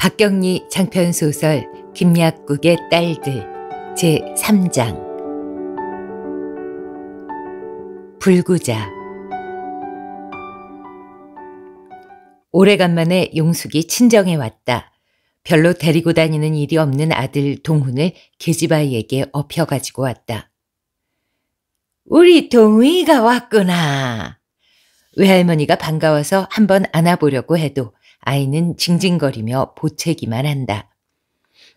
박경리 장편소설 김약국의 딸들 제3장 불구자 오래간만에 용숙이 친정에 왔다. 별로 데리고 다니는 일이 없는 아들 동훈을 계집아이에게 업혀가지고 왔다. 우리 동훈이가 왔구나. 외할머니가 반가워서 한번 안아보려고 해도 아이는 징징거리며 보채기만 한다.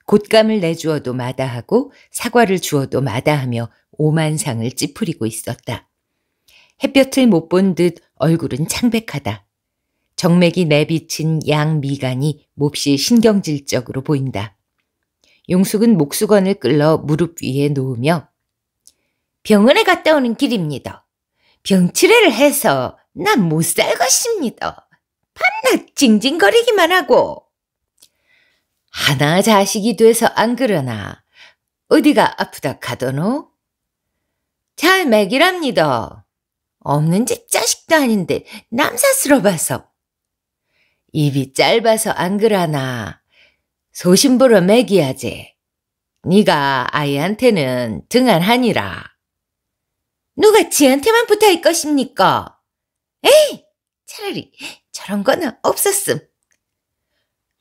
곶감을 내주어도 마다하고 사과를 주어도 마다하며 오만상을 찌푸리고 있었다. 햇볕을 못 본 듯 얼굴은 창백하다. 정맥이 내비친 양 미간이 몹시 신경질적으로 보인다. 용숙은 목수건을 끌러 무릎 위에 놓으며 병원에 갔다 오는 길입니다. 병치레를 해서 난 못 살 것입니다. 밤낮 징징거리기만 하고. 하나 자식이 돼서 안 그러나 어디가 아프다 카더노? 잘 먹이랍니다. 없는 집 자식도 아닌데 남사스러 봐서. 입이 짧아서 안 그러나 소심부러 먹이야지. 네가 아이한테는 등한하니라. 누가 지한테만 붙어 있 것입니까? 에이! 차라리 저런 거는 없었음.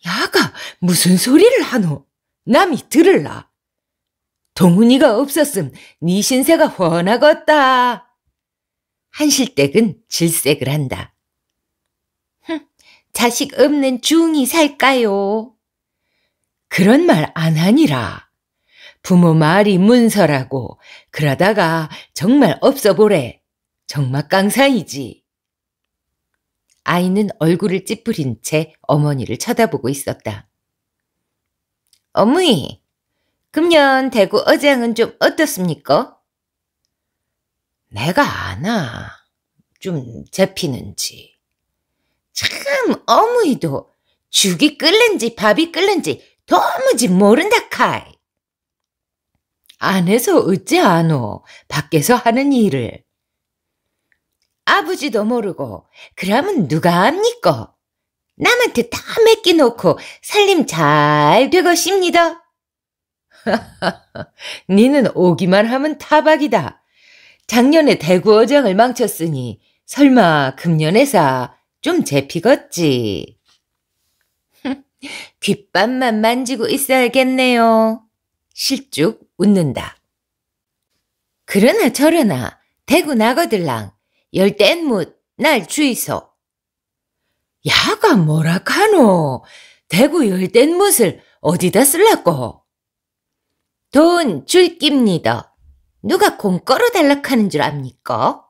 야가 무슨 소리를 하노? 남이 들을라. 동훈이가 없었음 네 신세가 훤하겄다. 한실댁은 질색을 한다. 흠, 자식 없는 중이 살까요? 그런 말 안 하니라. 부모 말이 문서라고 그러다가 정말 없어 보래. 정말 깡사이지. 아이는 얼굴을 찌푸린 채 어머니를 쳐다보고 있었다. 어머니, 금년 대구 어장은 좀 어떻습니까? 내가 아나. 좀 잡히는지. 참, 어머니도 죽이 끓는지 밥이 끓는지 도무지 모른다 카이. 안에서 어찌 안오? 밖에서 하는 일을. 아버지도 모르고 그러면 누가 합니까? 남한테 다맡겨놓고 살림 잘 되것입니다. 니는 오기만 하면 타박이다. 작년에 대구어장을 망쳤으니 설마 금년에사 좀재피겄지 귓밥만 만지고 있어야겠네요. 실쭉 웃는다. 그러나 저러나 대구 나거들랑 열댓뭇 날 주이소. 야가 뭐라카노? 대구 열댓뭇을 어디다 쓸라고? 돈줄 깁니다. 누가 공꺼어달라 하는 줄 압니까?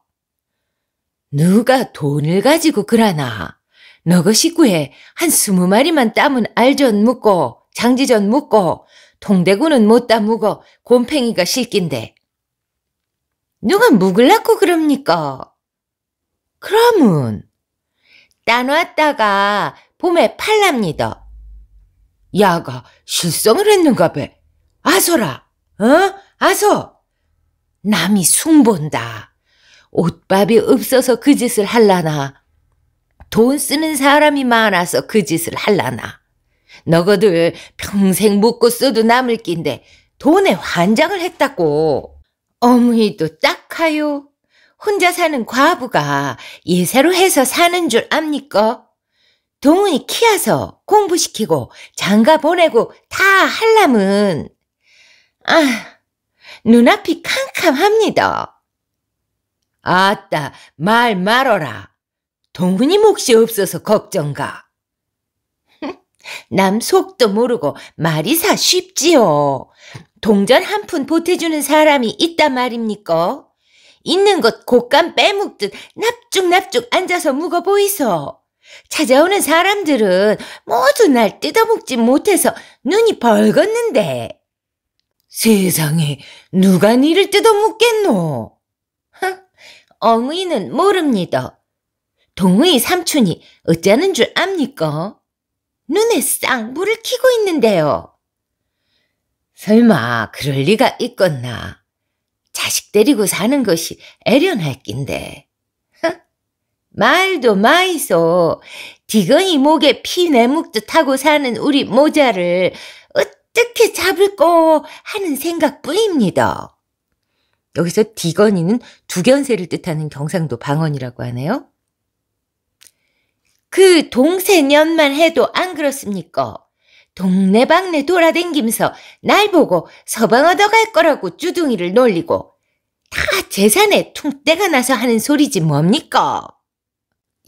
누가 돈을 가지고 그러나? 너그 식구에 한 스무 마리만 땀은 알전 묻고 장지전 묻고 통대구는 못다무어 곰팽이가 실긴데 누가 묵을라고 그럽니까? 그러은 따놨다가 봄에 팔랍니다. 야가 실성을 했는가 배. 아소라, 어? 아소. 남이 숭본다. 옷밥이 없어서 그 짓을 할라나. 돈 쓰는 사람이 많아서 그 짓을 할라나. 너거들 평생 묵고 써도 남을 낀데 돈에 환장을 했다고. 어머니도 딱하요. 혼자 사는 과부가 예사로 해서 사는 줄 압니까? 동훈이 키워서 공부시키고 장가 보내고 다 할람은 아 눈앞이 캄캄합니다. 아따 말 말어라. 동훈이 몫이 없어서 걱정가. 남 속도 모르고 말이 사 쉽지요. 동전 한 푼 보태주는 사람이 있단 말입니까? 있는 곳 곶감 빼먹듯 납죽납죽 앉아서 묵어 보이소. 찾아오는 사람들은 모두 날 뜯어먹지 못해서 눈이 벌겋는데. 세상에 누가 니를 뜯어먹겠노? 흥, 어머니는 모릅니다. 동의 삼촌이 어쩌는 줄 압니까? 눈에 쌍불을 키고 있는데요. 설마 그럴 리가 있겠나? 자식 데리고 사는 것이 애련할 낀데. 말도 마이소. 디건이 목에 피 내묵듯 하고 사는 우리 모자를 어떻게 잡을꼬 하는 생각뿐입니다. 여기서 디건이는 두견새를 뜻하는 경상도 방언이라고 하네요. 그 동세 년만 해도 안 그렇습니까? 동네방네 돌아댕기면서 날 보고 서방 얻어갈 거라고 주둥이를 놀리고 다 재산에 퉁떼가 나서 하는 소리지 뭡니까?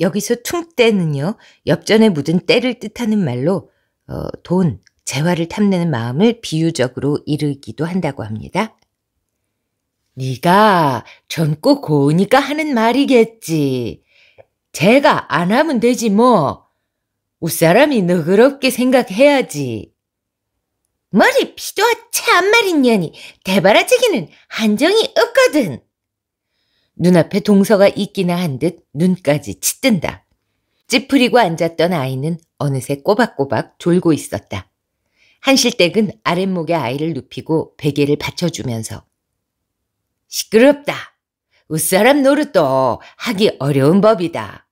여기서 퉁떼는요 엽전에 묻은 때를 뜻하는 말로 어, 돈, 재화를 탐내는 마음을 비유적으로 이르기도 한다고 합니다. 네가 젊고 고우니까 하는 말이겠지. 제가 안 하면 되지 뭐. 웃사람이 너그럽게 생각해야지. 머리 피도와 참말인년이 대바라지기는 한정이 없거든. 눈앞에 동서가 있기나 한듯 눈까지 치뜬다. 찌푸리고 앉았던 아이는 어느새 꼬박꼬박 졸고 있었다. 한실댁은 아랫목에 아이를 눕히고 베개를 받쳐주면서 시끄럽다. 웃사람 노릇도 하기 어려운 법이다.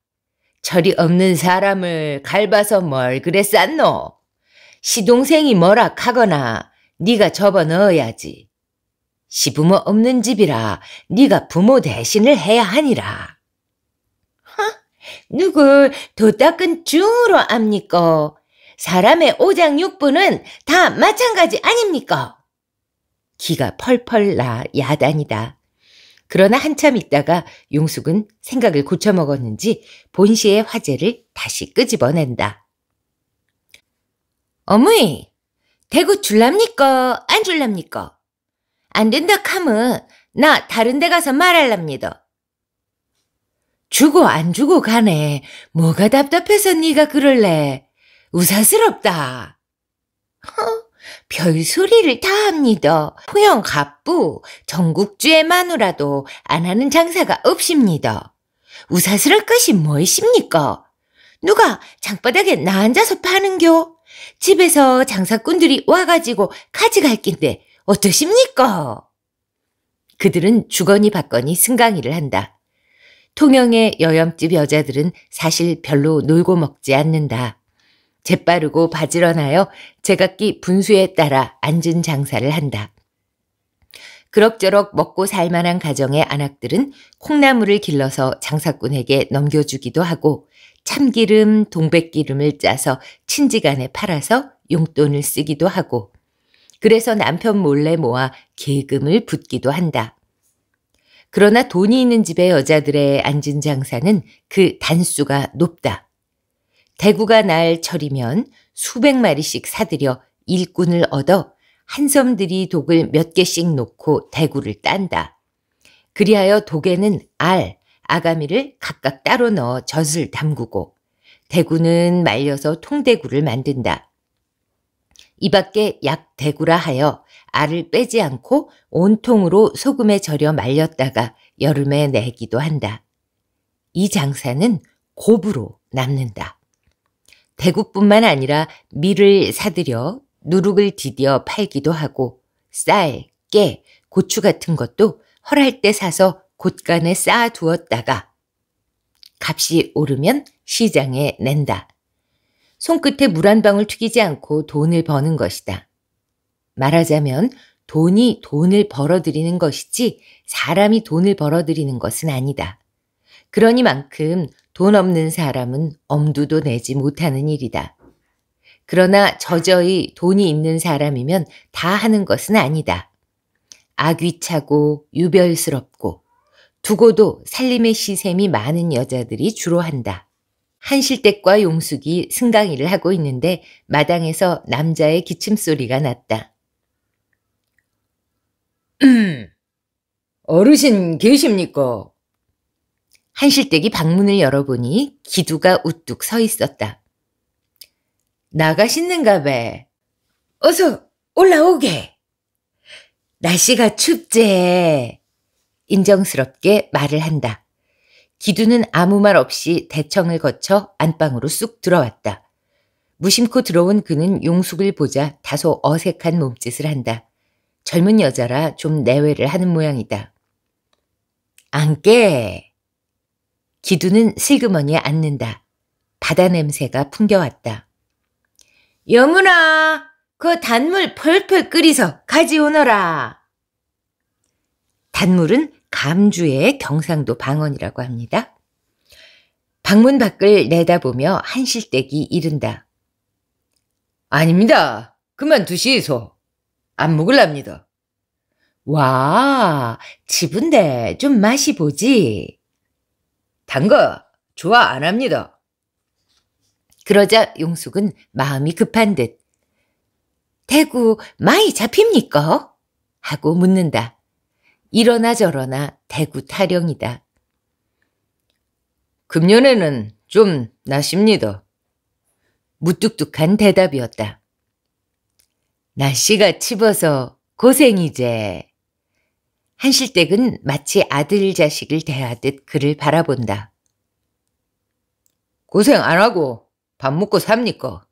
철이 없는 사람을 갈봐서 뭘그랬었노 시동생이 뭐라 카거나 네가 접어넣어야지. 시부모 없는 집이라 네가 부모 대신을 해야 하니라. 허, 누굴 도닦은 중으로 압니까? 사람의 오장육부는 다 마찬가지 아닙니까? 기가 펄펄 나 야단이다. 그러나 한참 있다가 용숙은 생각을 고쳐먹었는지 본시의 화제를 다시 끄집어낸다. 어머이, 대구 줄랍니까? 안 줄랍니까? 안 된다 카면 나 다른 데 가서 말할랍니다. 주고 안 주고 가네. 뭐가 답답해서 네가 그럴래. 우사스럽다. 허? 별소리를 다 합니다. 포영 갑부 전국주의 마누라도 안 하는 장사가 없습니다. 우사스럴 것이 뭐이십니까? 누가 장바닥에 나 앉아서 파는겨? 집에서 장사꾼들이 와가지고 가져갈 낀데 어떠십니까? 그들은 주거니 받거니 승강이를 한다. 통영의 여염집 여자들은 사실 별로 놀고 먹지 않는다. 재빠르고 바지런하여 제각기 분수에 따라 앉은 장사를 한다. 그럭저럭 먹고 살만한 가정의 아낙들은 콩나물을 길러서 장사꾼에게 넘겨주기도 하고 참기름, 동백기름을 짜서 친지간에 팔아서 용돈을 쓰기도 하고 그래서 남편 몰래 모아 계금을 붓기도 한다. 그러나 돈이 있는 집의 여자들의 앉은 장사는 그 단수가 높다. 대구가 날 철이면 수백 마리씩 사들여 일꾼을 얻어 한섬들이 독을 몇 개씩 놓고 대구를 딴다. 그리하여 독에는 알, 아가미를 각각 따로 넣어 젖을 담그고 대구는 말려서 통대구를 만든다. 이 밖에 약대구라 하여 알을 빼지 않고 온통으로 소금에 절여 말렸다가 여름에 내기도 한다. 이 장사는 곱으로 남는다. 대구뿐만 아니라 밀을 사들여 누룩을 디디어 팔기도 하고 쌀, 깨, 고추 같은 것도 헐할 때 사서 곳간에 쌓아두었다가 값이 오르면 시장에 낸다. 손끝에 물 한 방울 튀기지 않고 돈을 버는 것이다. 말하자면 돈이 돈을 벌어들이는 것이지 사람이 돈을 벌어들이는 것은 아니다. 그러니만큼 돈 없는 사람은 엄두도 내지 못하는 일이다. 그러나 저저히 돈이 있는 사람이면 다 하는 것은 아니다. 악귀차고 유별스럽고 두고도 살림의 시샘이 많은 여자들이 주로 한다. 한실댁과 용숙이 승강이를 하고 있는데 마당에서 남자의 기침소리가 났다. 음, 어르신 계십니까? 한실댁이 방문을 열어보니 기두가 우뚝 서 있었다. 나가시는가 봐. 어서 올라오게. 날씨가 춥제. 인정스럽게 말을 한다. 기두는 아무 말 없이 대청을 거쳐 안방으로 쑥 들어왔다. 무심코 들어온 그는 용숙을 보자 다소 어색한 몸짓을 한다. 젊은 여자라 좀 내외를 하는 모양이다. 안 깨. 기두는 슬그머니 앉는다. 바다 냄새가 풍겨왔다. 여문아, 그 단물 펄펄 끓이서 가지오너라. 단물은 감주의 경상도 방언이라고 합니다. 방문 밖을 내다보며 한실댁이 이른다. 아닙니다. 그만 두시소. 안 먹을랍니다. 와, 집은데 네, 좀 맛이 보지. 단거 좋아 안 합니다. 그러자 용숙은 마음이 급한 듯 대구 많이 잡힙니까? 하고 묻는다. 이러나 저러나 대구 타령이다. 금년에는 좀 나십니다. 무뚝뚝한 대답이었다. 날씨가 칩어서 고생이제. 한실댁은 마치 아들 자식을 대하듯 그를 바라본다. 고생 안 하고 밥 먹고 삽니까?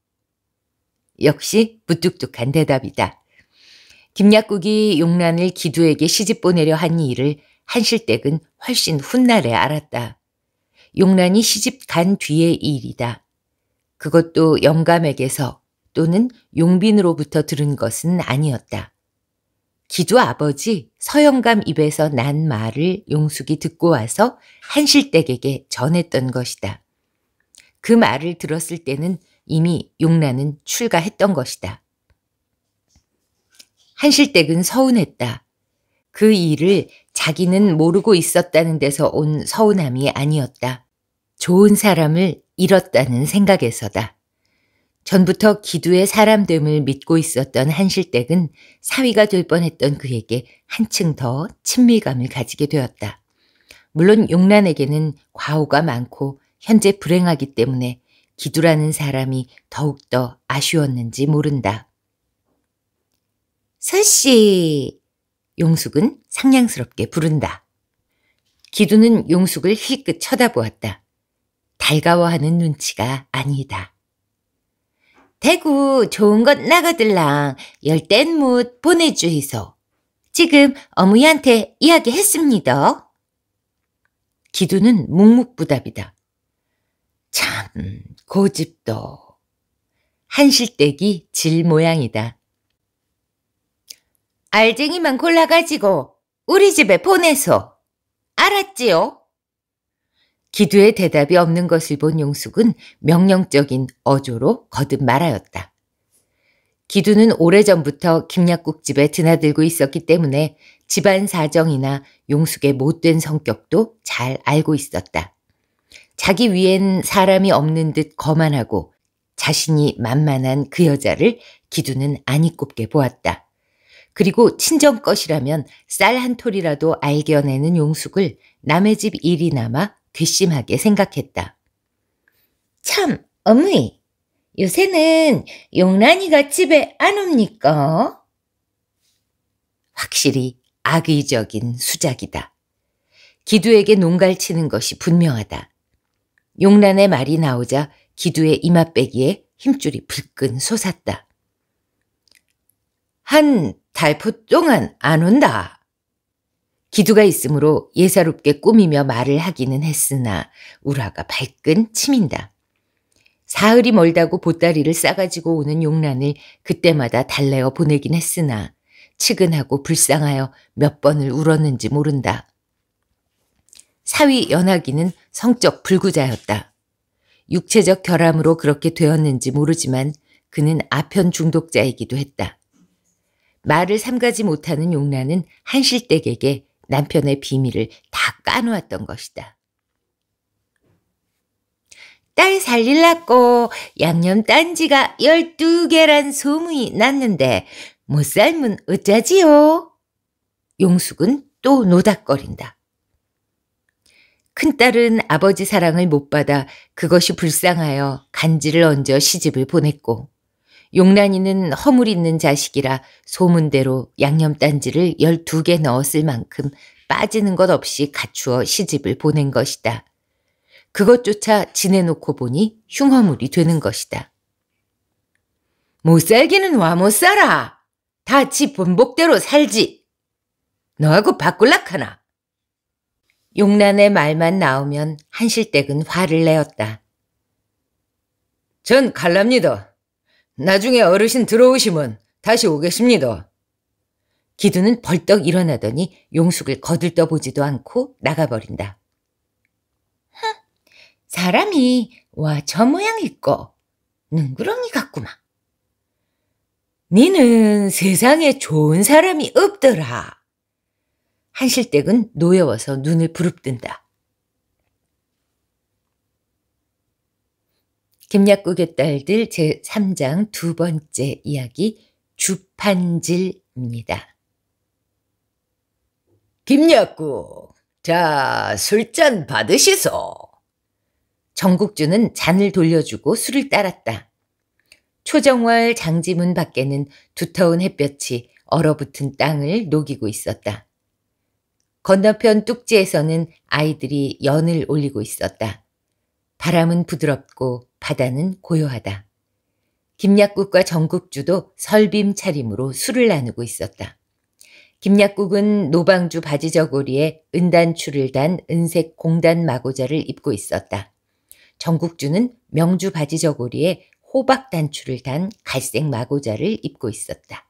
역시 무뚝뚝한 대답이다. 김약국이 용란을 기두에게 시집 보내려 한 일을 한실댁은 훨씬 훗날에 알았다. 용란이 시집 간 뒤의 일이다. 그것도 영감에게서 또는 용빈으로부터 들은 것은 아니었다. 기두 아버지 서영감 입에서 난 말을 용숙이 듣고 와서 한실댁에게 전했던 것이다. 그 말을 들었을 때는 이미 용란은 출가했던 것이다. 한실댁은 서운했다. 그 일을 자기는 모르고 있었다는 데서 온 서운함이 아니었다. 좋은 사람을 잃었다는 생각에서다. 전부터 기두의 사람됨을 믿고 있었던 한실댁은 사위가 될 뻔했던 그에게 한층 더 친밀감을 가지게 되었다. 물론 용란에게는 과오가 많고 현재 불행하기 때문에 기두라는 사람이 더욱더 아쉬웠는지 모른다. 서씨! 용숙은 상냥스럽게 부른다. 기두는 용숙을 힐끗 쳐다보았다. 달가워하는 눈치가 아니다. 대구 좋은 것나거들랑 열댓못 보내주이소. 지금 어머니한테 이야기했습니다. 기두는 묵묵부답이다. 참 고집도 한실댁이 질 모양이다. 알쟁이만 골라가지고 우리 집에 보내소. 알았지요? 기도에 대답이 없는 것을 본 용숙은 명령적인 어조로 거듭 말하였다. 기두는 오래전부터 김약국집에 드나들고 있었기 때문에 집안 사정이나 용숙의 못된 성격도 잘 알고 있었다. 자기 위엔 사람이 없는 듯 거만하고 자신이 만만한 그 여자를 기두는 아니 꼽게 보았다. 그리고 친정 것이라면 쌀 한 톨이라도 알겨내는 용숙을 남의 집 일이나마 괘씸하게 생각했다. 참, 어머니, 요새는 용란이가 집에 안 옵니까? 확실히 악의적인 수작이다. 기두에게 농갈치는 것이 분명하다. 용란의 말이 나오자 기두의 이마빼기에 힘줄이 불끈 솟았다. 한 달포 동안 안 온다. 기두가 있으므로 예사롭게 꾸미며 말을 하기는 했으나 우라가 발끈 치민다. 사흘이 멀다고 보따리를 싸가지고 오는 용란을 그때마다 달래어 보내긴 했으나 측은하고 불쌍하여 몇 번을 울었는지 모른다. 사위 연하기는 성적 불구자였다. 육체적 결함으로 그렇게 되었는지 모르지만 그는 아편 중독자이기도 했다. 말을 삼가지 못하는 용란은 한실댁에게 남편의 비밀을 다 까놓았던 것이다. 딸 살릴라고 양념 딴지가 12개란 소문이 났는데 못 삶은 어쩌지요? 용숙은 또 노닥거린다. 큰딸은 아버지 사랑을 못 받아 그것이 불쌍하여 간지를 얹어 시집을 보냈고 용란이는 허물 있는 자식이라 소문대로 양념 단지를 12개 넣었을 만큼 빠지는 것 없이 갖추어 시집을 보낸 것이다. 그것조차 지내놓고 보니 흉허물이 되는 것이다. 못 살기는 와못 살아. 다 지 본복대로 살지. 너하고 바꿀락하나. 용란의 말만 나오면 한실댁은 화를 내었다. 전 갈랍니다. 나중에 어르신 들어오시면 다시 오겠습니다. 기두는 벌떡 일어나더니 용숙을 거들떠보지도 않고 나가버린다. 사람이 와 저 모양 있고 눈구렁이 같구만. 니는 세상에 좋은 사람이 없더라. 한실댁은 노여워서 눈을 부릅뜬다. 김약국의 딸들 제3장 두 번째 이야기 주판질입니다. 김약국, 자, 술잔 받으시소. 정국주는 잔을 돌려주고 술을 따랐다. 초정월 장지문 밖에는 두터운 햇볕이 얼어붙은 땅을 녹이고 있었다. 건너편 뚝지에서는 아이들이 연을 올리고 있었다. 바람은 부드럽고 바다는 고요하다. 김약국과 정국주도 설빔 차림으로 술을 나누고 있었다. 김약국은 노방주 바지 저고리에 은단추를 단 은색 공단 마고자를 입고 있었다. 정국주는 명주 바지 저고리에 호박 단추를 단 갈색 마고자를 입고 있었다.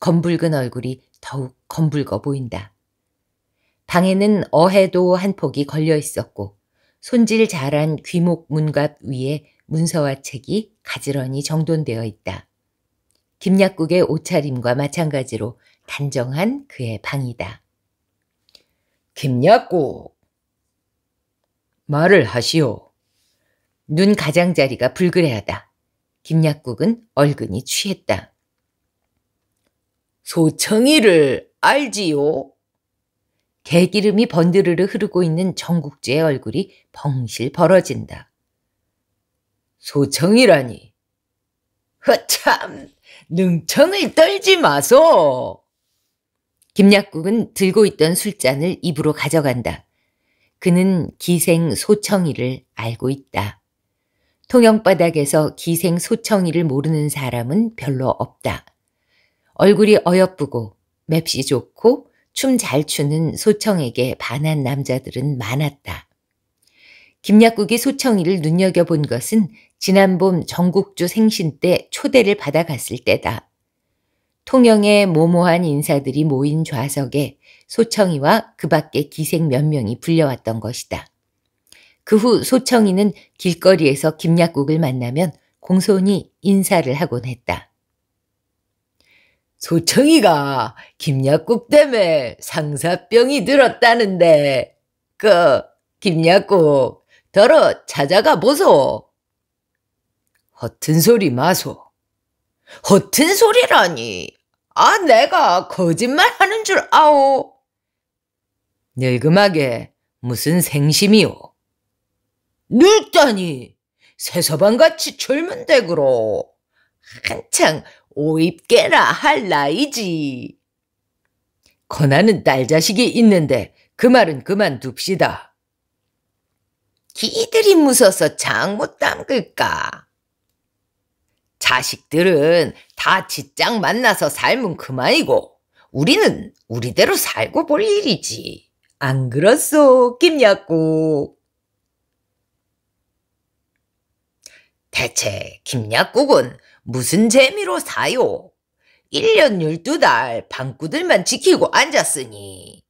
검붉은 얼굴이 더욱 검붉어 보인다. 방에는 어해도 한 폭이 걸려 있었고 손질 잘한 귀목 문갑 위에 문서와 책이 가지런히 정돈되어 있다. 김약국의 옷차림과 마찬가지로 단정한 그의 방이다. 김약국! 말을 하시오. 눈 가장자리가 불그레하다. 김약국은 얼근이 취했다. 소청이를 알지요? 개기름이 번드르르 흐르고 있는 정국지의 얼굴이 벙실 벌어진다. 소청이라니. 허참, 능청을 떨지 마소. 김약국은 들고 있던 술잔을 입으로 가져간다. 그는 기생 소청이를 알고 있다. 통영바닥에서 기생 소청이를 모르는 사람은 별로 없다. 얼굴이 어여쁘고 맵시 좋고 춤잘 추는 소청에게 반한 남자들은 많았다. 김약국이 소청이를 눈여겨본 것은 지난 봄전국주 생신 때 초대를 받아갔을 때다. 통영의 모모한 인사들이 모인 좌석에 소청이와 그 밖에 기생 몇 명이 불려왔던 것이다. 그 후 소청이는 길거리에서 김약국을 만나면 공손히 인사를 하곤 했다. 소청이가 김약국 때문에 상사병이 들었다는데 그 김약국 더러 찾아가 보소. 허튼 소리 마소. 허튼 소리라니. 아 내가 거짓말하는 줄 아오. 늙음하게 무슨 생심이오. 늙다니 새서방같이 젊은 댁으로 한창 오입게나할 나이지. 거나는 딸 자식이 있는데 그 말은 그만둡시다. 기들이 무서서 장 못 담글까. 자식들은 다 직장 만나서 살면 그만이고 우리는 우리대로 살고 볼 일이지. 안 그렇소, 김약국? 대체 김약국은 무슨 재미로 사요? 1년 12달 방구들만 지키고 앉았으니.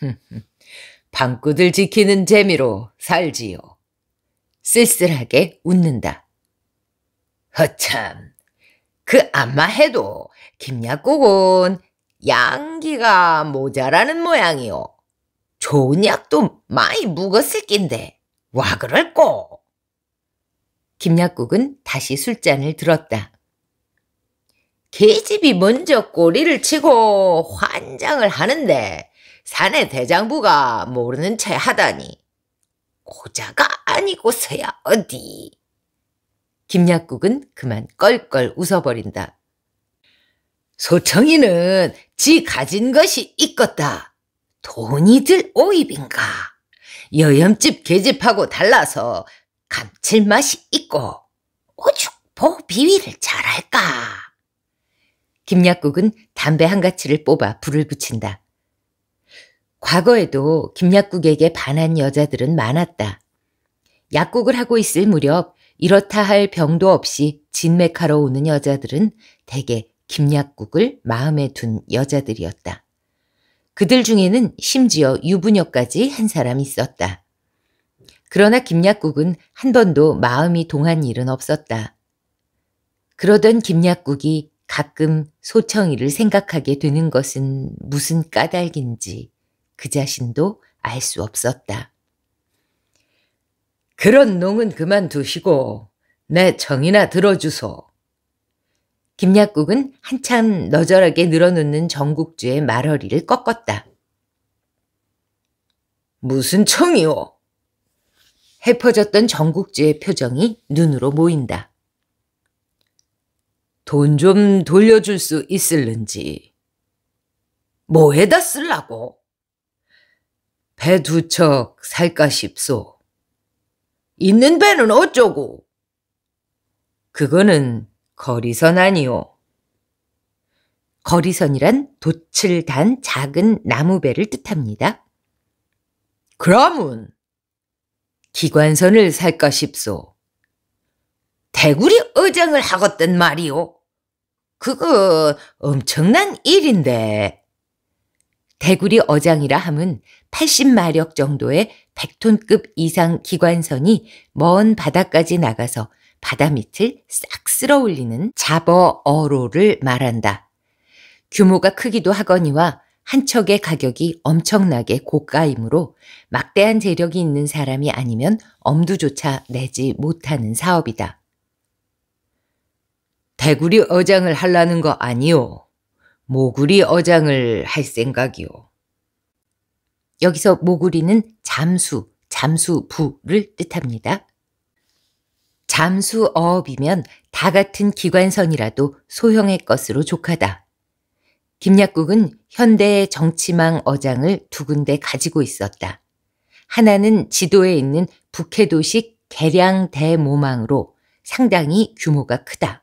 방구들 지키는 재미로 살지요. 쓸쓸하게 웃는다. 허참, 그 안마 해도 김약국은 양기가 모자라는 모양이요. 좋은 약도 많이 묵었을 낀데, 와 그럴꼬? 김약국은 다시 술잔을 들었다. 계집이 먼저 꼬리를 치고 환장을 하는데 사내 대장부가 모르는 채 하다니 고자가 아니고서야 어디. 김약국은 그만 껄껄 웃어버린다. 소청이는 지 가진 것이 있겠다. 돈이들 오입인가. 여염집 계집하고 달라서 감칠맛이 있고 오죽 보비위를 잘할까. 김약국은 담배 한 가치를 뽑아 불을 붙인다. 과거에도 김약국에게 반한 여자들은 많았다. 약국을 하고 있을 무렵 이렇다 할 병도 없이 진맥하러 오는 여자들은 대개 김약국을 마음에 둔 여자들이었다. 그들 중에는 심지어 유부녀까지 한 사람이 있었다. 그러나 김약국은 한 번도 마음이 동한 일은 없었다. 그러던 김약국이 가끔 소청이를 생각하게 되는 것은 무슨 까닭인지 그 자신도 알 수 없었다. 그런 농은 그만두시고 내 정이나 들어주소. 김약국은 한참 너절하게 늘어놓는 정국주의 말허리를 꺾었다. 무슨 청이오? 해퍼졌던 전국지의 표정이 눈으로 모인다. 돈 좀 돌려줄 수 있을는지. 뭐에다 쓸라고? 배 두 척 살까 싶소. 있는 배는 어쩌고? 그거는 거리선 아니오. 거리선이란 돛을 단 작은 나무배를 뜻합니다. 그러면 기관선을 살까 싶소. 대구리 어장을 하겄단 말이오. 그거 엄청난 일인데. 대구리 어장이라 함은 80마력 정도의 100톤급 이상 기관선이 먼 바다까지 나가서 바다 밑을 싹 쓸어 올리는 자버 어로를 말한다. 규모가 크기도 하거니와 한 척의 가격이 엄청나게 고가이므로 막대한 재력이 있는 사람이 아니면 엄두조차 내지 못하는 사업이다. 대구리 어장을 하려는 거 아니요. 모구리 어장을 할 생각이요. 여기서 모구리는 잠수, 잠수부를 뜻합니다. 잠수어업이면 다 같은 기관선이라도 소형의 것으로 족하다. 김약국은 현대의 정치망 어장을 두 군데 가지고 있었다. 하나는 지도에 있는 북해도식 개량 대모망으로 상당히 규모가 크다.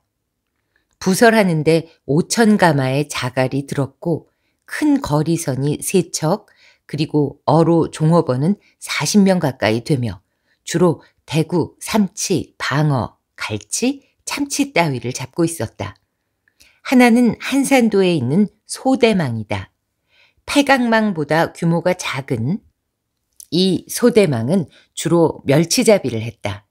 부설하는데 5천 가마의 자갈이 들었고 큰 거리선이 세척 그리고 어로 종업원은 40명 가까이 되며 주로 대구, 삼치, 방어, 갈치, 참치 따위를 잡고 있었다. 하나는 한산도에 있는 소대망이다. 팔각망보다 규모가 작은 이 소대망은 주로 멸치잡이를 했다.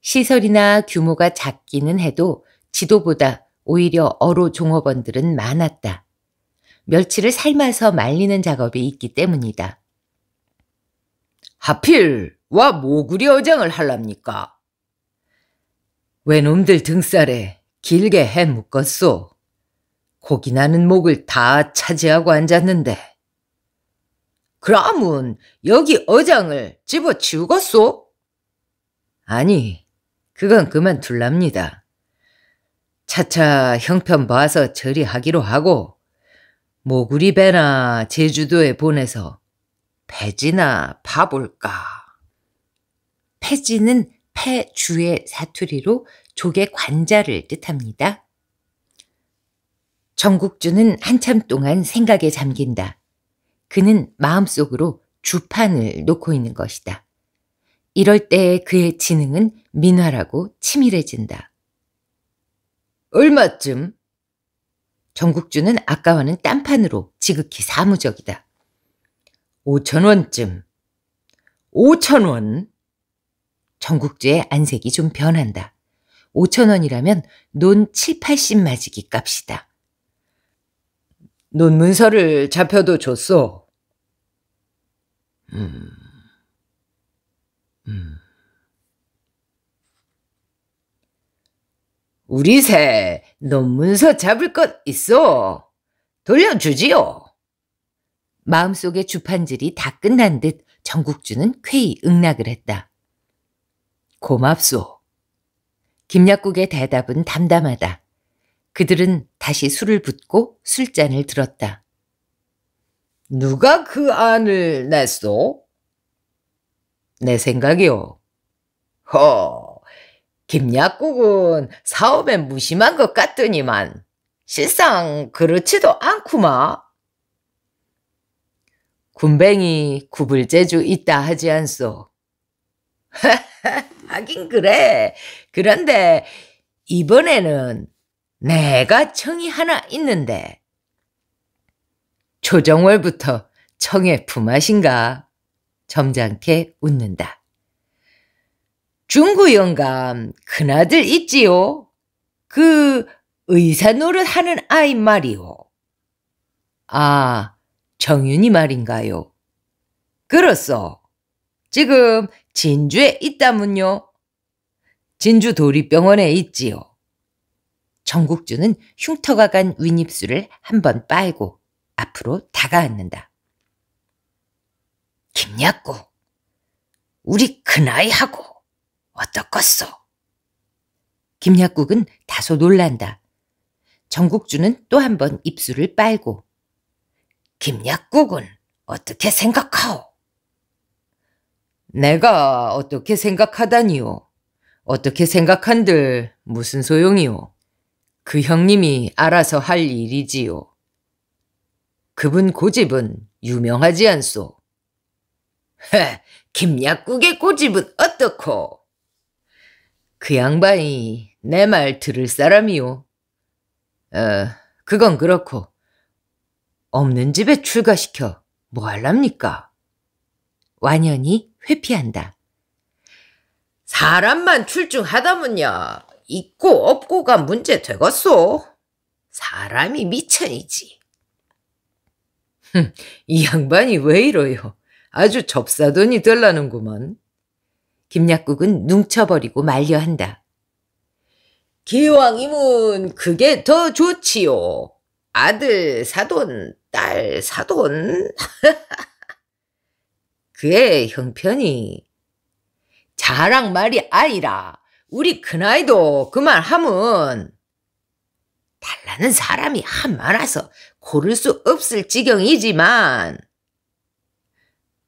시설이나 규모가 작기는 해도 지도보다 오히려 어로 종업원들은 많았다. 멸치를 삶아서 말리는 작업이 있기 때문이다. 하필 와 모구리 어장을 할랍니까? 왜놈들 등살에 길게 해 묶었소. 고기 나는 목을 다 차지하고 앉았는데. 그러면 여기 어장을 집어치우겠소? 아니, 그건 그만둘랍니다. 차차 형편 봐서 처리하기로 하고 모구리 배나 제주도에 보내서 폐지나 봐볼까 폐지는 폐주의 사투리로 조개 관자를 뜻합니다. 정국주는 한참 동안 생각에 잠긴다. 그는 마음속으로 주판을 놓고 있는 것이다. 이럴 때 그의 지능은 민화라고 치밀해진다. 얼마쯤? 정국주는 아까와는 딴판으로 지극히 사무적이다. 5천 원쯤. 5천 원? 정국주의 안색이 좀 변한다. 5천 원이라면 논 7, 80 마지기 값이다. 논문서를 잡혀도 줬소. 음. 음. 우리 새 논문서 잡을 것 있어. 돌려주지요. 마음속의 주판질이 다 끝난 듯 정국주는 쾌히 응낙을 했다. 고맙소. 김약국의 대답은 담담하다. 그들은 다시 술을 붓고 술잔을 들었다. 누가 그 안을 냈소? 내 생각이요. 허, 김약국은 사업에 무심한 것 같더니만 실상 그렇지도 않구마. 군뱅이 구불제주 있다 하지 않소. 하긴 그래. 그런데 이번에는 내가 청이 하나 있는데. 조정월부터 청의 품앗인가 점잖게 웃는다. 중구 영감 큰아들 있지요? 그 의사 노릇하는 아이 말이오. 아, 정윤이 말인가요? 그렇소. 지금 진주에 있다면요? 진주 도립병원에 있지요. 정국주는 흉터가 간 윗입술을 한 번 빨고 앞으로 다가앉는다. 김약고, 우리 큰아이하고 어떻겠소? 김약국은 다소 놀란다. 정국주는 또 한 번 입술을 빨고 김약국은 어떻게 생각하오? 내가 어떻게 생각하다니요? 어떻게 생각한들 무슨 소용이오? 그 형님이 알아서 할 일이지요. 그분 고집은 유명하지 않소. 헤, 김약국의 고집은 어떻고? 그 양반이 내 말 들을 사람이요. 어, 그건 그렇고 없는 집에 출가시켜 뭐 할랍니까? 완연히 회피한다. 사람만 출중하다면요 있고 없고가 문제 되겠소? 사람이 미천이지. 이 양반이 왜 이러요? 아주 접사돈이 될라는구먼. 김약국은 뭉쳐버리고 말려한다. 기왕이면 그게 더 좋지요. 아들 사돈, 딸 사돈. 그의 형편이 자랑 말이 아니라 우리 큰아이도 그말 하면 달라는 사람이 한 많아서 고를 수 없을 지경이지만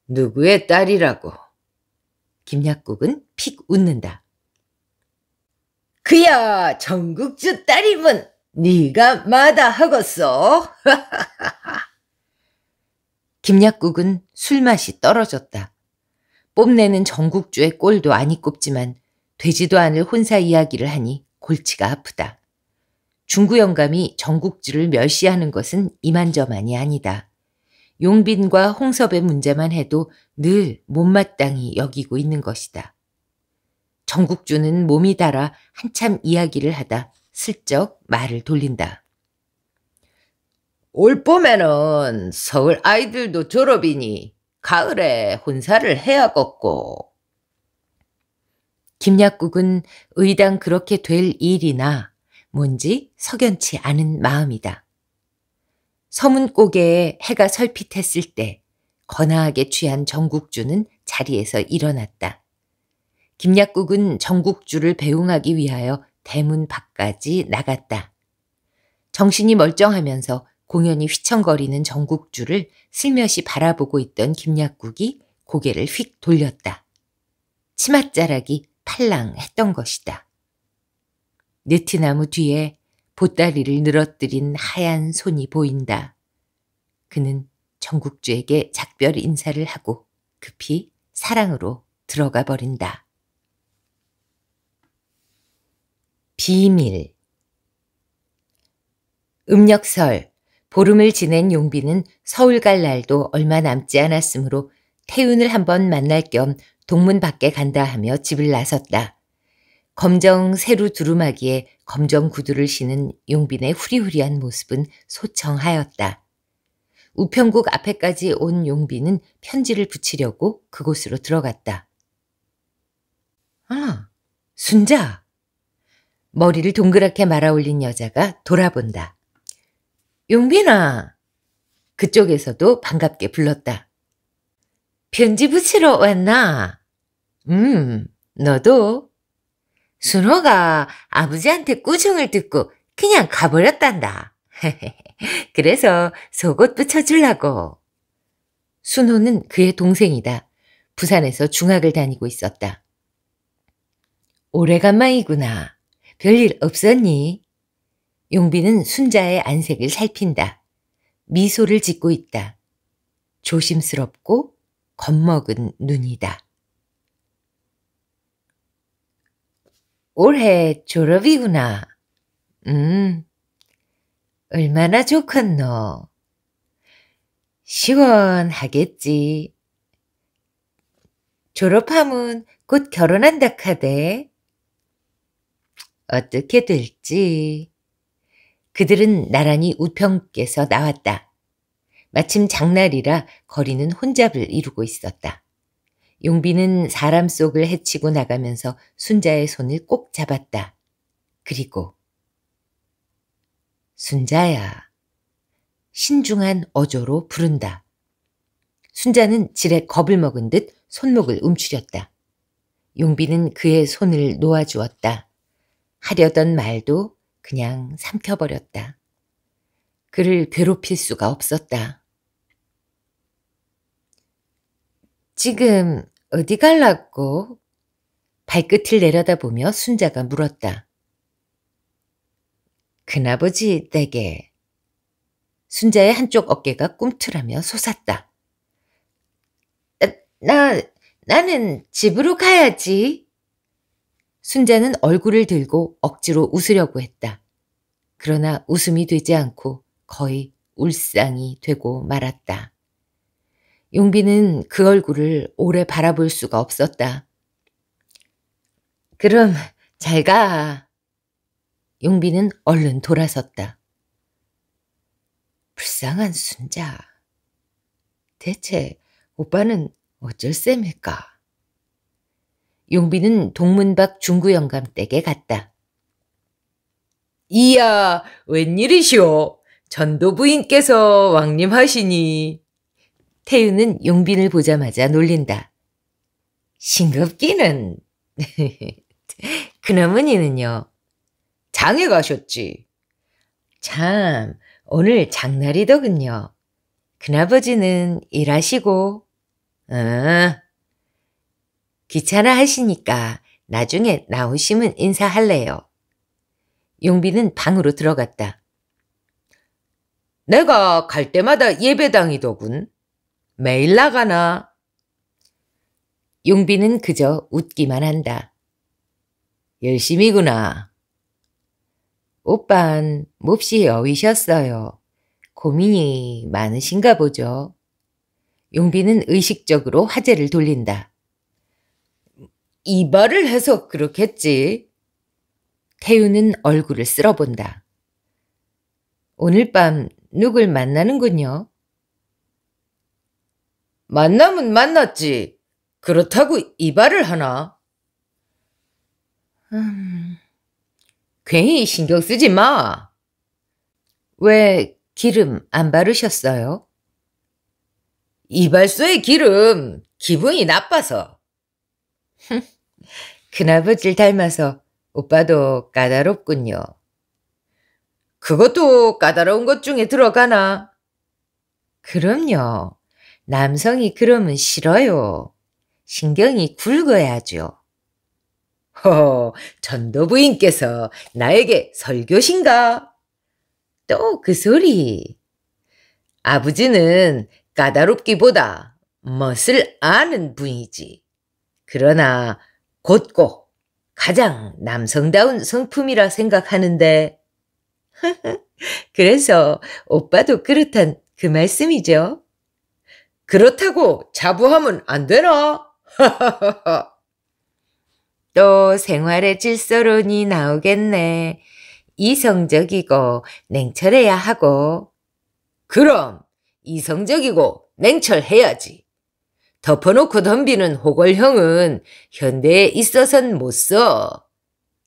누구의 딸이라고 김약국은 픽 웃는다. 그야 전국주 딸이면 네가 마다하겠어. 김약국은 술맛이 떨어졌다. 뽐내는 전국주의 꼴도 아니 꼽지만 되지도 않을 혼사 이야기를 하니 골치가 아프다. 중구 영감이 전국주를 멸시하는 것은 이만저만이 아니다. 용빈과 홍섭의 문제만 해도 늘 못마땅히 여기고 있는 것이다. 전국주는 몸이 달아 한참 이야기를 하다 슬쩍 말을 돌린다. 올 봄에는 서울 아이들도 졸업이니 가을에 혼사를 해야겠고 김약국은 의당 그렇게 될 일이나 뭔지 석연치 않은 마음이다. 서문 고개에 해가 설핏했을 때 거나하게 취한 정국주는 자리에서 일어났다. 김약국은 정국주를 배웅하기 위하여 대문 밖까지 나갔다. 정신이 멀쩡하면서 공연히 휘청거리는 정국주를 슬며시 바라보고 있던 김약국이 고개를 휙 돌렸다. 치맛자락이 팔랑했던 것이다. 느티나무 뒤에 보따리를 늘어뜨린 하얀 손이 보인다. 그는 정국주에게 작별 인사를 하고 급히 사랑으로 들어가 버린다. 비밀 음력설 보름을 지낸 용비는 서울 갈 날도 얼마 남지 않았으므로 태윤을 한번 만날 겸 동문 밖에 간다 하며 집을 나섰다. 검정 세루 두루마기에 검정 구두를 신은 용빈의 후리후리한 모습은 소청하였다. 우편국 앞에까지 온 용빈은 편지를 붙이려고 그곳으로 들어갔다. 아, 순자! 머리를 동그랗게 말아올린 여자가 돌아본다. 용빈아! 그쪽에서도 반갑게 불렀다. 편지 붙이러 왔나? 음, 너도? 순호가 아버지한테 꾸중을 듣고 그냥 가버렸단다. 그래서 속옷 붙여주려고. 순호는 그의 동생이다. 부산에서 중학을 다니고 있었다. 오래간만이구나. 별일 없었니? 용비는 순자의 안색을 살핀다. 미소를 짓고 있다. 조심스럽고 겁먹은 눈이다. 올해 졸업이구나. 음, 얼마나 좋겠노. 시원하겠지. 졸업하면 곧 결혼한다 카데 어떻게 될지. 그들은 나란히 우평께서 나왔다. 마침 장날이라 거리는 혼잡을 이루고 있었다. 용비는 사람 속을 헤치고 나가면서 순자의 손을 꼭 잡았다. 그리고 순자야 신중한 어조로 부른다. 순자는 지레 겁을 먹은 듯 손목을 움츠렸다. 용비는 그의 손을 놓아주었다. 하려던 말도 그냥 삼켜버렸다. 그를 괴롭힐 수가 없었다. 지금 어디 갈라고? 발끝을 내려다보며 순자가 물었다. 큰아버지 댁에. 순자의 한쪽 어깨가 꿈틀하며 솟았다. 나, 나는 집으로 가야지. 순자는 얼굴을 들고 억지로 웃으려고 했다. 그러나 웃음이 되지 않고 거의 울상이 되고 말았다. 용비는 그 얼굴을 오래 바라볼 수가 없었다. 그럼 잘 가. 용비는 얼른 돌아섰다. 불쌍한 순자. 대체 오빠는 어쩔 셈일까? 용비는 동문박 중구영감댁에 갔다. 이야, 웬일이시오? 전도부인께서 왕님하시니 태윤은 용빈을 보자마자 놀린다. 싱겁기는. 그놈머니는요 장에 가셨지. 참, 오늘 장날이더군요. 큰아버지는 일하시고. 응. 어. 귀찮아 하시니까 나중에 나오시면 인사할래요. 용빈은 방으로 들어갔다. 내가 갈 때마다 예배당이더군. 매일 나가나? 용비는 그저 웃기만 한다. 열심이구나. 오빤 몹시 어이셨어요. 고민이 많으신가 보죠. 용비는 의식적으로 화제를 돌린다. 이발을 해서 그렇겠지. 태우는 얼굴을 쓸어본다. 오늘 밤 누굴 만나는군요. 만남은 만났지. 그렇다고 이발을 하나? 음, 괜히 신경 쓰지 마. 왜 기름 안 바르셨어요? 이발소의 기름 기분이 나빠서. 큰아버지를 닮아서 오빠도 까다롭군요. 그것도 까다로운 것 중에 들어가나? 그럼요. 남성이 그러면 싫어요. 신경이 굵어야죠. 허, 전도부인께서 나에게 설교신가? 또 그 소리. 아버지는 까다롭기보다 멋을 아는 분이지. 그러나 곧고 가장 남성다운 성품이라 생각하는데. 그래서 오빠도 그렇단 그 말씀이죠. 그렇다고 자부하면 안 되나? 또 생활의 질서론이 나오겠네. 이성적이고 냉철해야 하고. 그럼 이성적이고 냉철해야지. 덮어놓고 덤비는 호걸형은 현대에 있어선 못 써.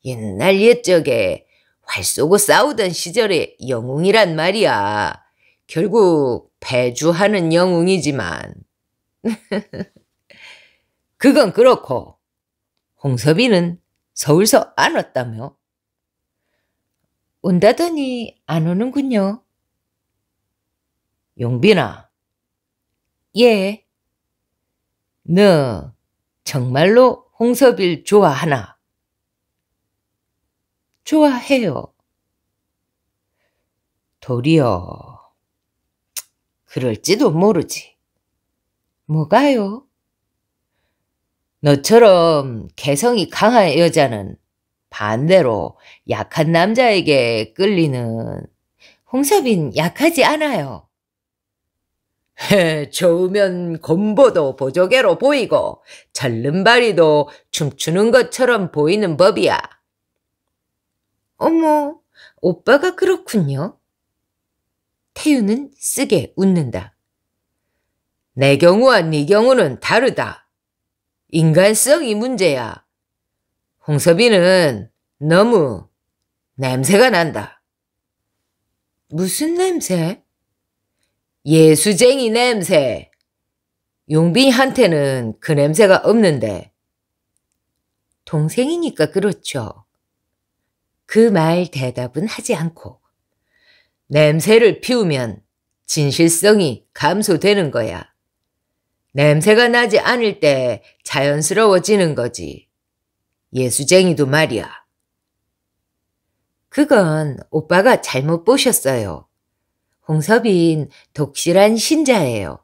옛날 옛적에 활 쏘고 싸우던 시절의 영웅이란 말이야. 결국 배주하는 영웅이지만 그건 그렇고 홍섭이는 서울서 안 왔다며? 온다더니 안 오는군요. 용빈아. 예. 너 정말로 홍섭일 좋아하나? 좋아해요. 도리어 그럴지도 모르지. 뭐가요? 너처럼 개성이 강한 여자는 반대로 약한 남자에게 끌리는 홍섭인 약하지 않아요. 헤, 좋으면 곰보도 보조개로 보이고 절름발이도 춤추는 것처럼 보이는 법이야. 어머, 오빠가 그렇군요. 태유는 쓰게 웃는다. 내 경우와 네 경우는 다르다. 인간성이 문제야. 홍섭이는 너무 냄새가 난다. 무슨 냄새? 예수쟁이 냄새. 용빈한테는 그 냄새가 없는데. 동생이니까 그렇죠. 그 말 대답은 하지 않고 냄새를 피우면 진실성이 감소되는 거야. 냄새가 나지 않을 때 자연스러워지는 거지. 예수쟁이도 말이야. 그건 오빠가 잘못 보셨어요. 홍섭인 독실한 신자예요.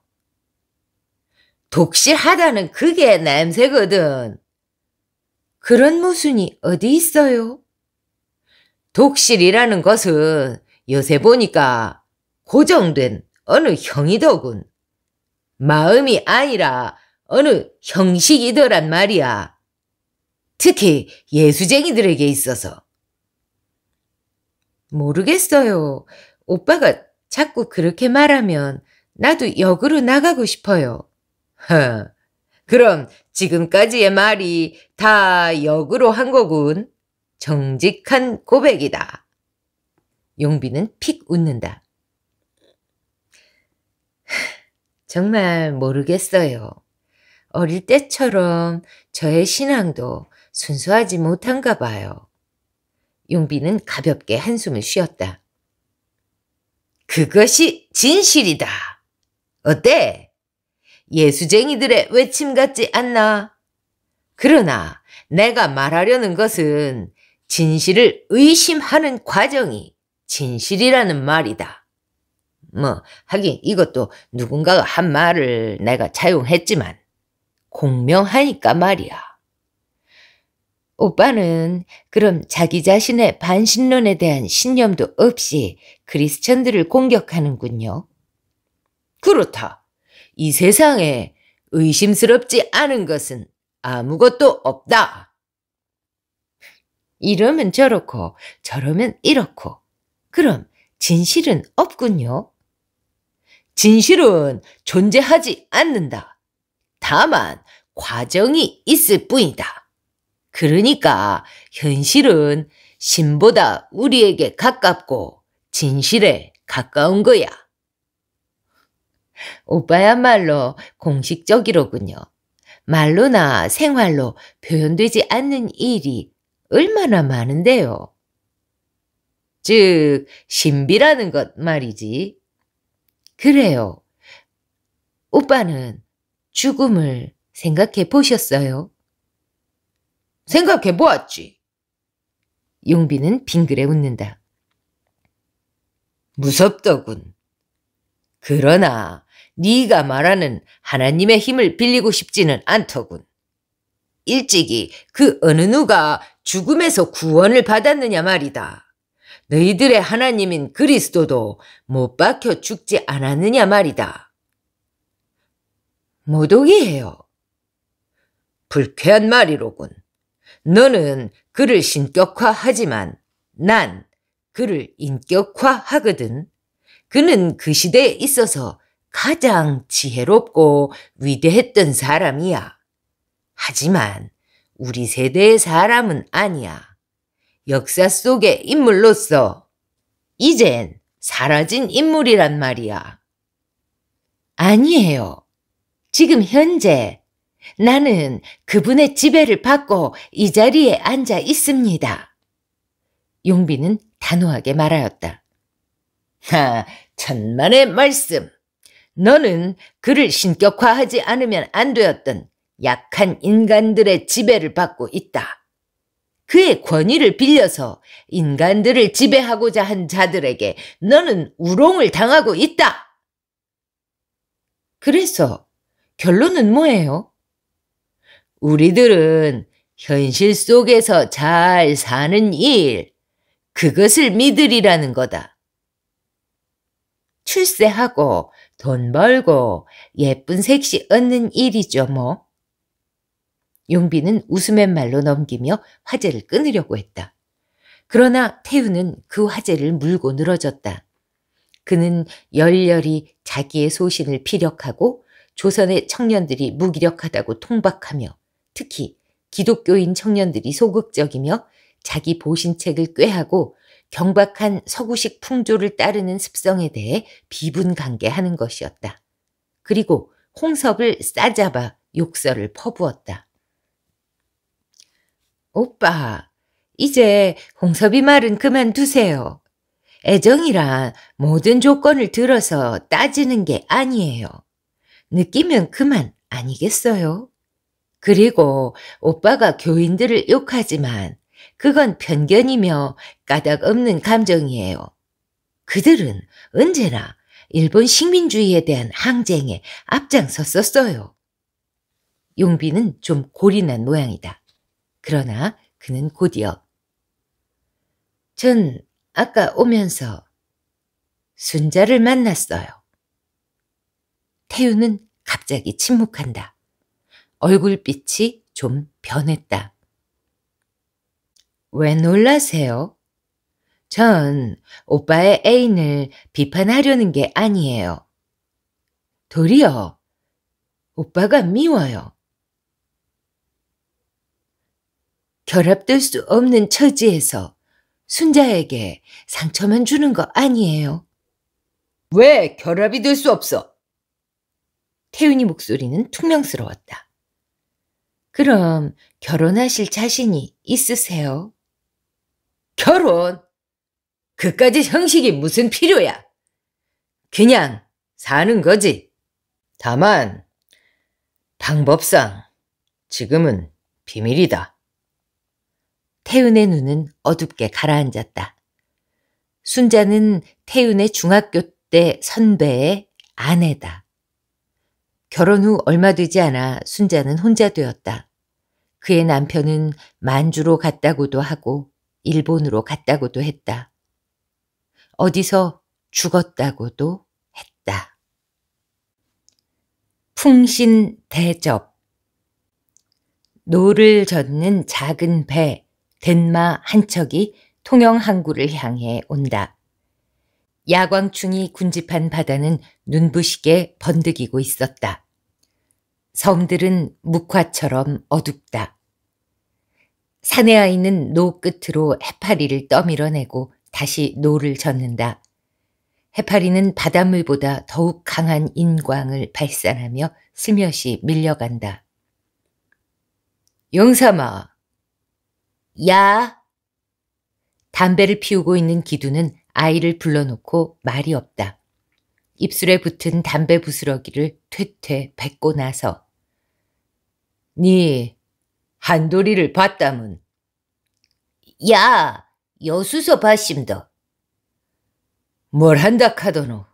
독실하다는 그게 냄새거든. 그런 모순이 어디 있어요? 독실이라는 것은 요새 보니까 고정된 어느 형이더군. 마음이 아니라 어느 형식이더란 말이야. 특히 예수쟁이들에게 있어서. 모르겠어요. 오빠가 자꾸 그렇게 말하면 나도 역으로 나가고 싶어요. 허, 그럼 지금까지의 말이 다 역으로 한 거군. 정직한 고백이다. 용비는 픽 웃는다. 정말 모르겠어요. 어릴 때처럼 저의 신앙도 순수하지 못한가 봐요. 용비는 가볍게 한숨을 쉬었다. 그것이 진실이다. 어때? 예수쟁이들의 외침 같지 않나? 그러나 내가 말하려는 것은 진실을 의심하는 과정이 진실이라는 말이다. 뭐, 하긴 이것도 누군가가 한 말을 내가 차용했지만, 공명하니까 말이야. 오빠는 그럼 자기 자신의 반신론에 대한 신념도 없이 크리스천들을 공격하는군요. 그렇다. 이 세상에 의심스럽지 않은 것은 아무것도 없다. 이러면 저렇고 저러면 이렇고 그럼 진실은 없군요. 진실은 존재하지 않는다. 다만 과정이 있을 뿐이다. 그러니까 현실은 신보다 우리에게 가깝고 진실에 가까운 거야. 오빠야말로 공식적이로군요. 말로나 생활로 표현되지 않는 일이 얼마나 많은데요. 즉, 신비라는 것 말이지. 그래요. 오빠는 죽음을 생각해 보셨어요? 생각해 보았지. 용비는 빙그레 웃는다. 무섭더군. 그러나 네가 말하는 하나님의 힘을 빌리고 싶지는 않더군. 일찍이 그 어느 누가 죽음에서 구원을 받았느냐 말이다. 너희들의 하나님인 그리스도도 못 박혀 죽지 않았느냐 말이다. 모독이에요. 불쾌한 말이로군. 너는 그를 신격화하지만 난 그를 인격화하거든. 그는 그 시대에 있어서 가장 지혜롭고 위대했던 사람이야. 하지만 우리 세대의 사람은 아니야. 역사 속의 인물로서 이젠 사라진 인물이란 말이야. 아니에요. 지금 현재 나는 그분의 지배를 받고 이 자리에 앉아 있습니다. 용비는 단호하게 말하였다. 하, 천만의 말씀. 너는 그를 신격화하지 않으면 안 되었던 약한 인간들의 지배를 받고 있다. 그의 권위를 빌려서 인간들을 지배하고자 한 자들에게 너는 우롱을 당하고 있다. 그래서 결론은 뭐예요? 우리들은 현실 속에서 잘 사는 일, 그것을 믿으리라는 거다. 출세하고 돈 벌고 예쁜 색시 얻는 일이죠 뭐. 용비는 웃음의말로 넘기며 화제를 끊으려고 했다. 그러나 태우는 그 화제를 물고 늘어졌다. 그는 열렬히 자기의 소신을 피력하고 조선의 청년들이 무기력하다고 통박하며 특히 기독교인 청년들이 소극적이며 자기 보신책을 꾀하고 경박한 서구식 풍조를 따르는 습성에 대해 비분간개하는 것이었다. 그리고 홍섭을 싸잡아 욕설을 퍼부었다. 오빠, 이제 홍섭이 말은 그만두세요. 애정이란 모든 조건을 들어서 따지는 게 아니에요. 느끼면 그만 아니겠어요? 그리고 오빠가 교인들을 욕하지만 그건 편견이며 까닭 없는 감정이에요. 그들은 언제나 일본 식민주의에 대한 항쟁에 앞장섰었어요. 용비는 좀 고린한 모양이다. 그러나 그는 곧이어 전 아까 오면서 순자를 만났어요. 태우는 갑자기 침묵한다. 얼굴빛이 좀 변했다. 왜 놀라세요? 전 오빠의 애인을 비판하려는 게 아니에요. 도리어 오빠가 미워요. 결합될 수 없는 처지에서 순자에게 상처만 주는 거 아니에요. 왜 결합이 될 수 없어? 태윤이 목소리는 퉁명스러웠다. 그럼 결혼하실 자신이 있으세요? 결혼? 그까지 형식이 무슨 필요야? 그냥 사는 거지. 다만 방법상 지금은 비밀이다. 태은의 눈은 어둡게 가라앉았다. 순자는 태윤의 중학교 때 선배의 아내다. 결혼 후 얼마 되지 않아 순자는 혼자 되었다. 그의 남편은 만주로 갔다고도 하고 일본으로 갔다고도 했다. 어디서 죽었다고도 했다. 풍신 대접 노를 젓는 작은 배 덴마 한 척이 통영 항구를 향해 온다. 야광충이 군집한 바다는 눈부시게 번득이고 있었다. 섬들은 묵화처럼 어둡다. 사내 아이는노 끝으로 해파리를 떠밀어내고 다시 노를 젓는다. 해파리는 바닷물보다 더욱 강한 인광을 발산하며 스며시 밀려간다. 용삼아 야! 담배를 피우고 있는 기두는 아이를 불러놓고 말이 없다. 입술에 붙은 담배 부스러기를 퇴퇴 뱉고 나서 네 한도리를 봤다문. 야! 여수서 봤심더. 뭘 한다 카더노?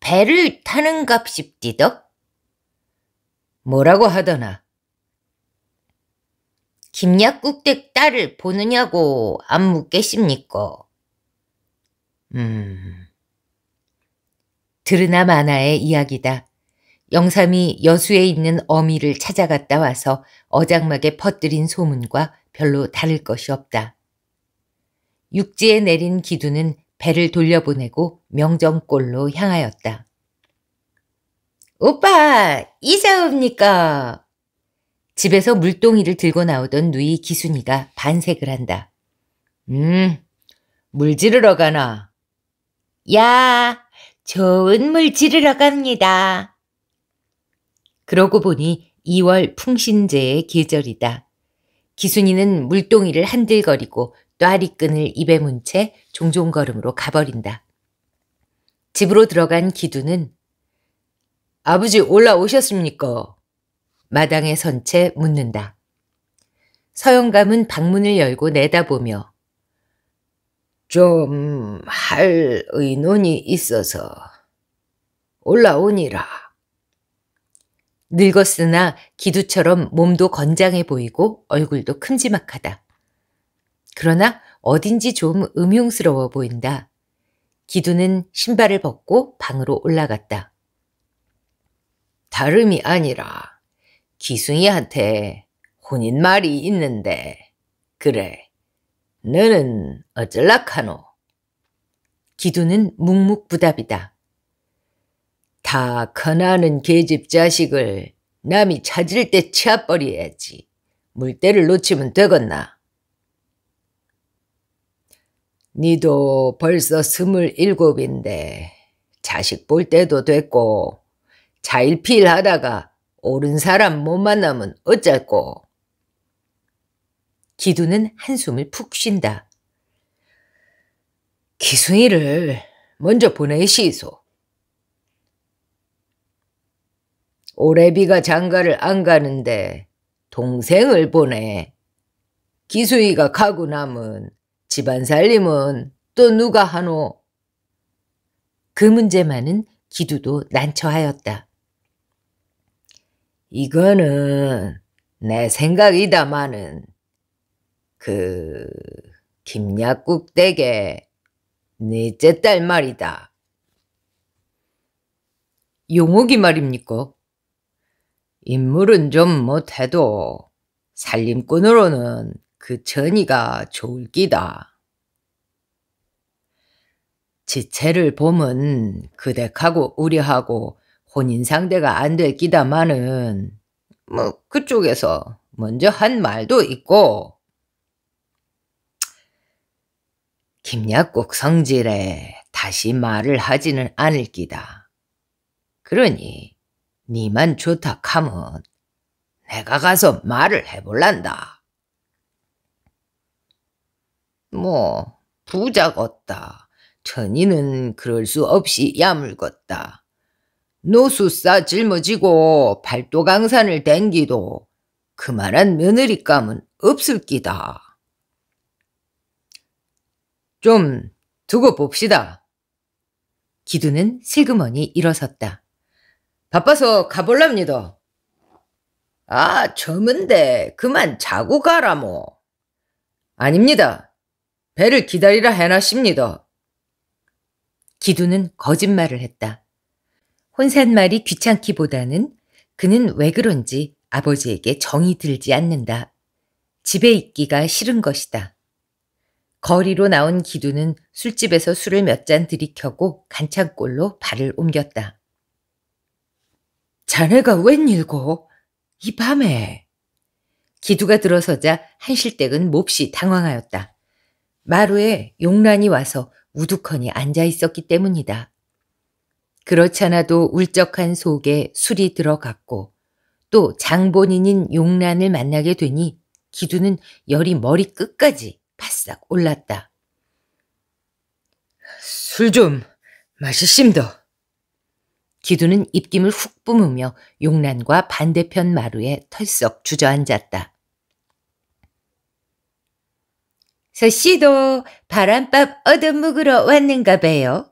배를 타는 값십디덕? 뭐라고 하더나? 김약국댁 딸을 보느냐고 안묻겠십니까 음... 들으나 마나의 이야기다. 영삼이 여수에 있는 어미를 찾아갔다 와서 어장막에 퍼뜨린 소문과 별로 다를 것이 없다. 육지에 내린 기두는 배를 돌려보내고 명정골로 향하였다. 오빠, 이사 옵니까? 집에서 물동이를 들고 나오던 누이 기순이가 반색을 한다. 음, 물 지르러 가나? 야, 좋은 물 지르러 갑니다. 그러고 보니 2월 풍신제의 계절이다. 기순이는 물동이를 한들거리고 또아리끈을 입에 문 채 종종 걸음으로 가버린다. 집으로 들어간 기두는 아버지 올라오셨습니까? 마당에 선 채 묻는다. 서영감은 방문을 열고 내다보며 좀 할 의논이 있어서 올라오니라. 늙었으나 기두처럼 몸도 건장해 보이고 얼굴도 큼지막하다. 그러나 어딘지 좀 음흉스러워 보인다. 기두는 신발을 벗고 방으로 올라갔다. 다름이 아니라 기숭이한테 혼인 말이 있는데 그래 너는 어쩔라카노 기두는 묵묵부답이다. 다 커나는 계집 자식을 남이 찾을 때 치아버려야지. 물때를 놓치면 되겄나? 니도 벌써 스물일곱인데 자식 볼 때도 됐고 자일필 하다가 옳은 사람 못 만나면 어쩔고 기두는 한숨을 푹 쉰다. 기순이를 먼저 보내시소. 오래비가 장가를 안 가는데 동생을 보내. 기수이가 가고 남은 집안 살림은 또 누가 하노? 그 문제만은 기두도 난처하였다. 이거는 내 생각이다마는 그 김약국 댁에 넷째 딸 말이다. 용옥이 말입니까? 인물은 좀 못해도 살림꾼으로는 그 전이가 좋을 기다 지체를 보면 그댁하고 우리하고 혼인 상대가 안 됐기다마는 뭐 그쪽에서 먼저 한 말도 있고 김약국 성질에 다시 말을 하지는 않을 기다. 그러니 니만 좋다 카면 내가 가서 말을 해볼란다. 뭐 부자겄다. 천이는 그럴 수 없이 야물겄다. 노수사 짊어지고 팔도강산을 댕기도 그만한 며느리감은 없을끼다. 좀 두고 봅시다. 기두는 슬그머니 일어섰다. 바빠서 가볼랍니다. 아, 젊은데 그만 자고 가라 뭐. 아닙니다. 배를 기다리라 해놨십니다. 기두는 거짓말을 했다. 혼잣말이 귀찮기보다는 그는 왜 그런지 아버지에게 정이 들지 않는다. 집에 있기가 싫은 것이다. 거리로 나온 기두는 술집에서 술을 몇 잔 들이켜고 간창골로 발을 옮겼다. 자네가 웬일고? 이 밤에? 기두가 들어서자 한실댁은 몹시 당황하였다. 마루에 용란이 와서 우두커니 앉아 있었기 때문이다. 그렇잖아도 울적한 속에 술이 들어갔고 또 장본인인 용란을 만나게 되니 기두는 열이 머리 끝까지 바싹 올랐다. 술 좀 마시심더. 기두는 입김을 훅 뿜으며 용란과 반대편 마루에 털썩 주저앉았다. 서씨도 바람밥 얻어먹으러 왔는가 봬요.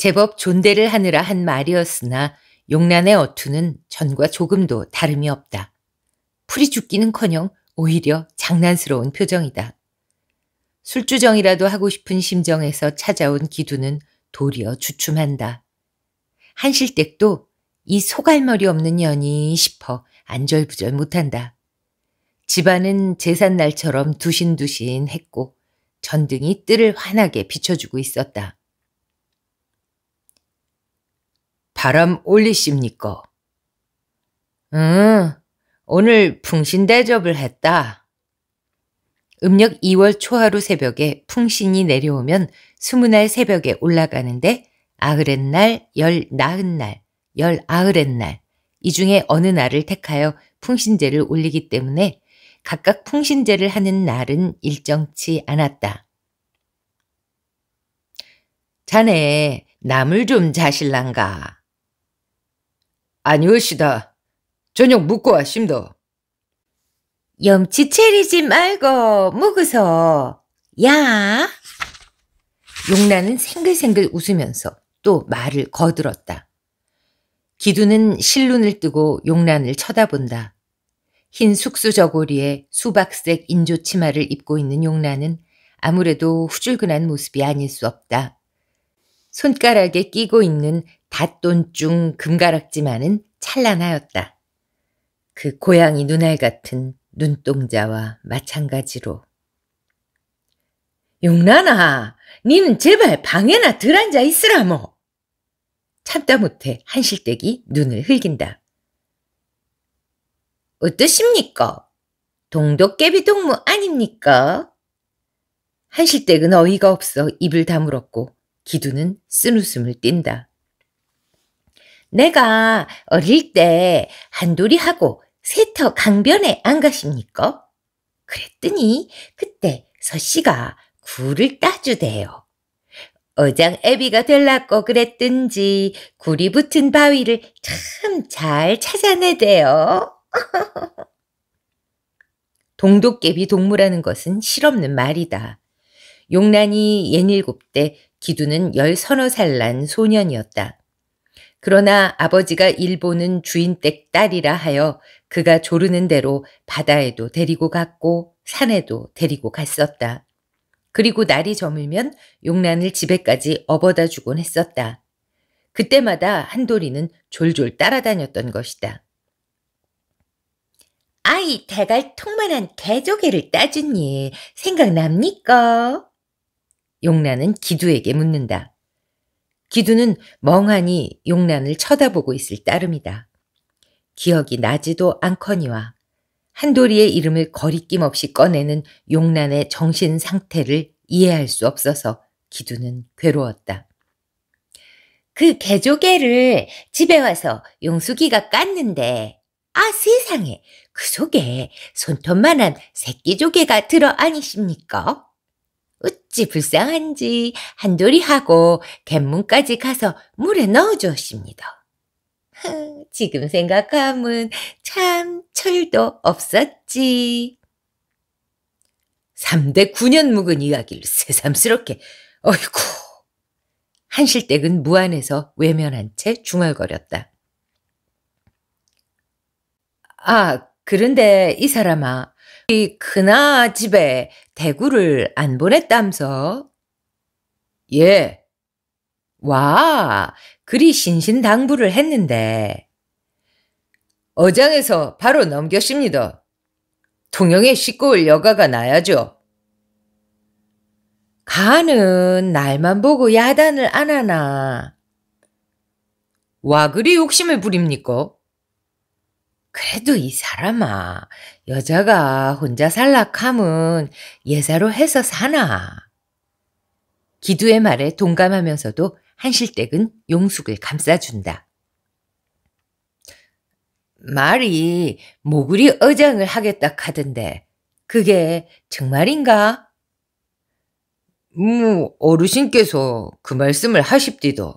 제법 존대를 하느라 한 말이었으나 용란의 어투는 전과 조금도 다름이 없다. 풀이 죽기는커녕 오히려 장난스러운 표정이다. 술주정이라도 하고 싶은 심정에서 찾아온 기두는 도리어 주춤한다. 한실댁도 이 소갈머리 없는 년이 싶어 안절부절 못한다. 집안은 재산날처럼 두신두신 했고 전등이 뜰을 환하게 비춰주고 있었다. 바람 올리십니까? 응, 오늘 풍신 대접을 했다. 음력 2월 초하루 새벽에 풍신이 내려오면 스무날 새벽에 올라가는데 아흐렛 날, 열 나흔 날, 열 아흐렛 날, 이 중에 어느 날을 택하여 풍신제를 올리기 때문에 각각 풍신제를 하는 날은 일정치 않았다. 자네 남을 좀 자실란가? 아니으시다. 저녁 묵고 왔심도. 염치 체리지 말고 묵으소. 야. 용란은 생글생글 웃으면서 또 말을 거들었다. 기두는 실눈을 뜨고 용란을 쳐다본다. 흰 숙수 저고리에 수박색 인조 치마를 입고 있는 용란은 아무래도 후줄근한 모습이 아닐 수 없다. 손가락에 끼고 있는 닷돈중 금가락지만은 찬란하였다. 그 고양이 눈알 같은 눈동자와 마찬가지로. 용란아, 니는 제발 방에나 들앉아 있으라모. 참다 못해 한실댁이 눈을 흘긴다. 어떠십니까? 동독깨비 동무 아닙니까? 한실댁은 어이가 없어 입을 다물었고 기두는 쓴 웃음을 띈다. 내가 어릴 때 한돌이하고 세터 강변에 안 가십니까? 그랬더니 그때 서씨가 굴을 따주대요. 어장 애비가 될라고 그랬든지 굴이 붙은 바위를 참 잘 찾아내대요. 동독깨비 동무라는 것은 실없는 말이다. 용란이 예일곱때 기두는 열서너 살 난 소년이었다. 그러나 아버지가 일본은 주인댁 딸이라 하여 그가 조르는 대로 바다에도 데리고 갔고 산에도 데리고 갔었다. 그리고 날이 저물면 용란을 집에까지 업어다 주곤 했었다. 그때마다 한돌이는 졸졸 따라다녔던 것이다. 아이 대갈 통만한 개조개를 따주니 생각납니까? 용란은 기두에게 묻는다. 기두는 멍하니 용란을 쳐다보고 있을 따름이다. 기억이 나지도 않거니와 한도리의 이름을 거리낌 없이 꺼내는 용란의 정신 상태를 이해할 수 없어서 기두는 괴로웠다. 그 개조개를 집에 와서 용수기가 깠는데 아 세상에 그 속에 손톱만한 새끼조개가 들어 아니십니까? 어찌 불쌍한지 한돌이하고 갯문까지 가서 물에 넣어주었습니다. 지금 생각하면 참 철도 없었지. 3대 9년 묵은 이야기를 새삼스럽게 어이구 한실댁은 무안에서 외면한 채 중얼거렸다. 아 그런데 이 사람아 이 큰아 집에 대구를 안 보냈담서. 예. 와, 그리 신신당부를 했는데. 어장에서 바로 넘겼습니다. 통영에 씻고 올 여가가 나야죠. 가는 날만 보고 야단을 안 하나. 와 그리 욕심을 부립니까? 그래도 이 사람아, 여자가 혼자 살락함은 예사로 해서 사나. 기두의 말에 동감하면서도 한실댁은 용숙을 감싸준다. 말이 모구리 어장을 하겠다 카던데 그게 정말인가? 음, 어르신께서 그 말씀을 하십디도.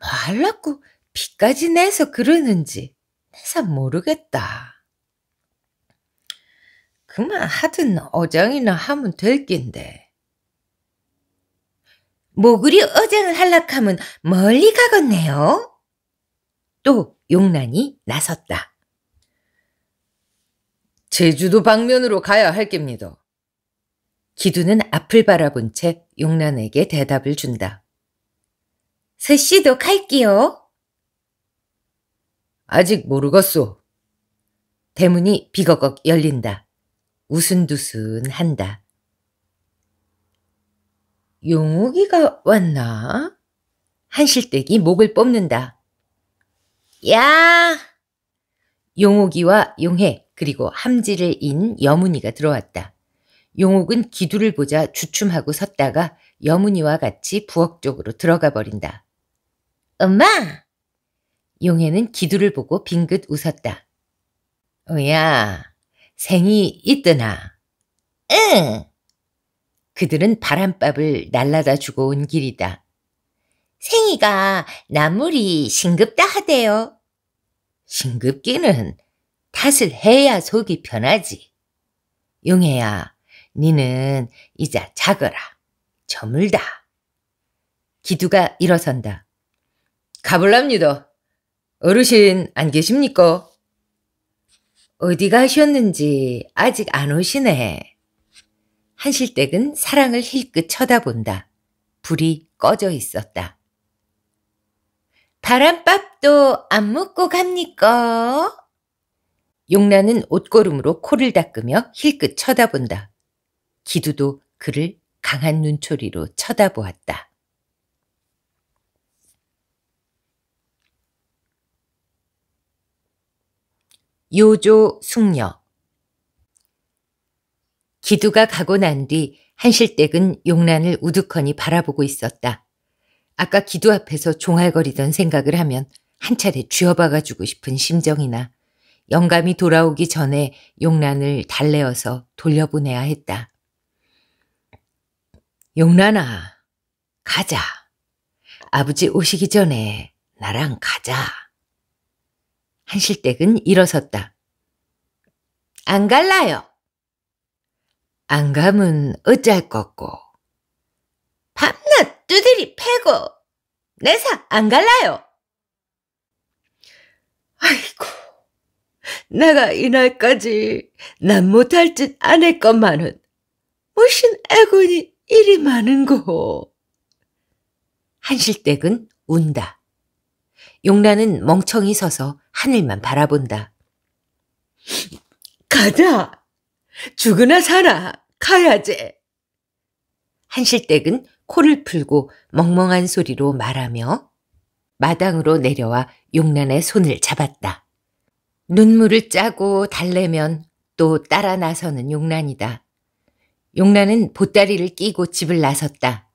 말랐고 피까지 내서 그러는지 해산 모르겠다. 그만 하든 어장이나 하면 될 낀데. 모 그리 어장을 할락하면 멀리 가겠네요. 또 용란이 나섰다. 제주도 방면으로 가야 할 깁니다. 기두는 앞을 바라본 채 용란에게 대답을 준다. 셋씨도 갈게요. 아직 모르겠소. 대문이 비걱걱 열린다. 우순두순한다. 용욱이가 왔나? 한실댁이 목을 뽑는다. 야! 용옥이와 용해 그리고 함지를 인 여문이가 들어왔다. 용옥은 기두를 보자 주춤하고 섰다가 여문이와 같이 부엌 쪽으로 들어가 버린다. 엄마! 용해는 기두를 보고 빙긋 웃었다. 야, 생이 있더나. 응. 그들은 바람밥을 날라다 주고 온 길이다. 생이가 나물이 싱겁다 하대요. 싱겁기는 탓을 해야 속이 편하지. 용해야, 니는 이자 작어라. 저물다. 기두가 일어선다. 가볼랍니다. 어르신 안 계십니까? 어디 가셨는지 아직 안 오시네. 한실댁은 사랑을 힐끗 쳐다본다. 불이 꺼져 있었다. 바람밥도 안 묻고 갑니까? 용란은 옷걸음으로 코를 닦으며 힐끗 쳐다본다. 기두도 그를 강한 눈초리로 쳐다보았다. 요조 숙녀 기두가 가고 난 뒤 한실댁은 용란을 우두커니 바라보고 있었다. 아까 기두 앞에서 종알거리던 생각을 하면 한 차례 쥐어박아주고 싶은 심정이나 영감이 돌아오기 전에 용란을 달래어서 돌려보내야 했다. 용란아, 가자. 아버지 오시기 전에 나랑 가자. 한실댁은 일어섰다. 안 갈라요. 안 가면 어쩔 거고. 밤낮 두드리 패고 내사 안 갈라요. 아이고 내가 이날까지 난 못할 짓안했것만은 무슨 애군이 일이 많은고. 한실댁은 운다. 용란은 멍청이 서서 하늘만 바라본다. 가자! 죽으나 사나 가야지! 한실댁은 코를 풀고 멍멍한 소리로 말하며 마당으로 내려와 용란의 손을 잡았다. 눈물을 짜고 달래면 또 따라 나서는 용란이다. 용란은 보따리를 끼고 집을 나섰다.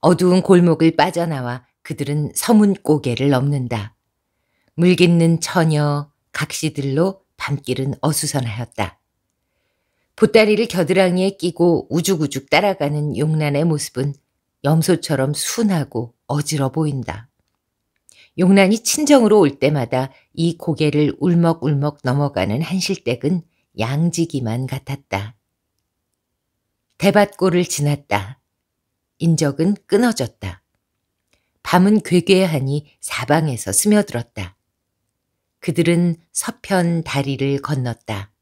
어두운 골목을 빠져나와 그들은 서문 고개를 넘는다. 물깃는 처녀, 각시들로 밤길은 어수선하였다. 보따리를 겨드랑이에 끼고 우죽우죽 따라가는 용란의 모습은 염소처럼 순하고 어지러 보인다. 용란이 친정으로 올 때마다 이 고개를 울먹울먹 넘어가는 한실댁은 양지기만 같았다. 대밭골을 지났다. 인적은 끊어졌다. 밤은 괴괴하니 사방에서 스며들었다. 그들은 서편 다리를 건넜다.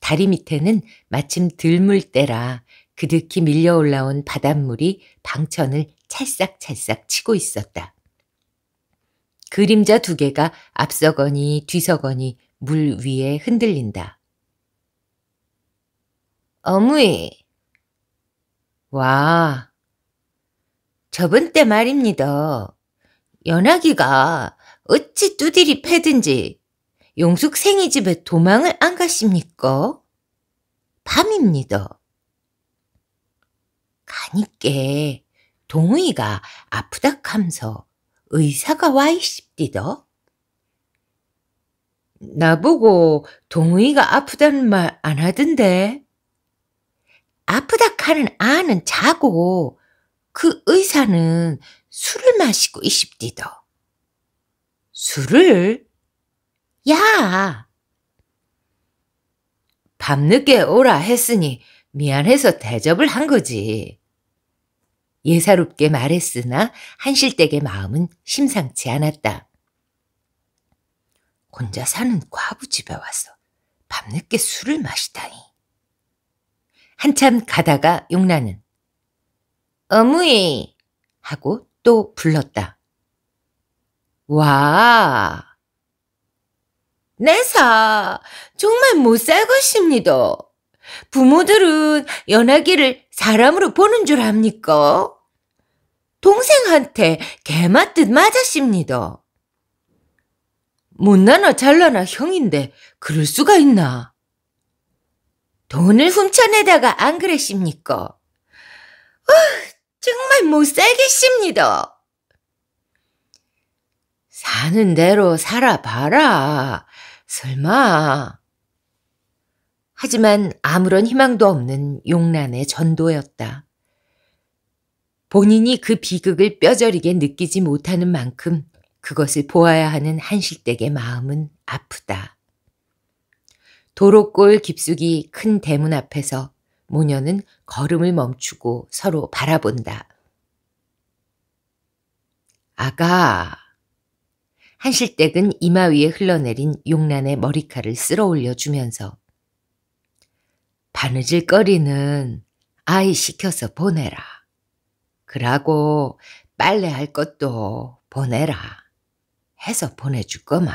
다리 밑에는 마침 들물때라 그득히 밀려 올라온 바닷물이 방천을 찰싹찰싹 치고 있었다. 그림자 두 개가 앞서거니 뒤서거니 물 위에 흔들린다. 어무이. 와, 저번 때 말입니다. 연하기가 어찌 두드리 패든지 용숙 생이 집에 도망을 안 가십니까? 밤입니다. 가니께 동의가 아프다 캄서 의사가 와있십디다 나보고 동의가 아프다는 말 안 하던데. 아프다 카는 아는 자고 그 의사는 술을 마시고 있십디도. 술을? 야! 밤늦게 오라 했으니 미안해서 대접을 한 거지. 예사롭게 말했으나 한실댁의 마음은 심상치 않았다. 혼자 사는 과부 집에 와서 밤늦게 술을 마시다니. 한참 가다가 용나는 어무이 하고 또 불렀다. 와, 내사 정말 못 살것입니다. 부모들은 연하기를 사람으로 보는 줄 압니까? 동생한테 개맞듯 맞았습니다. 못나나 잘나나 형인데 그럴 수가 있나? 돈을 훔쳐내다가 안 그랬습니까? 어, 정말 못살겠습니다. 사는 대로 살아봐라. 설마. 하지만 아무런 희망도 없는 용란의 전도였다. 본인이 그 비극을 뼈저리게 느끼지 못하는 만큼 그것을 보아야 하는 한실댁의 마음은 아프다. 도로골 깊숙이 큰 대문 앞에서 모녀는 걸음을 멈추고 서로 바라본다. 아가. 한실댁은 이마 위에 흘러내린 용란의 머리칼을 쓸어 올려주면서 바느질 거리는 아이 시켜서 보내라. 그라고 빨래할 것도 보내라. 해서 보내줄거마.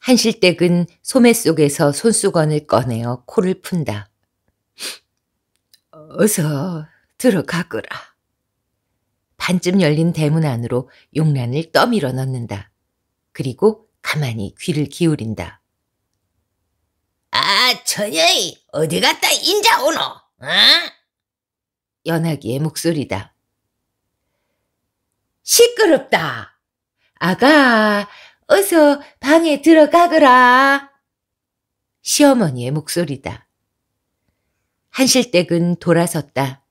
한실댁은 소매 속에서 손수건을 꺼내어 코를 푼다. 어서 들어가거라. 반쯤 열린 대문 안으로 용란을 떠밀어 넣는다. 그리고 가만히 귀를 기울인다. 아, 처녀이 어디 갔다 인자 오노? 응? 어? 연하기의 목소리다. 시끄럽다. 아가, 어서 방에 들어가거라. 시어머니의 목소리다. 한실댁은 돌아섰다.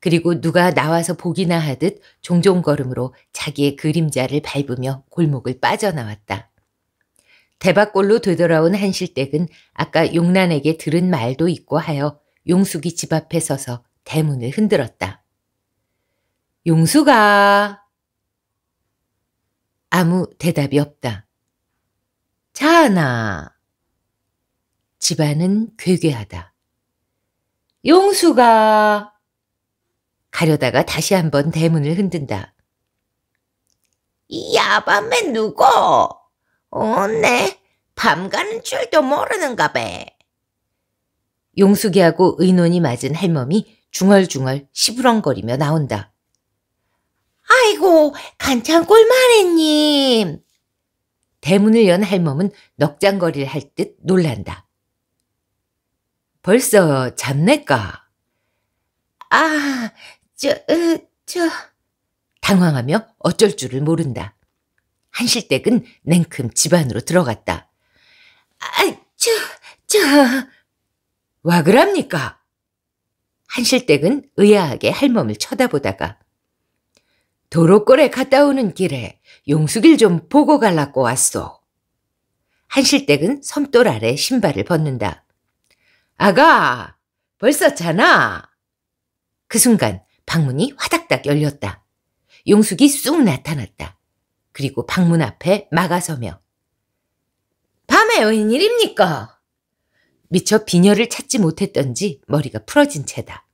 그리고 누가 나와서 보기나 하듯 종종 걸음으로 자기의 그림자를 밟으며 골목을 빠져나왔다. 대박골로 되돌아온 한실댁은 아까 용란에게 들은 말도 있고 하여 용숙이 집 앞에 서서 대문을 흔들었다. 용숙아! 아무 대답이 없다. 자나 집안은 괴괴하다. 용수가 가려다가 다시 한번 대문을 흔든다. 이 야밤에 누구? 어네밤 가는 줄도 모르는가 배. 용숙이하고 의논이 맞은 할멈이 중얼중얼 시부렁거리며 나온다. 아이고, 간창골 마래님. 대문을 연 할멈은 넉장거리를 할 듯 놀란다. 벌써 잡낼까 아, 저, 으, 저. 당황하며 어쩔 줄을 모른다. 한실댁은 냉큼 집 안으로 들어갔다. 아, 저, 저. 와 그럽니까? 한실댁은 의아하게 할멈을 쳐다보다가 도로골에 갔다 오는 길에 용수길 좀 보고 갈라고 왔소. 한실댁은 섬돌 아래 신발을 벗는다. 아가, 벌써 자나? 그 순간 방문이 화닥닥 열렸다. 용숙이 쑥 나타났다. 그리고 방문 앞에 막아서며 밤에 웬일입니까? 미처 비녀를 찾지 못했던지 머리가 풀어진 채다.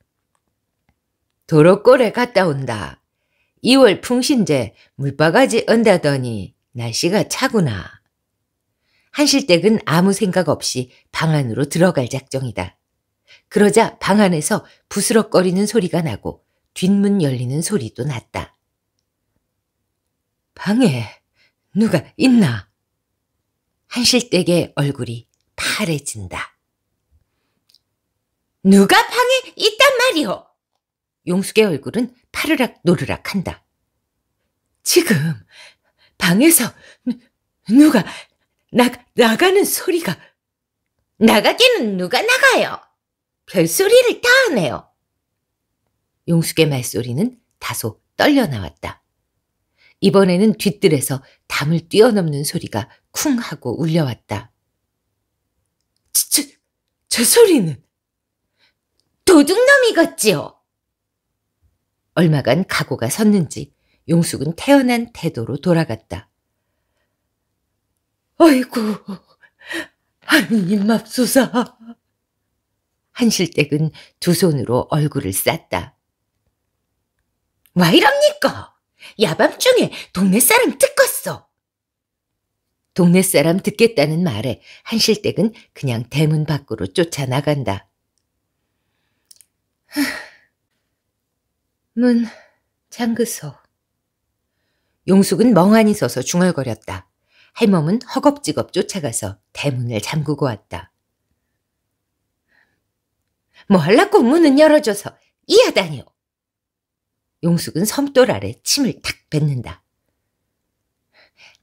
도로골에 갔다 온다. 2월 풍신제 물바가지 언다더니 날씨가 차구나. 한실댁은 아무 생각 없이 방 안으로 들어갈 작정이다. 그러자 방 안에서 부스럭거리는 소리가 나고 뒷문 열리는 소리도 났다. 방에 누가 있나? 한실댁의 얼굴이 파래진다. 누가 방에 있단 말이오? 용숙의 얼굴은 파르락 노르락 한다. 지금 방에서 누, 가 나, 나가는 소리가 나가기는 누가 나가요? 별소리를 다 하네요. 용숙의 말소리는 다소 떨려 나왔다. 이번에는 뒤뜰에서 담을 뛰어넘는 소리가 쿵 하고 울려왔다. 저, 저, 저 소리는 도둑놈이겠지요. 얼마간 각오가 섰는지 용숙은 태어난 태도로 돌아갔다. 아이고, 아니 입 맙소사. 한실댁은 두 손으로 얼굴을 쌌다. 와 이럽니까? 야밤중에 동네 사람 듣겄어. 동네 사람 듣겠다는 말에 한실댁은 그냥 대문 밖으로 쫓아나간다. 문 잠그소. 용숙은 멍하니 서서 중얼거렸다. 할멈은 허겁지겁 쫓아가서 대문을 잠그고 왔다. 뭐 할라고 문은 열어줘서 이하다니요. 용숙은 섬돌 아래 침을 탁 뱉는다.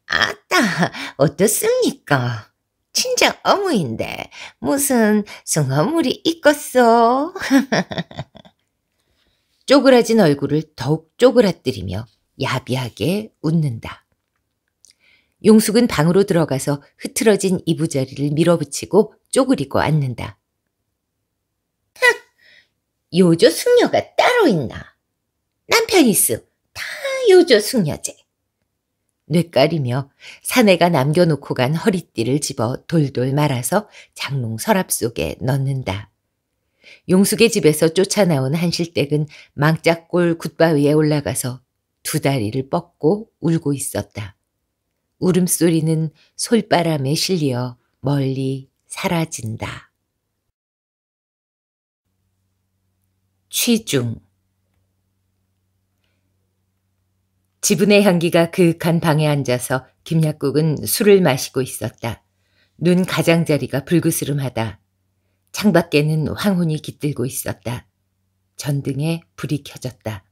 아따, 어떻습니까? 친정 어무인데 무슨 성어물이있겠어 쪼그라진 얼굴을 더욱 쪼그라뜨리며 야비하게 웃는다. 용숙은 방으로 들어가서 흐트러진 이부자리를 밀어붙이고 쪼그리고 앉는다. 탁! 요조 숙녀가 따로 있나? 남편 있음. 다 요조 숙녀제. 뇌깔이며 사내가 남겨놓고 간 허리띠를 집어 돌돌 말아서 장롱 서랍 속에 넣는다. 용숙의 집에서 쫓아나온 한실댁은 망짝골 굿바위에 올라가서 두 다리를 뻗고 울고 있었다. 울음소리는 솔바람에 실리어 멀리 사라진다. 취중 지분의 향기가 그윽한 방에 앉아서 김약국은 술을 마시고 있었다. 눈 가장자리가 불그스름하다. 창밖에는 황혼이 깃들고 있었다. 전등에 불이 켜졌다.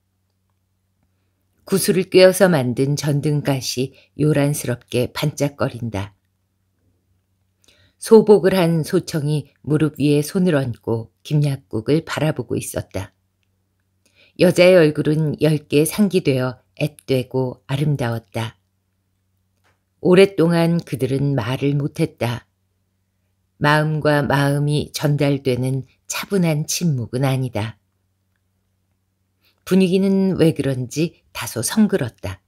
구슬을 꿰어서 만든 전등갓이 요란스럽게 반짝거린다. 소복을 한 소청이 무릎 위에 손을 얹고 김약국을 바라보고 있었다. 여자의 얼굴은 열개 상기되어 앳되고 아름다웠다. 오랫동안 그들은 말을 못했다. 마음과 마음이 전달되는 차분한 침묵은 아니다. 분위기는 왜 그런지 다소 성그었다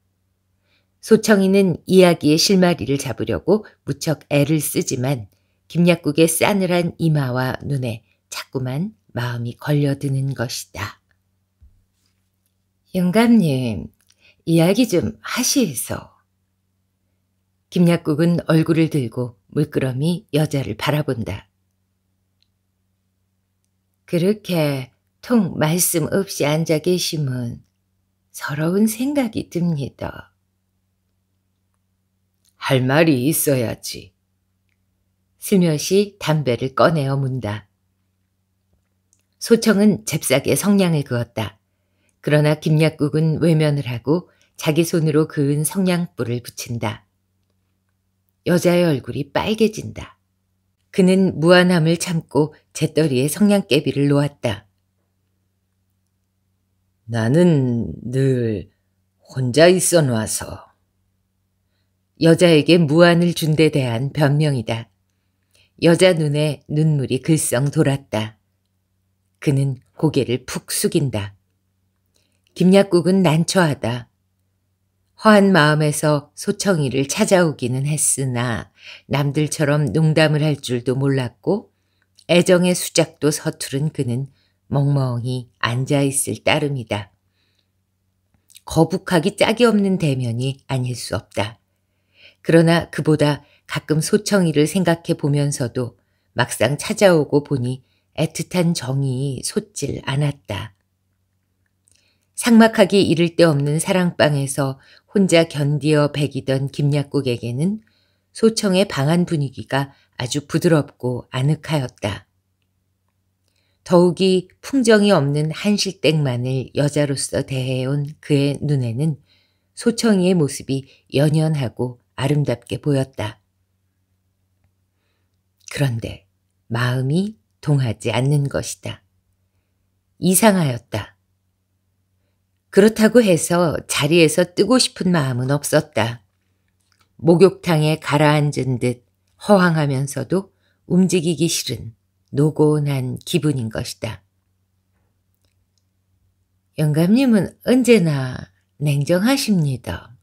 소청이는 이야기의 실마리를 잡으려고 무척 애를 쓰지만 김약국의 싸늘한 이마와 눈에 자꾸만 마음이 걸려드는 것이다. 영감님, 이야기 좀하시서 김약국은 얼굴을 들고 물끄러미 여자를 바라본다. 그렇게 통 말씀 없이 앉아 계심은 서러운 생각이 듭니다. 할 말이 있어야지. 스며시 담배를 꺼내어 문다. 소청은 잽싸게 성냥을 그었다. 그러나 김약국은 외면을 하고 자기 손으로 그은 성냥불을 붙인다. 여자의 얼굴이 빨개진다. 그는 무안함을 참고 재떨이에 성냥개비를 놓았다. 나는 늘 혼자 있어 놔서. 여자에게 무안을 준 데 대한 변명이다. 여자 눈에 눈물이 글썽 돌았다. 그는 고개를 푹 숙인다. 김약국은 난처하다. 허한 마음에서 소청이를 찾아오기는 했으나 남들처럼 농담을 할 줄도 몰랐고 애정의 수작도 서투른 그는 멍멍이 앉아있을 따름이다. 거북하기 짝이 없는 대면이 아닐 수 없다. 그러나 그보다 가끔 소청이를 생각해 보면서도 막상 찾아오고 보니 애틋한 정이 솟질 않았다. 상막하기 이를 데 없는 사랑방에서 혼자 견디어 배기던 김약국에게는 소청의 방한 분위기가 아주 부드럽고 아늑하였다. 더욱이 풍정이 없는 한실댁만을 여자로서 대해온 그의 눈에는 소청이의 모습이 연연하고 아름답게 보였다. 그런데 마음이 동하지 않는 것이다. 이상하였다. 그렇다고 해서 자리에서 뜨고 싶은 마음은 없었다. 목욕탕에 가라앉은 듯 허황하면서도 움직이기 싫은 노곤한 기분인 것이다. 영감님은 언제나 냉정하십니다.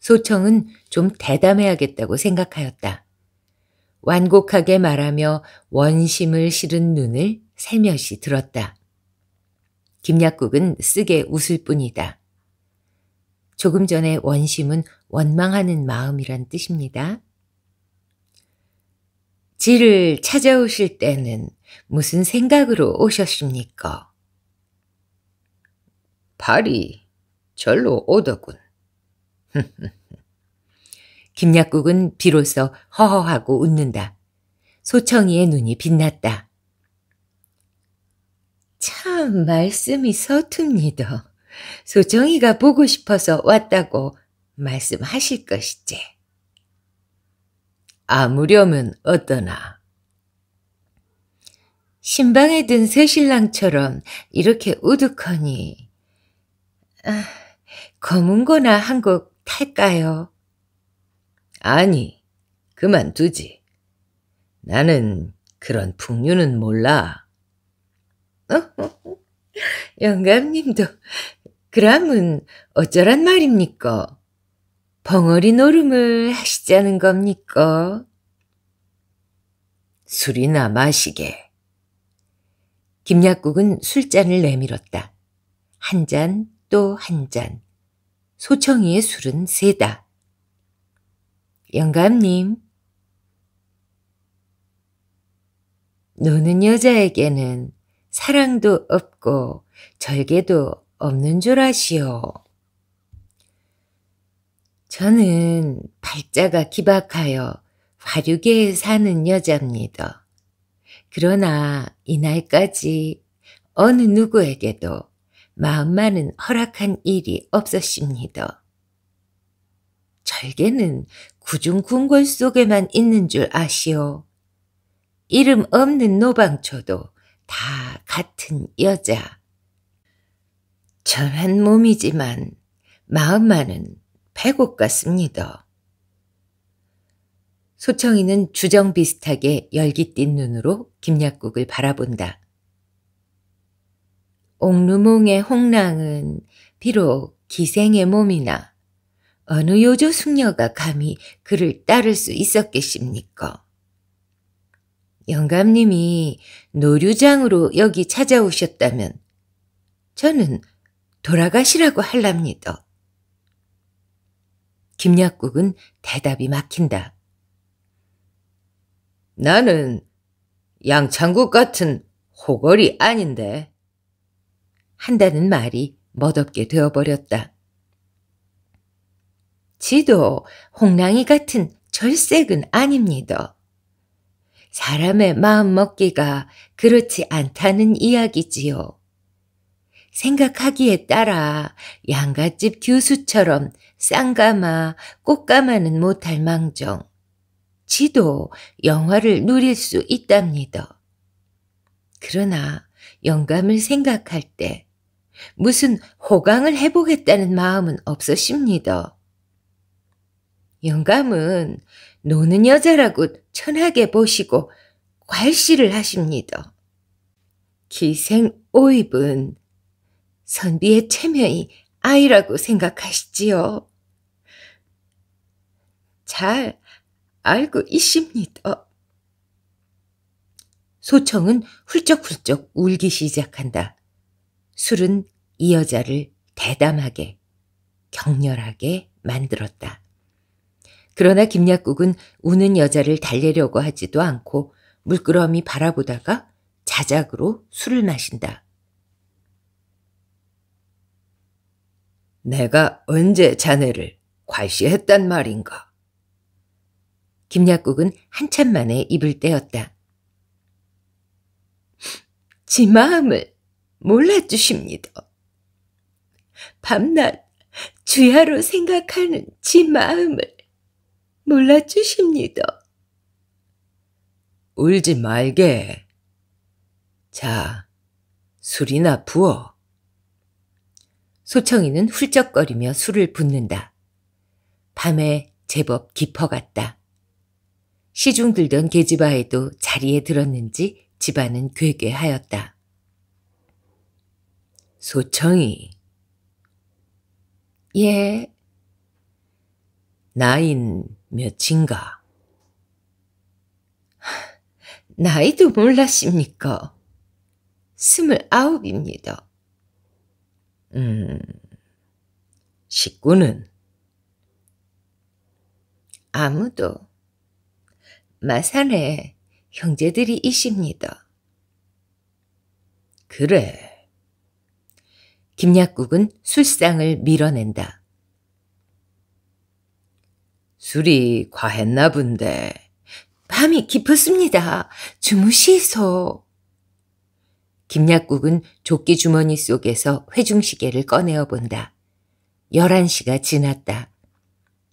소청은 좀 대담해야겠다고 생각하였다. 완곡하게 말하며 원심을 실은 눈을 살며시 들었다. 김약국은 쓰게 웃을 뿐이다. 조금 전에 원심은 원망하는 마음이란 뜻입니다. 지를 찾아오실 때는 무슨 생각으로 오셨습니까? 발이 절로 오더군. 김약국은 비로소 허허하고 웃는다. 소청이의 눈이 빛났다. 참 말씀이 서툽니다. 소정이가 보고 싶어서 왔다고 말씀하실 것이지. 아무렴은 어떠나? 신방에 든 새신랑처럼 이렇게 우두커니 아, 검은 거나 한 곡 탈까요? 아니, 그만두지. 나는 그런 풍류는 몰라. 영감님도 그람은 어쩌란 말입니까? 벙어리 노름을 하시자는 겁니까? 술이나 마시게. 김약국은 술잔을 내밀었다. 한 잔 또 한 잔. 소청이의 술은 세다. 영감님. 노는 여자에게는 사랑도 없고 절개도 없는 줄 아시오. 저는 발자가 기박하여 화류계에 사는 여자입니다. 그러나 이날까지 어느 누구에게도 마음만은 허락한 일이 없었습니다. 절개는 구중궁궐 속에만 있는 줄 아시오. 이름 없는 노방초도 다 같은 여자. 전한 몸이지만 마음만은 백옥 같습니다. 소청이는 주정 비슷하게 열기 띤 눈으로 김약국을 바라본다. 옥루몽의 홍랑은 비록 기생의 몸이나 어느 요조 숙녀가 감히 그를 따를 수 있었겠습니까? 영감님이 노류장으로 여기 찾아오셨다면 저는 돌아가시라고 할랍니다. 김약국은 대답이 막힌다. 나는 양창국 같은 호걸이 아닌데. 한다는 말이 멋없게 되어버렸다. 지도 홍랑이 같은 절색은 아닙니다. 사람의 마음먹기가 그렇지 않다는 이야기지요. 생각하기에 따라 양가집 교수처럼 쌍가마, 꽃가마는 못할 망정. 지도 영화를 누릴 수 있답니다. 그러나 영감을 생각할 때 무슨 호강을 해보겠다는 마음은 없으십니다. 영감은 노는 여자라고 천하게 보시고 괄시를 하십니다. 기생오입은 선비의 체면이 아이라고 생각하시지요. 잘 알고 있습니다. 소청은 훌쩍훌쩍 울기 시작한다. 술은 이 여자를 대담하게, 격렬하게 만들었다. 그러나 김약국은 우는 여자를 달래려고 하지도 않고 물끄러미 바라보다가 자작으로 술을 마신다. 내가 언제 자네를 괄시했단 말인가? 김약국은 한참 만에 입을 떼었다. 지 마음을 몰라주십니다. 밤낮 주야로 생각하는 지 마음을 몰라주십니다. 울지 말게. 자, 술이나 부어. 소청이는 훌쩍거리며 술을 붓는다. 밤에 제법 깊어갔다. 시중 들던 계집아에도 자리에 들었는지 집안은 괴괴하였다. 소청이. 예. 나인 몇인가? 나이도 몰랐십니까? 스물아홉입니다. 음, 식구는? 아무도. 마산에 형제들이 있십니다 그래. 김약국은 술상을 밀어낸다. 술이 과했나 본데. 밤이 깊었습니다. 주무시소. 김약국은 조끼 주머니 속에서 회중시계를 꺼내어 본다. 11시가 지났다.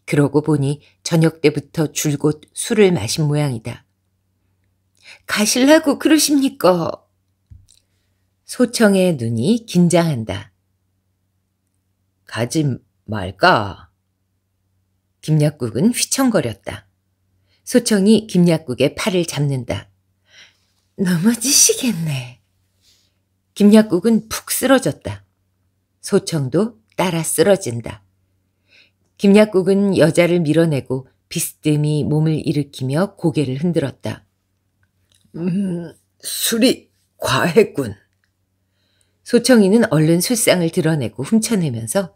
그러고 보니 저녁 때부터 줄곧 술을 마신 모양이다. 가실라고 그러십니까? 소청의 눈이 긴장한다. 가지 말까? 김약국은 휘청거렸다. 소청이 김약국의 팔을 잡는다. 넘어지시겠네. 김약국은 푹 쓰러졌다. 소청도 따라 쓰러진다. 김약국은 여자를 밀어내고 비스듬히 몸을 일으키며 고개를 흔들었다. 음, 술이 과했군. 소청이는 얼른 술상을 드러내고 훔쳐내면서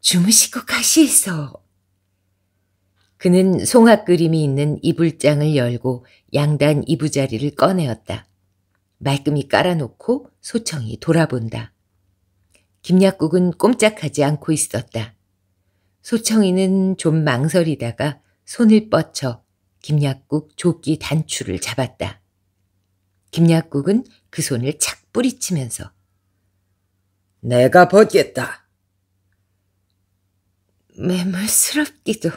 주무시고 가시소 그는 송악 그림이 있는 이불장을 열고 양단 이부자리를 꺼내었다. 말끔히 깔아놓고 소청이 돌아본다. 김약국은 꼼짝하지 않고 있었다. 소청이는 좀 망설이다가 손을 뻗쳐 김약국 조끼 단추를 잡았다. 김약국은 그 손을 착 뿌리치면서 내가 벗겠다. 매물스럽기도.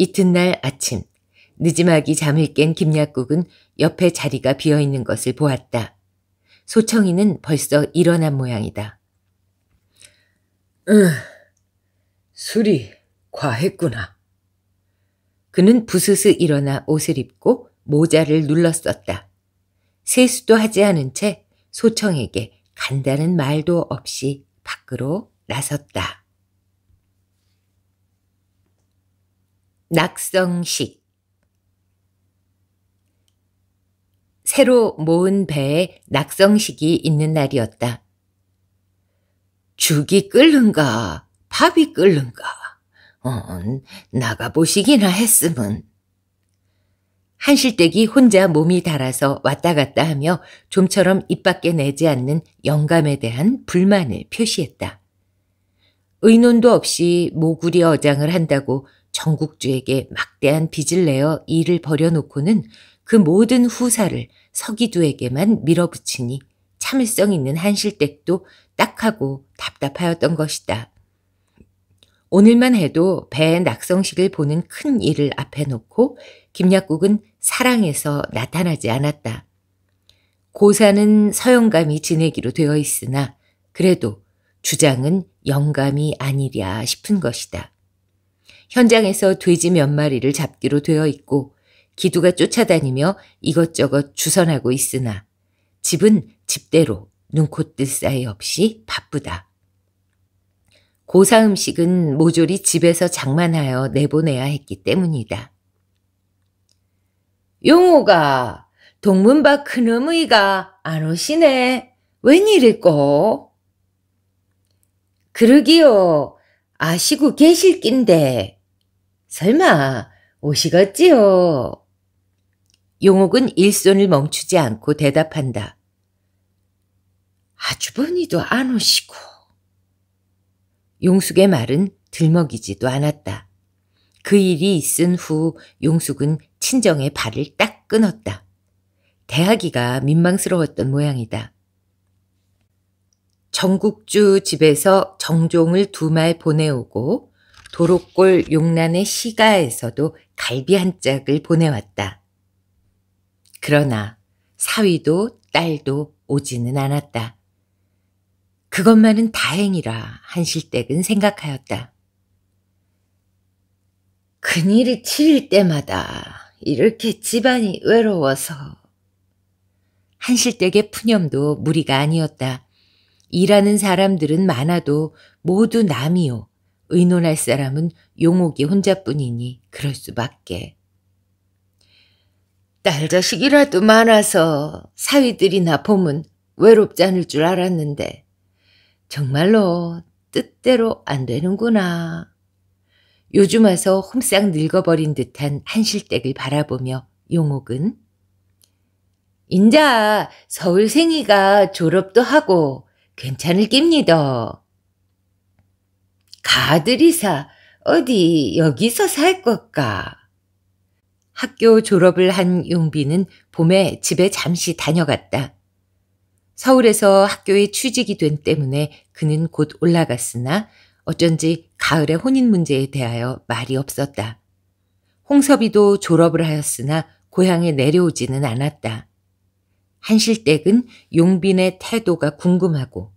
이튿날 아침 늦지막이 잠을 깬 김약국은 옆에 자리가 비어 있는 것을 보았다. 소청이는 벌써 일어난 모양이다. 응, 술이 과했구나. 그는 부스스 일어나 옷을 입고 모자를 눌렀었다. 세수도 하지 않은 채 소청에게 간다는 말도 없이 밖으로 나섰다. 낙성식 새로 모은 배에 낙성식이 있는 날이었다. 죽이 끓는가 밥이 끓는가 어, 나가보시기나 했으면 한실댁이 혼자 몸이 달아서 왔다 갔다 하며 좀처럼 입 밖에 내지 않는 영감에 대한 불만을 표시했다. 의논도 없이 모구리 어장을 한다고 정국주에게 막대한 빚을 내어 일을 벌여놓고는 그 모든 후사를 서기두에게만 밀어붙이니 참을성 있는 한실댁도 딱하고 답답하였던 것이다. 오늘만 해도 배의 낙성식을 보는 큰 일을 앞에 놓고 김약국은 사랑에서 나타나지 않았다. 고사는 서영감이 지내기로 되어 있으나 그래도 주장은 영감이 아니랴 싶은 것이다. 현장에서 돼지 몇 마리를 잡기로 되어 있고 기두가 쫓아다니며 이것저것 주선하고 있으나 집은 집대로 눈코 뜰 사이 없이 바쁘다. 고사 음식은 모조리 집에서 장만하여 내보내야 했기 때문이다. 용호가 동문 밖 큰어머이가 안 오시네. 웬일일꼬? 그러기요. 아시고 계실 낀데 설마 오시겠지요? 용옥은 일손을 멈추지 않고 대답한다. 아주버니도 안 오시고. 용숙의 말은 들먹이지도 않았다. 그 일이 있은 후 용숙은 친정에 발을 딱 끊었다. 대하기가 민망스러웠던 모양이다. 정국주 집에서 정종을 두 말 보내오고 도로골 용란의 시가에서도 갈비 한 짝을 보내왔다. 그러나 사위도 딸도 오지는 않았다. 그것만은 다행이라 한실댁은 생각하였다. 큰일이 칠 때마다 이렇게 집안이 외로워서 한실댁의 푸념도 무리가 아니었다. 일하는 사람들은 많아도 모두 남이요. 의논할 사람은 용옥이 혼자뿐이니 그럴 수밖에. 딸 자식이라도 많아서 사위들이나 봄은 외롭지 않을 줄 알았는데 정말로 뜻대로 안 되는구나. 요즘 와서 홈싹 늙어버린 듯한 한실댁을 바라보며 용옥은 인자 서울생이가 졸업도 하고 괜찮을 깁니다. 가들이사 어디 여기서 살 것까? 학교 졸업을 한 용비는 봄에 집에 잠시 다녀갔다. 서울에서 학교에 취직이 된 때문에 그는 곧 올라갔으나 어쩐지 가을의 혼인 문제에 대하여 말이 없었다. 홍섭이도 졸업을 하였으나 고향에 내려오지는 않았다. 한실댁은 용빈의 태도가 궁금하고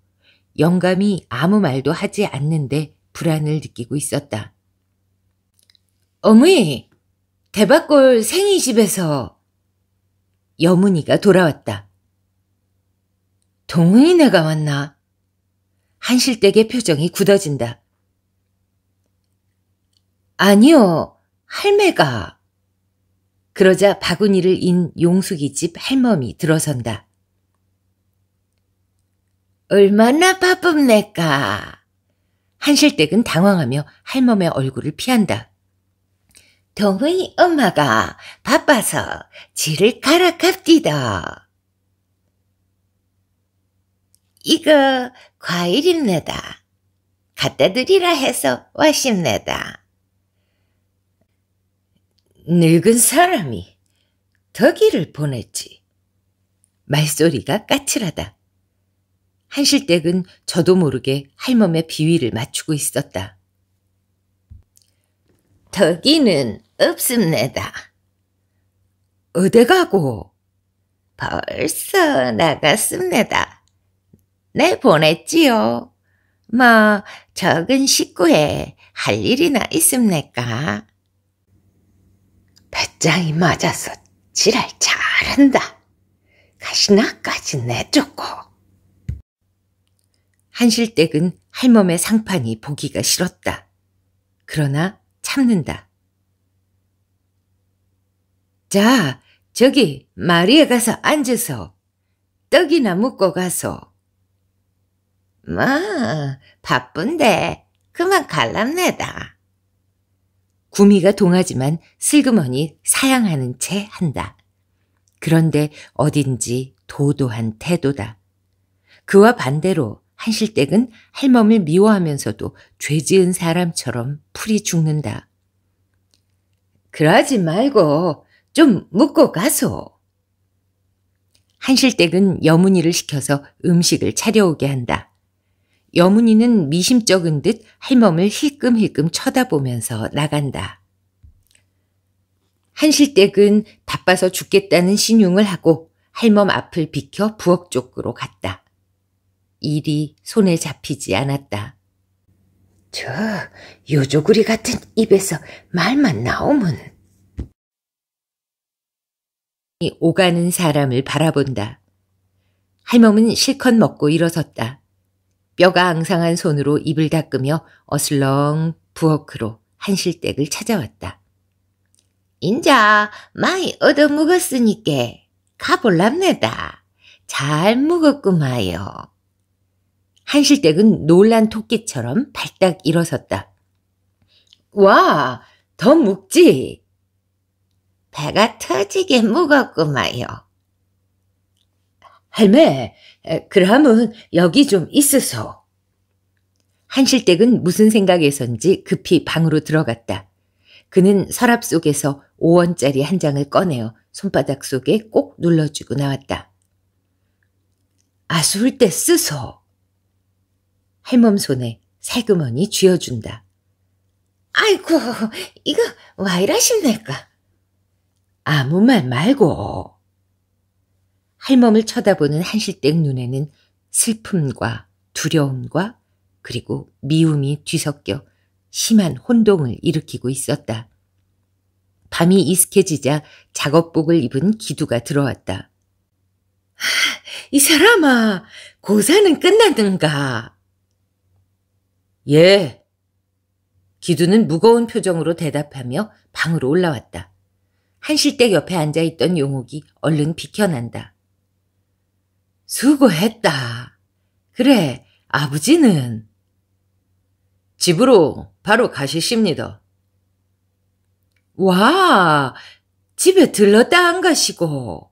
영감이 아무 말도 하지 않는데 불안을 느끼고 있었다. 어머니! 대박골 생이 집에서 여문이가 돌아왔다. 동훈이네가 왔나? 한실댁의 표정이 굳어진다. 아니요, 할매가. 그러자 바구니를 인 용숙이 집 할멈이 들어선다. 얼마나 바쁩니까? 한실댁은 당황하며 할멈의 얼굴을 피한다. 동의 엄마가 바빠서 지를 갈아 갑디다. 이거 과일입니다. 갖다 드리라 해서 왔십니다. 늙은 사람이 덕이를 보냈지. 말소리가 까칠하다. 한실댁은 저도 모르게 할멈의 비위를 맞추고 있었다. 더기는 없습니다. 어디 가고? 벌써 나갔습니다. 내 네, 보냈지요. 뭐 적은 식구에 할 일이나 있습니까? 배짱이 맞아서 지랄 잘한다. 가시나까지 내쫓고 한실댁은 할멈의 상판이 보기가 싫었다. 그러나 참는다. 자, 저기 마리에 가서 앉아서 떡이나 묵고 가서. 마, 바쁜데 그만 갈랍내다. 구미가 동하지만 슬그머니 사양하는 채 한다. 그런데 어딘지 도도한 태도다. 그와 반대로 한실댁은 할멈을 미워하면서도 죄 지은 사람처럼 풀이 죽는다. 그러지 말고 좀 묵고 가소. 한실댁은 여문이를 시켜서 음식을 차려오게 한다. 여문이는 미심쩍은 듯 할멈을 힐끔힐끔 쳐다보면서 나간다. 한실댁은 바빠서 죽겠다는 신용을 하고 할멈 앞을 비켜 부엌 쪽으로 갔다. 일이 손에 잡히지 않았다. 저 요조구리 같은 입에서 말만 나오면 오가는 사람을 바라본다. 할멈은 실컷 먹고 일어섰다. 뼈가 앙상한 손으로 입을 닦으며 어슬렁 부엌으로 한실댁을 찾아왔다. 인자 많이 얻어먹었으니께 가볼랍네다. 잘 먹었구마요. 한실댁은 놀란 토끼처럼 발딱 일어섰다. 와, 더 묵지? 배가 터지게 무겁구마요. 할매, 그럼은 여기 좀 있으소. 한실댁은 무슨 생각에선지 급히 방으로 들어갔다. 그는 서랍 속에서 5원짜리 한 장을 꺼내어 손바닥 속에 꼭 눌러주고 나왔다. 아수울 때 쓰소. 할멈 손에 살그머니 쥐어준다. 아이고, 이거 와이라십니까? 아무 말 말고. 할멈을 쳐다보는 한실댁 눈에는 슬픔과 두려움과 그리고 미움이 뒤섞여 심한 혼동을 일으키고 있었다. 밤이 이슥해지자 작업복을 입은 기두가 들어왔다. 이 사람아, 고사는 끝났는가? 예. 기두는 무거운 표정으로 대답하며 방으로 올라왔다. 한실댁 옆에 앉아있던 용옥이 얼른 비켜난다. 수고했다. 그래, 아버지는. 집으로 바로 가시십니다. 와, 집에 들렀다 안 가시고.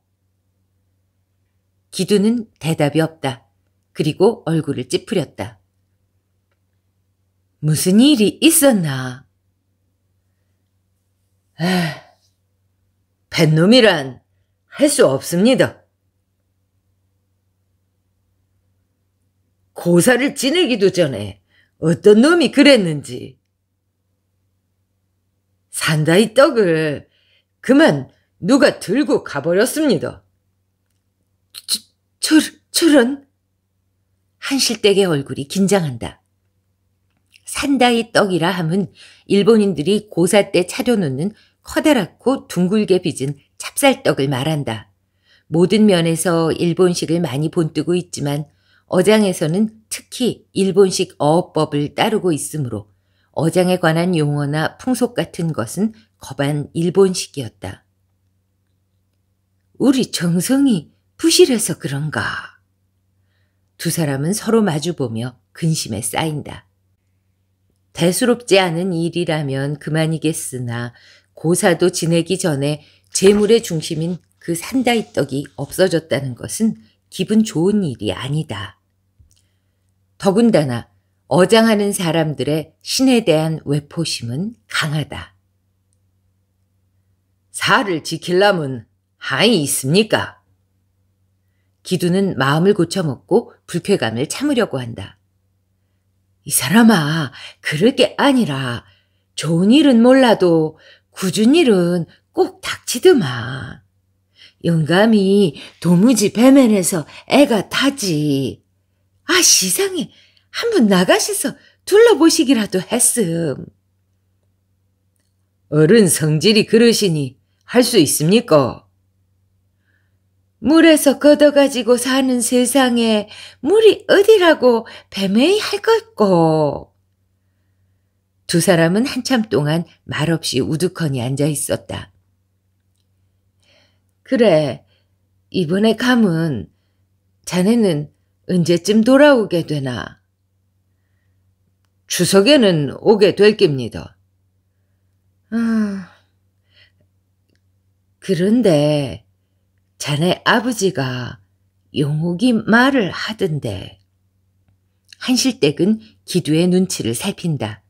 기두는 대답이 없다. 그리고 얼굴을 찌푸렸다. 무슨 일이 있었나? 에, 뱃놈이란 할 수 없습니다. 고사를 지내기도 전에 어떤 놈이 그랬는지 산다 이 떡을 그만 누가 들고 가버렸습니다. 저, 저, 저런 한실댁의 얼굴이 긴장한다. 산다이 떡이라 함은 일본인들이 고사 때 차려놓는 커다랗고 둥글게 빚은 찹쌀떡을 말한다. 모든 면에서 일본식을 많이 본뜨고 있지만 어장에서는 특히 일본식 어업법을 따르고 있으므로 어장에 관한 용어나 풍속 같은 것은 거반 일본식이었다. 우리 정성이 부실해서 그런가. 두 사람은 서로 마주보며 근심에 쌓인다. 대수롭지 않은 일이라면 그만이겠으나 고사도 지내기 전에 재물의 중심인 그 산다이 떡이 없어졌다는 것은 기분 좋은 일이 아니다. 더군다나 어장하는 사람들의 신에 대한 외포심은 강하다. 사를 지킬라면 하이 있습니까? 기두는 마음을 고쳐먹고 불쾌감을 참으려고 한다. 이 사람아, 그럴게 아니라 좋은 일은 몰라도 굳은 일은 꼭닥치더마 영감이 도무지 배면에서 애가 타지. 아, 시상에 한 번 나가셔서 둘러보시기라도 했음. 어른 성질이 그러시니 할 수 있습니까? 물에서 걷어가지고 사는 세상에 물이 어디라고 뱀에이할 것고. 두 사람은 한참 동안 말없이 우두커니 앉아 있었다. 그래, 이번에 감은 자네는 언제쯤 돌아오게 되나? 추석에는 오게 될깁니다 아, 그런데 자네 아버지가 용옥이 말을 하던데. 한실댁은 기두의 눈치를 살핀다.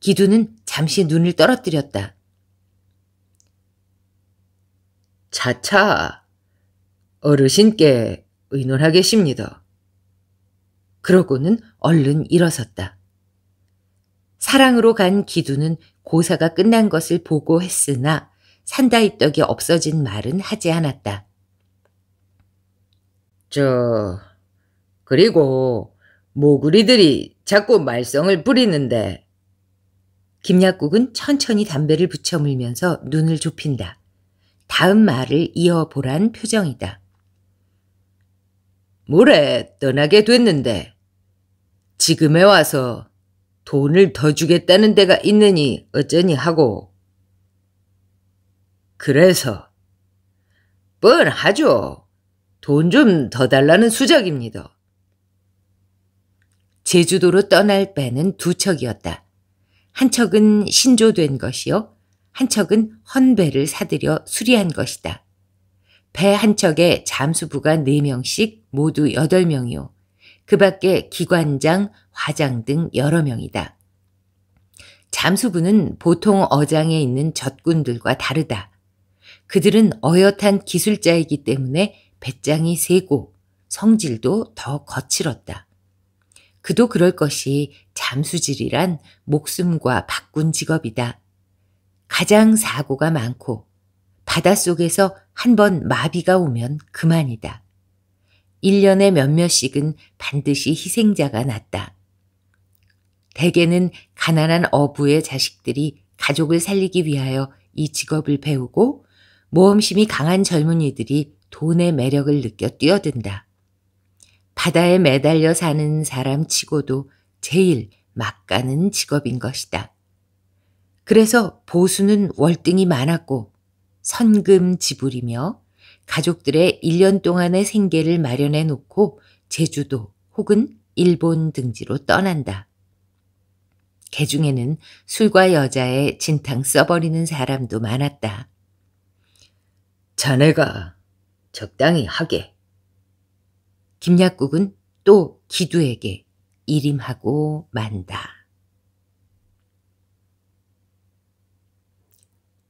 기두는 잠시 눈을 떨어뜨렸다. 차차 어르신께 의논하겠습니다. 그러고는 얼른 일어섰다. 사랑으로 간 기두는 고사가 끝난 것을 보고 했으나 산다이떡이 없어진 말은 하지 않았다. 저, 그리고 모구리들이 자꾸 말썽을 부리는데. 김약국은 천천히 담배를 붙여물면서 눈을 좁힌다. 다음 말을 이어보란 표정이다. 모레 떠나게 됐는데 지금에 와서 돈을 더 주겠다는 데가 있느니 어쩌니 하고 그래서 뻔하죠. 돈 좀 더 달라는 수작입니다. 제주도로 떠날 배는 두 척이었다. 한 척은 신조된 것이요. 한 척은 헌배를 사들여 수리한 것이다. 배 한 척에 잠수부가 4명씩 모두 8명이요. 그 밖에 기관장, 화장 등 여러 명이다. 잠수부는 보통 어장에 있는 젖군들과 다르다. 그들은 어엿한 기술자이기 때문에 배짱이 세고 성질도 더 거칠었다. 그도 그럴 것이 잠수질이란 목숨과 바꾼 직업이다. 가장 사고가 많고 바닷속에서 한 번 마비가 오면 그만이다. 1년에 몇몇씩은 반드시 희생자가 났다. 대개는 가난한 어부의 자식들이 가족을 살리기 위하여 이 직업을 배우고 모험심이 강한 젊은이들이 돈의 매력을 느껴 뛰어든다. 바다에 매달려 사는 사람 치고도 제일 막가는 직업인 것이다. 그래서 보수는 월등히 많았고 선금 지불이며 가족들의 1년 동안의 생계를 마련해 놓고 제주도 혹은 일본 등지로 떠난다. 개 중에는 술과 여자의 진탕 써버리는 사람도 많았다. 자네가 적당히 하게. 김약국은 또 기두에게 이림하고 만다.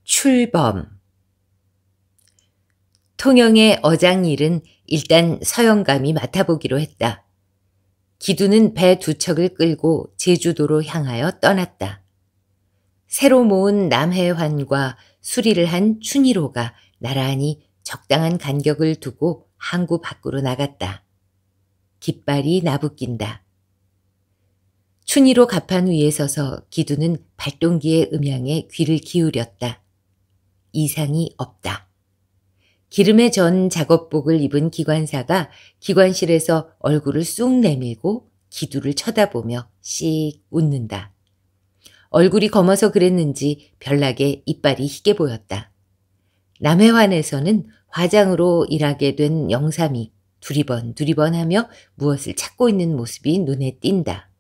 출범 통영의 어장일은 일단 서영감이 맡아보기로 했다. 기두는 배 두 척을 끌고 제주도로 향하여 떠났다. 새로 모은 남해환과 수리를 한 춘희로가 나란히 적당한 간격을 두고 항구 밖으로 나갔다. 깃발이 나부낀다. 춘희로 갑판 위에 서서 기두는 발동기의 음향에 귀를 기울였다. 이상이 없다. 기름에 전 작업복을 입은 기관사가 기관실에서 얼굴을 쑥 내밀고 기두를 쳐다보며 씩 웃는다. 얼굴이 검어서 그랬는지 별나게 이빨이 희게 보였다. 남해환에서는 화장으로 일하게 된 영삼이 두리번 두리번 하며 무엇을 찾고 있는 모습이 눈에 띈다.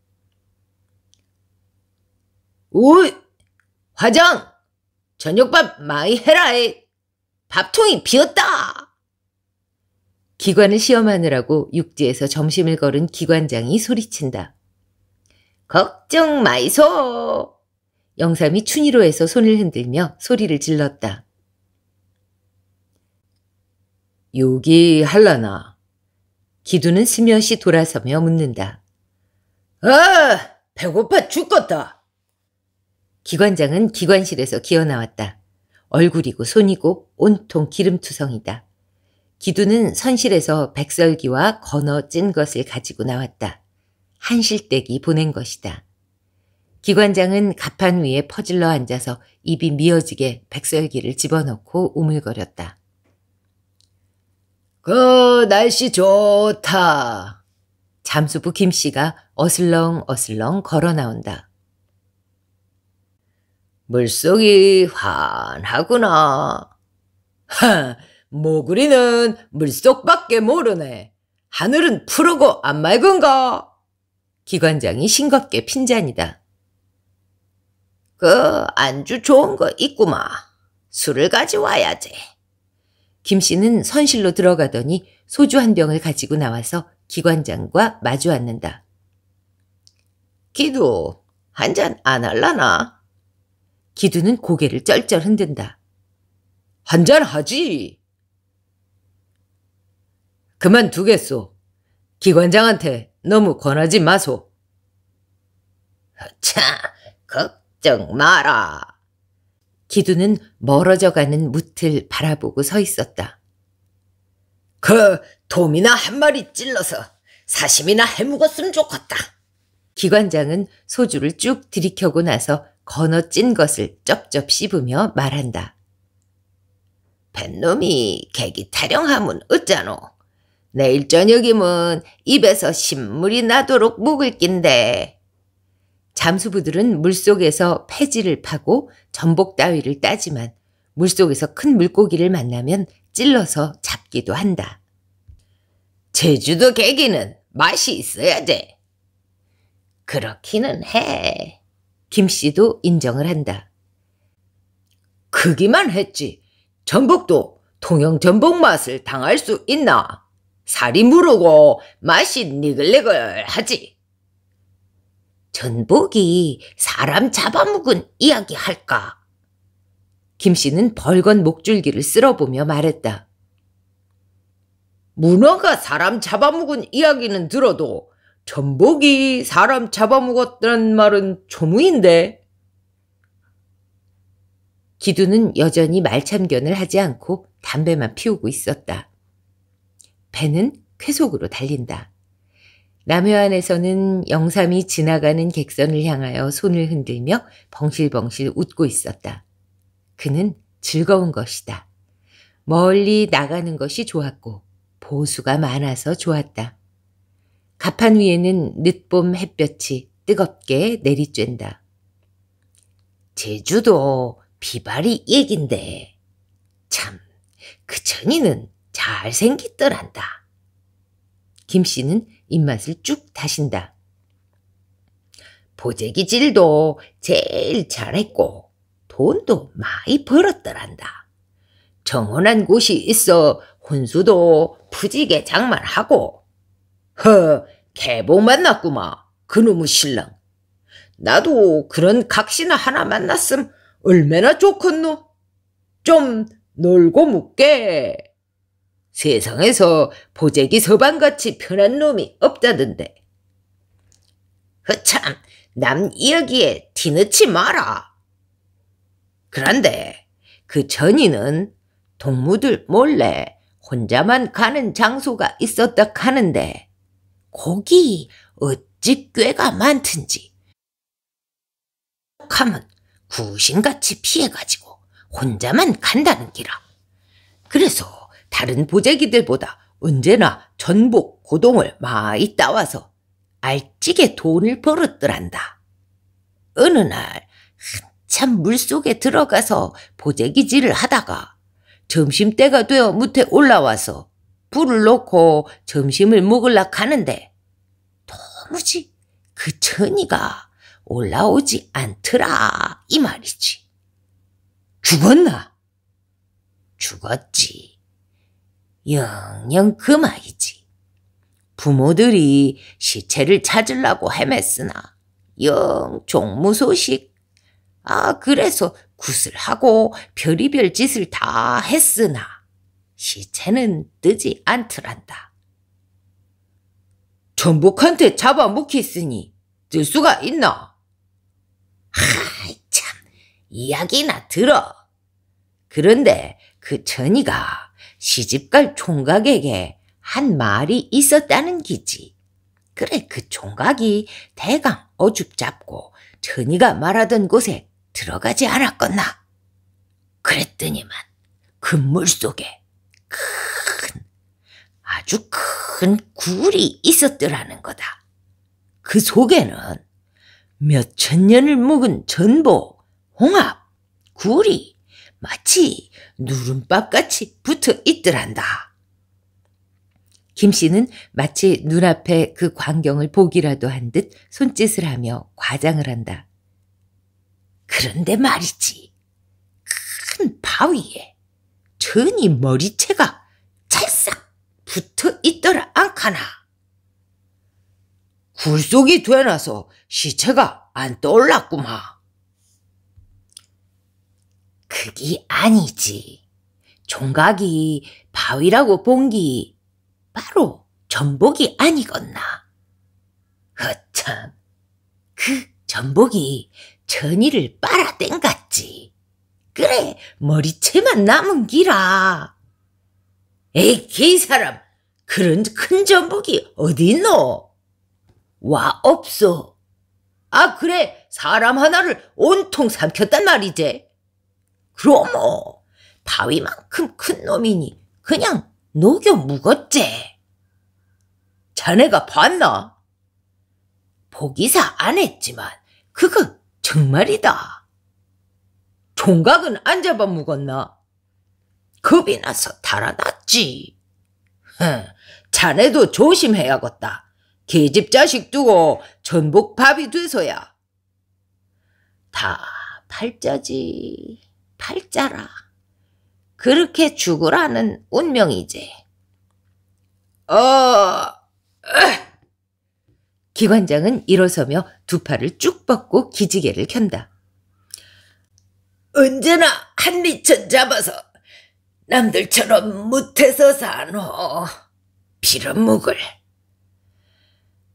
오이! 화장! 저녁밥 많이 해라에! 밥통이 비었다! 기관을 시험하느라고 육지에서 점심을 걸은 기관장이 소리친다. 걱정 마이소! 영삼이 춘희로에서 손을 흔들며 소리를 질렀다. 요기 할라나? 기두는 스며시 돌아서며 묻는다. 아! 배고파 죽겠다! 기관장은 기관실에서 기어나왔다. 얼굴이고 손이고 온통 기름투성이다. 기두는 선실에서 백설기와 건어 찐 것을 가지고 나왔다. 한실댁이 보낸 것이다. 기관장은 가판 위에 퍼질러 앉아서 입이 미어지게 백설기를 집어넣고 우물거렸다. 그 날씨 좋다. 잠수부 김씨가 어슬렁 어슬렁 걸어 나온다. 물속이 환하구나. 하, 모구리는 물속밖에 모르네. 하늘은 푸르고 안 맑은가? 기관장이 싱겁게 핀잔이다. 그 안주 좋은 거 있구마. 술을 가져와야지. 김 씨는 선실로 들어가더니 소주 한 병을 가지고 나와서 기관장과 마주 앉는다. 기두, 한 잔 안 할라나? 기두는 고개를 쩔쩔 흔든다. 한 잔 하지! 그만두겠소. 기관장한테 너무 권하지 마소. 참, 걱정 마라. 기두는 멀어져가는 무틀 바라보고 서 있었다. 그도미나한 마리 찔러서 사심이나 해묵었으면 좋겠다. 기관장은 소주를 쭉 들이켜고 나서 건어찐 것을 쩝쩝 씹으며 말한다. 뱃놈이 객이 타령하면 어쩌노? 내일 저녁이면 입에서 신물이 나도록 묵을 낀데. 잠수부들은 물속에서 폐지를 파고 전복 따위를 따지만 물속에서 큰 물고기를 만나면 찔러서 잡기도 한다. 제주도 계기는 맛이 있어야 돼. 그렇기는 해. 김 씨도 인정을 한다. 크기만 했지. 전복도 통영 전복 맛을 당할 수 있나? 살이 무르고 맛이 니글니글 하지. 전복이 사람 잡아먹은 이야기 할까? 김 씨는 벌건 목줄기를 쓸어보며 말했다. 문어가 사람 잡아먹은 이야기는 들어도 전복이 사람 잡아먹었다는 말은 조무인데. 기두는 여전히 말참견을 하지 않고 담배만 피우고 있었다. 배는 쾌속으로 달린다. 남해안에서는 영삼이 지나가는 객선을 향하여 손을 흔들며 벙실벙실 웃고 있었다. 그는 즐거운 것이다. 멀리 나가는 것이 좋았고 보수가 많아서 좋았다. 가판 위에는 늦봄 햇볕이 뜨겁게 내리쬐다. 제주도 비발이 얘긴데 참 그천이는 잘생기더란다. 김 씨는 입맛을 쭉 다신다. 보재기질도 제일 잘했고 돈도 많이 벌었더란다. 정원한 곳이 있어 혼수도 푸지게 장만하고 허개봉 만났구마 그놈의 신랑 나도 그런 각시나 하나 만났음 얼마나 좋겠노 좀 놀고 묵게 세상에서 보재기 서방같이 편한 놈이 없다던데. 허참, 남 이야기에 티넣지 마라. 그런데 그 전이는 동무들 몰래 혼자만 가는 장소가 있었다 하는데 거기 어찌 꾀가 많든지 하면 구신같이 피해가지고 혼자만 간다는 기라. 그래서 다른 보재기들보다 언제나 전복 고동을 많이 따와서 알찌게 돈을 벌었더란다. 어느 날 한참 물속에 들어가서 보재기질을 하다가 점심때가 되어 무태 올라와서 불을 놓고 점심을 먹으려 가는데 도무지 그 천이가 올라오지 않더라 이 말이지. 죽었나? 죽었지. 영영 그만이지 부모들이 시체를 찾으려고 헤맸으나 영 종무소식. 아 그래서 구슬하고 별의별 짓을 다 했으나 시체는 뜨지 않더란다. 전복한테 잡아먹혔으니 뜰 수가 있나? 하이 참 이야기나 들어. 그런데 그 천이가 시집갈 총각에게 한 말이 있었다는 기지. 그래 그 총각이 대강 어줍 잡고 천이가 말하던 곳에 들어가지 않았겠나. 그랬더니만 그 물 속에 큰 아주 큰 굴이 있었더라는 거다. 그 속에는 몇 천 년을 묵은 전보, 홍합, 구리, 마치 누름밥같이 붙어 있더란다. 김 씨는 마치 눈앞에 그 광경을 보기라도 한 듯 손짓을 하며 과장을 한다. 그런데 말이지. 큰 바위에 천이 머리채가 찰싹 붙어 있더라 않카나 굴속이 되나서 시체가 안떠올랐구만 그게 아니지. 종각이 바위라고 본 게 바로 전복이 아니겄나. 허참, 그 전복이 전이를 빨아댄 같지. 그래, 머리채만 남은 기라. 에이, 개 사람, 그런 큰 전복이 어딨노? 와, 없어. 아, 그래, 사람 하나를 온통 삼켰단 말이지. 그러모 뭐, 바위만큼 큰 놈이니 그냥 녹여 묵었제. 자네가 봤나? 보기사 안 했지만 그거 정말이다. 총각은 안 잡아 묵었나? 겁이 나서 달아났지. 자네도 조심해야겠다. 계집 자식 두고 전복 밥이 돼서야. 다 팔자지. 팔자라. 그렇게 죽으라는 운명이지. 어, 으. 기관장은 일어서며 두 팔을 쭉 뻗고 기지개를 켠다. 언제나 한리천 잡아서 남들처럼 못해서 사노. 피름묵을.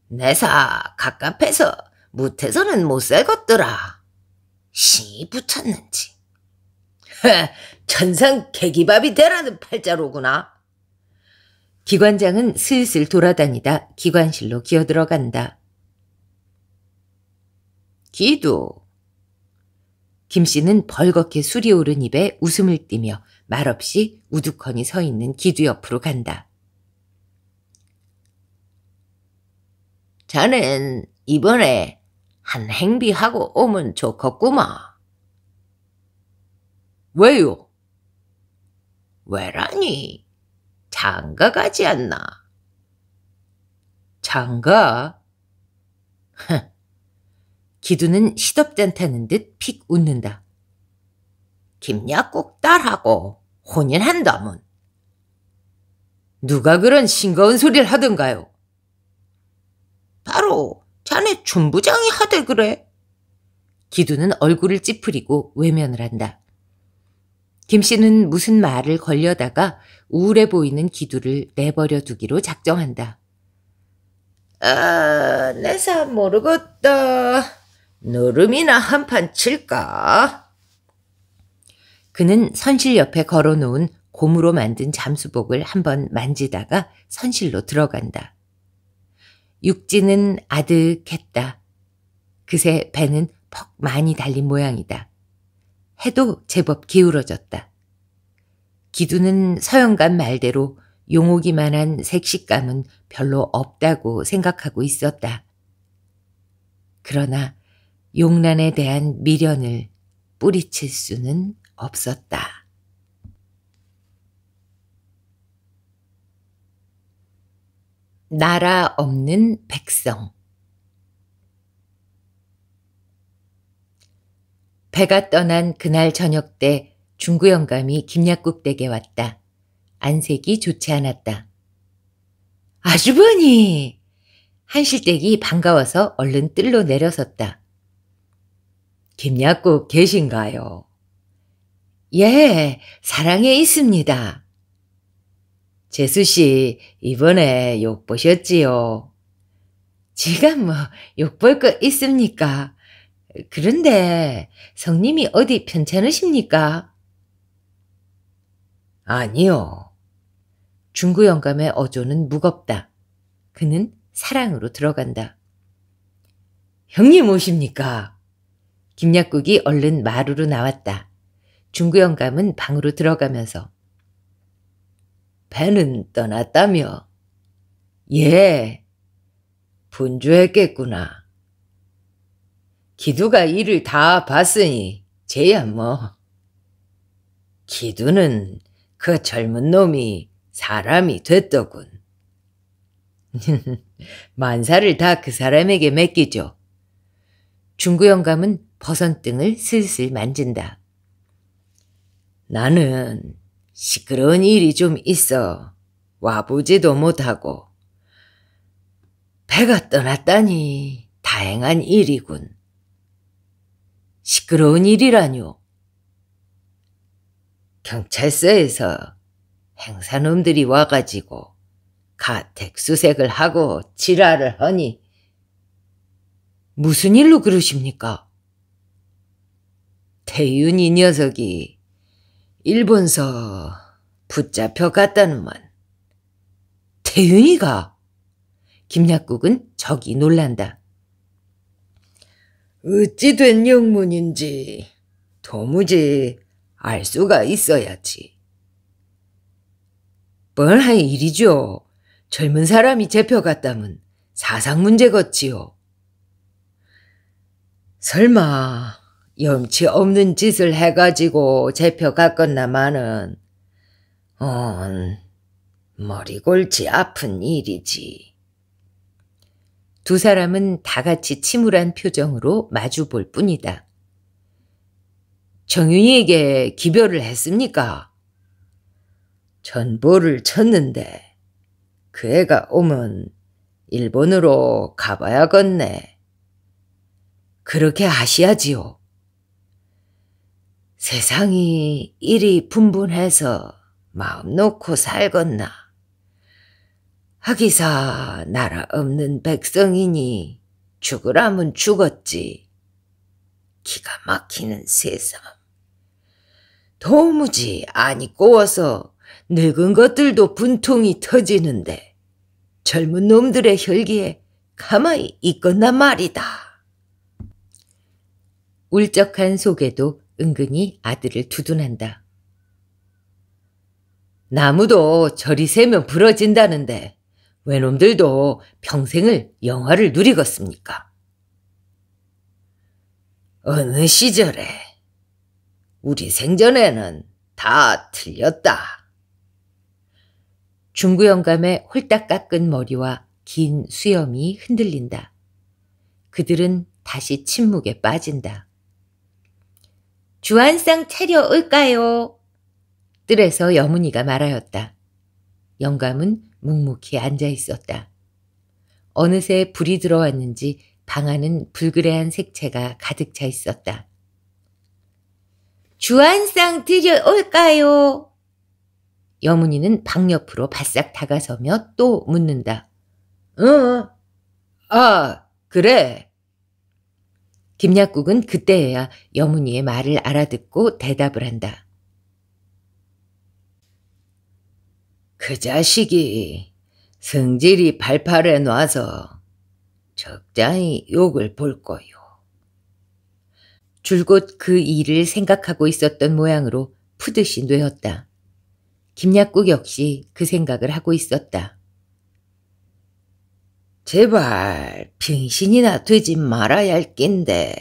내사 갑갑해서 못해서는 못 살겄더라. 신이 붙였는지. 천상 계기밥이 되라는 팔자로구나. 기관장은 슬슬 돌아다니다 기관실로 기어들어간다. 기도. 김씨는 벌겋게 술이 오른 입에 웃음을 띠며 말없이 우두커니 서 있는 기두 옆으로 간다. 저는 이번에 한 행비하고 오면 좋겠구만. 왜요? 왜라니? 장가 가지 않나? 장가? 기두는 시덥잖다는 듯 픽 웃는다. 김약국 딸하고 혼인한다문. 누가 그런 싱거운 소리를 하던가요? 바로 자네 춘부장이 하대 그래. 기두는 얼굴을 찌푸리고 외면을 한다. 김 씨는 무슨 말을 걸려다가 우울해 보이는 기두를 내버려 두기로 작정한다. 아, 내사 모르겠다. 누름이나한 판 칠까? 그는 선실 옆에 걸어놓은 고무로 만든 잠수복을 한번 만지다가 선실로 들어간다. 육지는 아득했다. 그새 배는 퍽 많이 달린 모양이다. 해도 제법 기울어졌다. 기두는 서영간 말대로 용옥이만한 색식감은 별로 없다고 생각하고 있었다. 그러나 용란에 대한 미련을 뿌리칠 수는 없었다. 나라 없는 백성 배가 떠난 그날 저녁 때 중구 영감이 김약국 댁에 왔다. 안색이 좋지 않았다. 아주버니 한실댁이 반가워서 얼른 뜰로 내려섰다. 김약국 계신가요? 예, 사랑에 있습니다. 재수씨, 이번에 욕 보셨지요? 지가 뭐 욕볼거 있습니까? 그런데 성님이 어디 편찮으십니까? 아니요. 중구 영감의 어조는 무겁다. 그는 사랑으로 들어간다. 형님 오십니까? 김약국이 얼른 마루로 나왔다. 중구 영감은 방으로 들어가면서 배는 떠났다며? 예, 분주했겠구나. 기두가 일을 다 봤으니 제야 뭐. 기두는 그 젊은 놈이 사람이 됐더군. 만사를 다 그 사람에게 맡기죠. 중구 영감은 버선등을 슬슬 만진다. 나는 시끄러운 일이 좀 있어 와보지도 못하고 배가 떠났다니 다행한 일이군. 시끄러운 일이라뇨. 경찰서에서 행사놈들이 와가지고 가택 수색을 하고 지랄을 하니 무슨 일로 그러십니까? 태윤이 녀석이 일본서 붙잡혀 갔다는만 태윤이가 김약국은 저기 놀란다. 어찌된 영문인지 도무지 알 수가 있어야지. 뻔한 일이죠. 젊은 사람이 잡혀갔다면 사상 문제겠지요. 설마 염치 없는 짓을 해가지고 잡혀갔건나마는 온 머리골치 아픈 일이지. 두 사람은 다 같이 침울한 표정으로 마주 볼 뿐이다. 정윤이에게 기별을 했습니까? 전보를 쳤는데 그 애가 오면 일본으로 가봐야겠네. 그렇게 하셔야지요. 세상이 이리 분분해서 마음 놓고 살겄나. 하기사 나라 없는 백성이니 죽으라면 죽었지. 기가 막히는 세상. 도무지 아니 꼬워서 늙은 것들도 분통이 터지는데 젊은 놈들의 혈기에 가만히 있겠나 말이다. 울적한 속에도 은근히 아들을 두둔한다. 나무도 저리 세면 부러진다는데 외놈들도 평생을 영화를 누리겠습니까? 어느 시절에 우리 생전에는 다 틀렸다. 중구 영감의 홀딱 깎은 머리와 긴 수염이 흔들린다. 그들은 다시 침묵에 빠진다. 주안상 차려올까요? 뜰에서 여문이가 말하였다. 영감은 묵묵히 앉아 있었다. 어느새 불이 들어왔는지 방 안은 불그레한 색채가 가득 차 있었다. 주안상 들여올까요? 여문이는 방 옆으로 바싹 다가서며 또 묻는다. 응, 어? 아, 그래. 김약국은 그때야 에 여문이의 말을 알아듣고 대답을 한다. 그 자식이 성질이 팔팔해 놔서 적당히 욕을 볼 거요. 줄곧 그 일을 생각하고 있었던 모양으로 푸듯이 뇌었다. 김약국 역시 그 생각을 하고 있었다. 제발 병신이나 되지 말아야 할 낀데.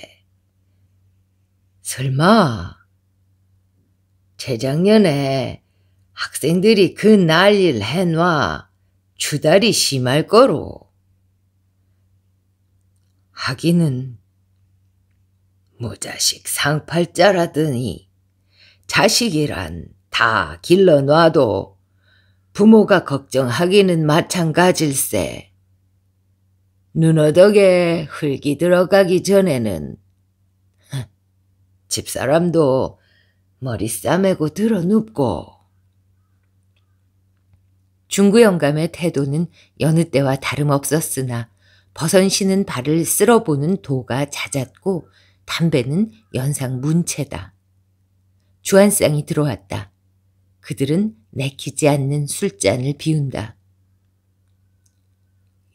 설마 재작년에 학생들이 그 난리를 해놔 주달이 심할 거로. 하기는 무자식 뭐 상팔자라더니 자식이란 다 길러놔도 부모가 걱정하기는 마찬가질세. 눈어덕에 흙이 들어가기 전에는 집사람도 머리 싸매고 들어눕고 중구 영감의 태도는 여느 때와 다름없었으나 버선시는 발을 쓸어보는 도가 잦았고 담배는 연상 문체다. 주한쌍이 들어왔다. 그들은 내키지 않는 술잔을 비운다.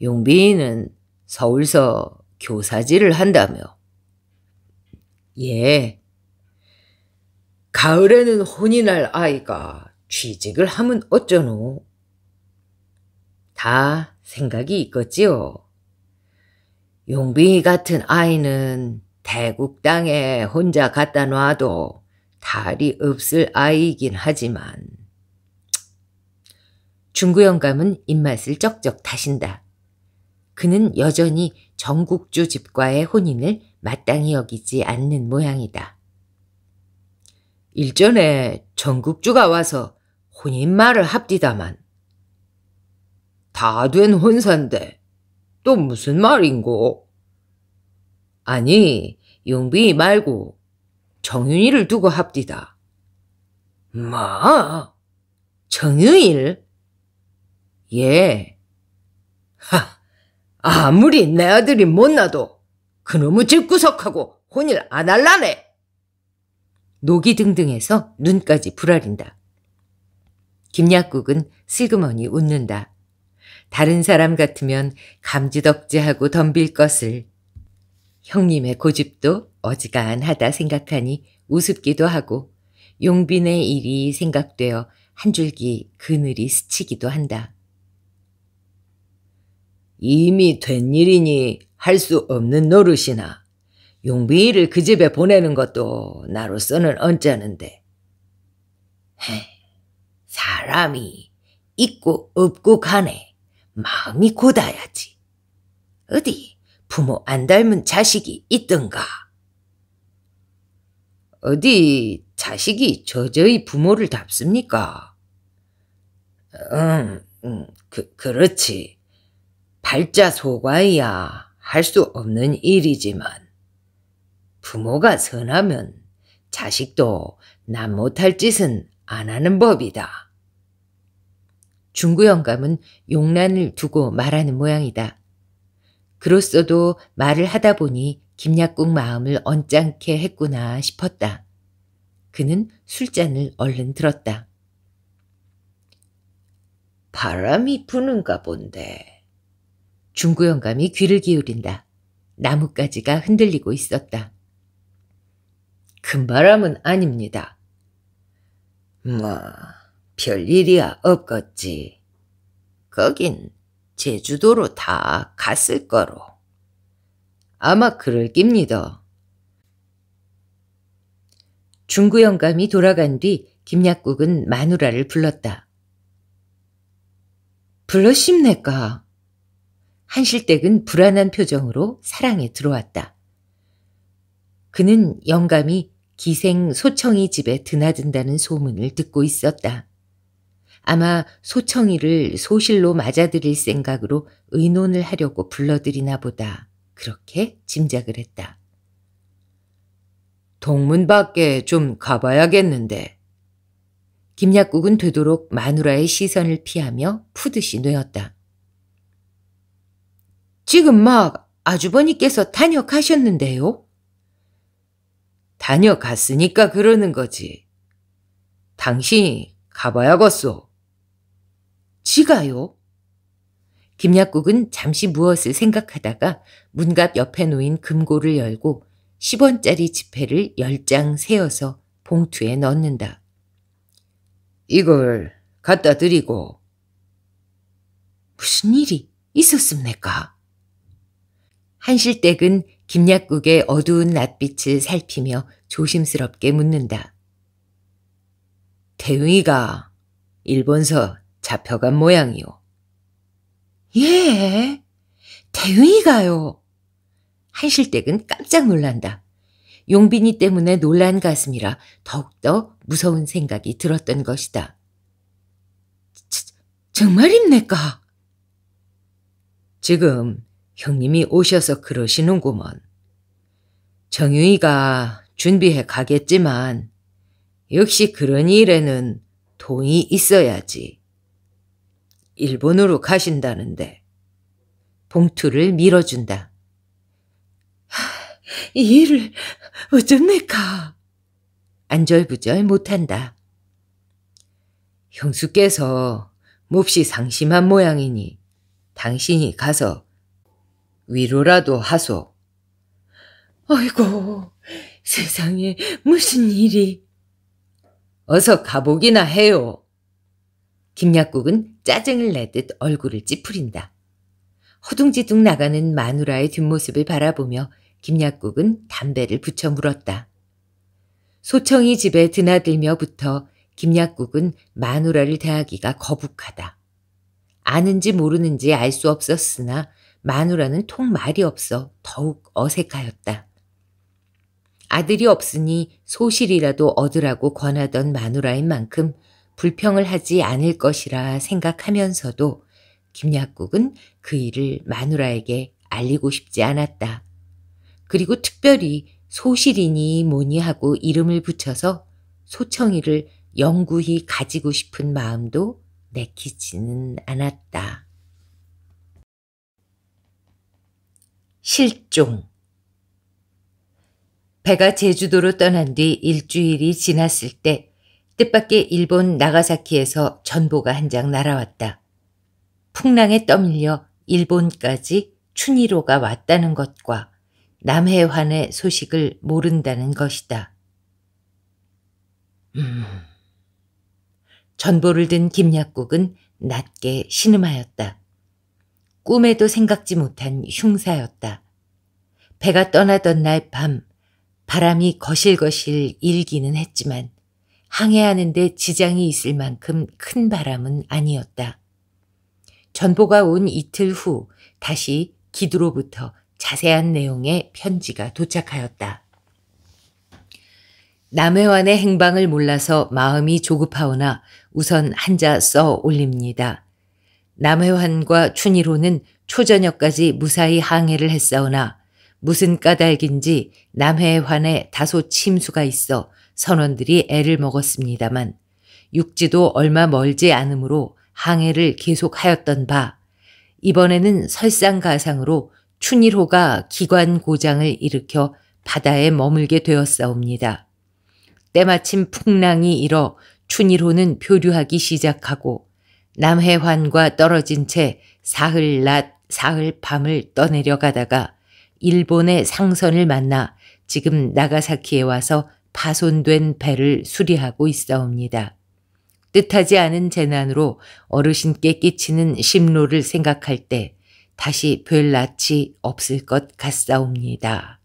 용빈은 서울서 교사질을 한다며. 예. 가을에는 혼이 날 아이가 취직을 하면 어쩌노? 다 생각이 있겠지요. 용비 같은 아이는 대국 땅에 혼자 갖다 놔도 달이 없을 아이이긴 하지만 중구 영감은 입맛을 쩍쩍 타신다 그는 여전히 정국주 집과의 혼인을 마땅히 여기지 않는 모양이다. 일전에 정국주가 와서 혼인 말을 합디다만 다된 혼사인데 또 무슨 말인고? 아니, 용비 말고 정윤이를 두고 합디다. 마? 정윤일? 예. 하, 아무리 내 아들이 못나도 그놈의 집구석하고 혼일 안 할라네. 녹이 등등해서 눈까지 불아린다. 김약국은 시그머니 웃는다. 다른 사람 같으면 감지덕지하고 덤빌 것을 형님의 고집도 어지간하다 생각하니 우습기도 하고 용빈의 일이 생각되어 한 줄기 그늘이 스치기도 한다. 이미 된 일이니 할 수 없는 노릇이나 용빈이를그 집에 보내는 것도 나로서는 언짢은데. 헤, 사람이 있고 없고 가네. 마음이 고다야지. 어디 부모 안 닮은 자식이 있던가. 어디 자식이 저저히 부모를 닮습니까? 응, 음, 응 음, 그, 그렇지. 발자 소관이야 할 수 없는 일이지만 부모가 선하면 자식도 남 못할 짓은 안 하는 법이다. 중구 영감은 용란을 두고 말하는 모양이다. 그로써도 말을 하다 보니 김약국 마음을 언짢게 했구나 싶었다. 그는 술잔을 얼른 들었다. 바람이 부는가 본데. 중구 영감이 귀를 기울인다. 나뭇가지가 흔들리고 있었다. 큰 바람은 아닙니다. 뭐... 별일이야 없겠지. 거긴 제주도로 다 갔을 거로. 아마 그럴 깁니다. 중구 영감이 돌아간 뒤 김약국은 마누라를 불렀다. 불러심니까 한실댁은 불안한 표정으로 사랑에 들어왔다. 그는 영감이 기생 소청이 집에 드나든다는 소문을 듣고 있었다. 아마 소청이를 소실로 맞아들일 생각으로 의논을 하려고 불러들이나 보다. 그렇게 짐작을 했다. 동문 밖에 좀 가봐야겠는데. 김약국은 되도록 마누라의 시선을 피하며 푸듯이 놓였다 지금 막 아주버니께서 탄역하셨는데요 다녀갔으니까 그러는 거지. 당신이 가봐야겠소. 지가요? 김약국은 잠시 무엇을 생각하다가 문갑 옆에 놓인 금고를 열고 10원짜리 지폐를 10장 세어서 봉투에 넣는다. 이걸 갖다 드리고. 무슨 일이 있었습니까? 한실댁은 김약국의 어두운 낯빛을 살피며 조심스럽게 묻는다. 태웅이가 일본서 잡혀간 모양이요. 예, 태윤이가요 한실댁은 깜짝 놀란다. 용빈이 때문에 놀란 가슴이라 더욱더 무서운 생각이 들었던 것이다. 정말입니까? 지금 형님이 오셔서 그러시는구먼. 정유이가 준비해 가겠지만 역시 그런 일에는 돈이 있어야지. 일본으로 가신다는데. 봉투를 밀어준다. 이 일을 어쩝니까? 안절부절 못한다. 형수께서 몹시 상심한 모양이니 당신이 가서 위로라도 하소. 아이고, 세상에 무슨 일이. 어서 가보기나 해요. 김약국은 짜증을 내듯 얼굴을 찌푸린다. 허둥지둥 나가는 마누라의 뒷모습을 바라보며 김약국은 담배를 붙여 물었다. 소청이 집에 드나들며부터 김약국은 마누라를 대하기가 거북하다. 아는지 모르는지 알 수 없었으나 마누라는 통 말이 없어 더욱 어색하였다. 아들이 없으니 소실이라도 얻으라고 권하던 마누라인 만큼 불평을 하지 않을 것이라 생각하면서도 김약국은 그 일을 마누라에게 알리고 싶지 않았다. 그리고 특별히 소실이니 뭐니 하고 이름을 붙여서 소청이를 영구히 가지고 싶은 마음도 내키지는 않았다. 실종 배가 제주도로 떠난 뒤 일주일이 지났을 때 뜻밖의 일본 나가사키에서 전보가 한 장 날아왔다. 풍랑에 떠밀려 일본까지 춘희로가 왔다는 것과 남해환의 소식을 모른다는 것이다. 음. 전보를 든 김약국은 낮게 신음하였다. 꿈에도 생각지 못한 흉사였다. 배가 떠나던 날 밤 바람이 거실거실 일기는 했지만 항해하는 데 지장이 있을 만큼 큰 바람은 아니었다. 전보가 온 이틀 후 다시 기두로부터 자세한 내용의 편지가 도착하였다. 남해완의 행방을 몰라서 마음이 조급하오나 우선 한자 써 올립니다. 남해환과 춘희로는 초저녁까지 무사히 항해를 했사오나 무슨 까닭인지 남해환에 다소 침수가 있어 선원들이 애를 먹었습니다만 육지도 얼마 멀지 않으므로 항해를 계속하였던 바 이번에는 설상가상으로 춘일호가 기관 고장을 일으켜 바다에 머물게 되었사옵니다. 때마침 풍랑이 일어 춘일호는 표류하기 시작하고 남해환과 떨어진 채 사흘 낮, 사흘 밤을 떠내려가다가 일본의 상선을 만나 지금 나가사키에 와서 파손된 배를 수리하고 있어옵니다. 뜻하지 않은 재난으로 어르신께 끼치는 심로를 생각할 때 다시 별 낯이 없을 것 같사옵니다.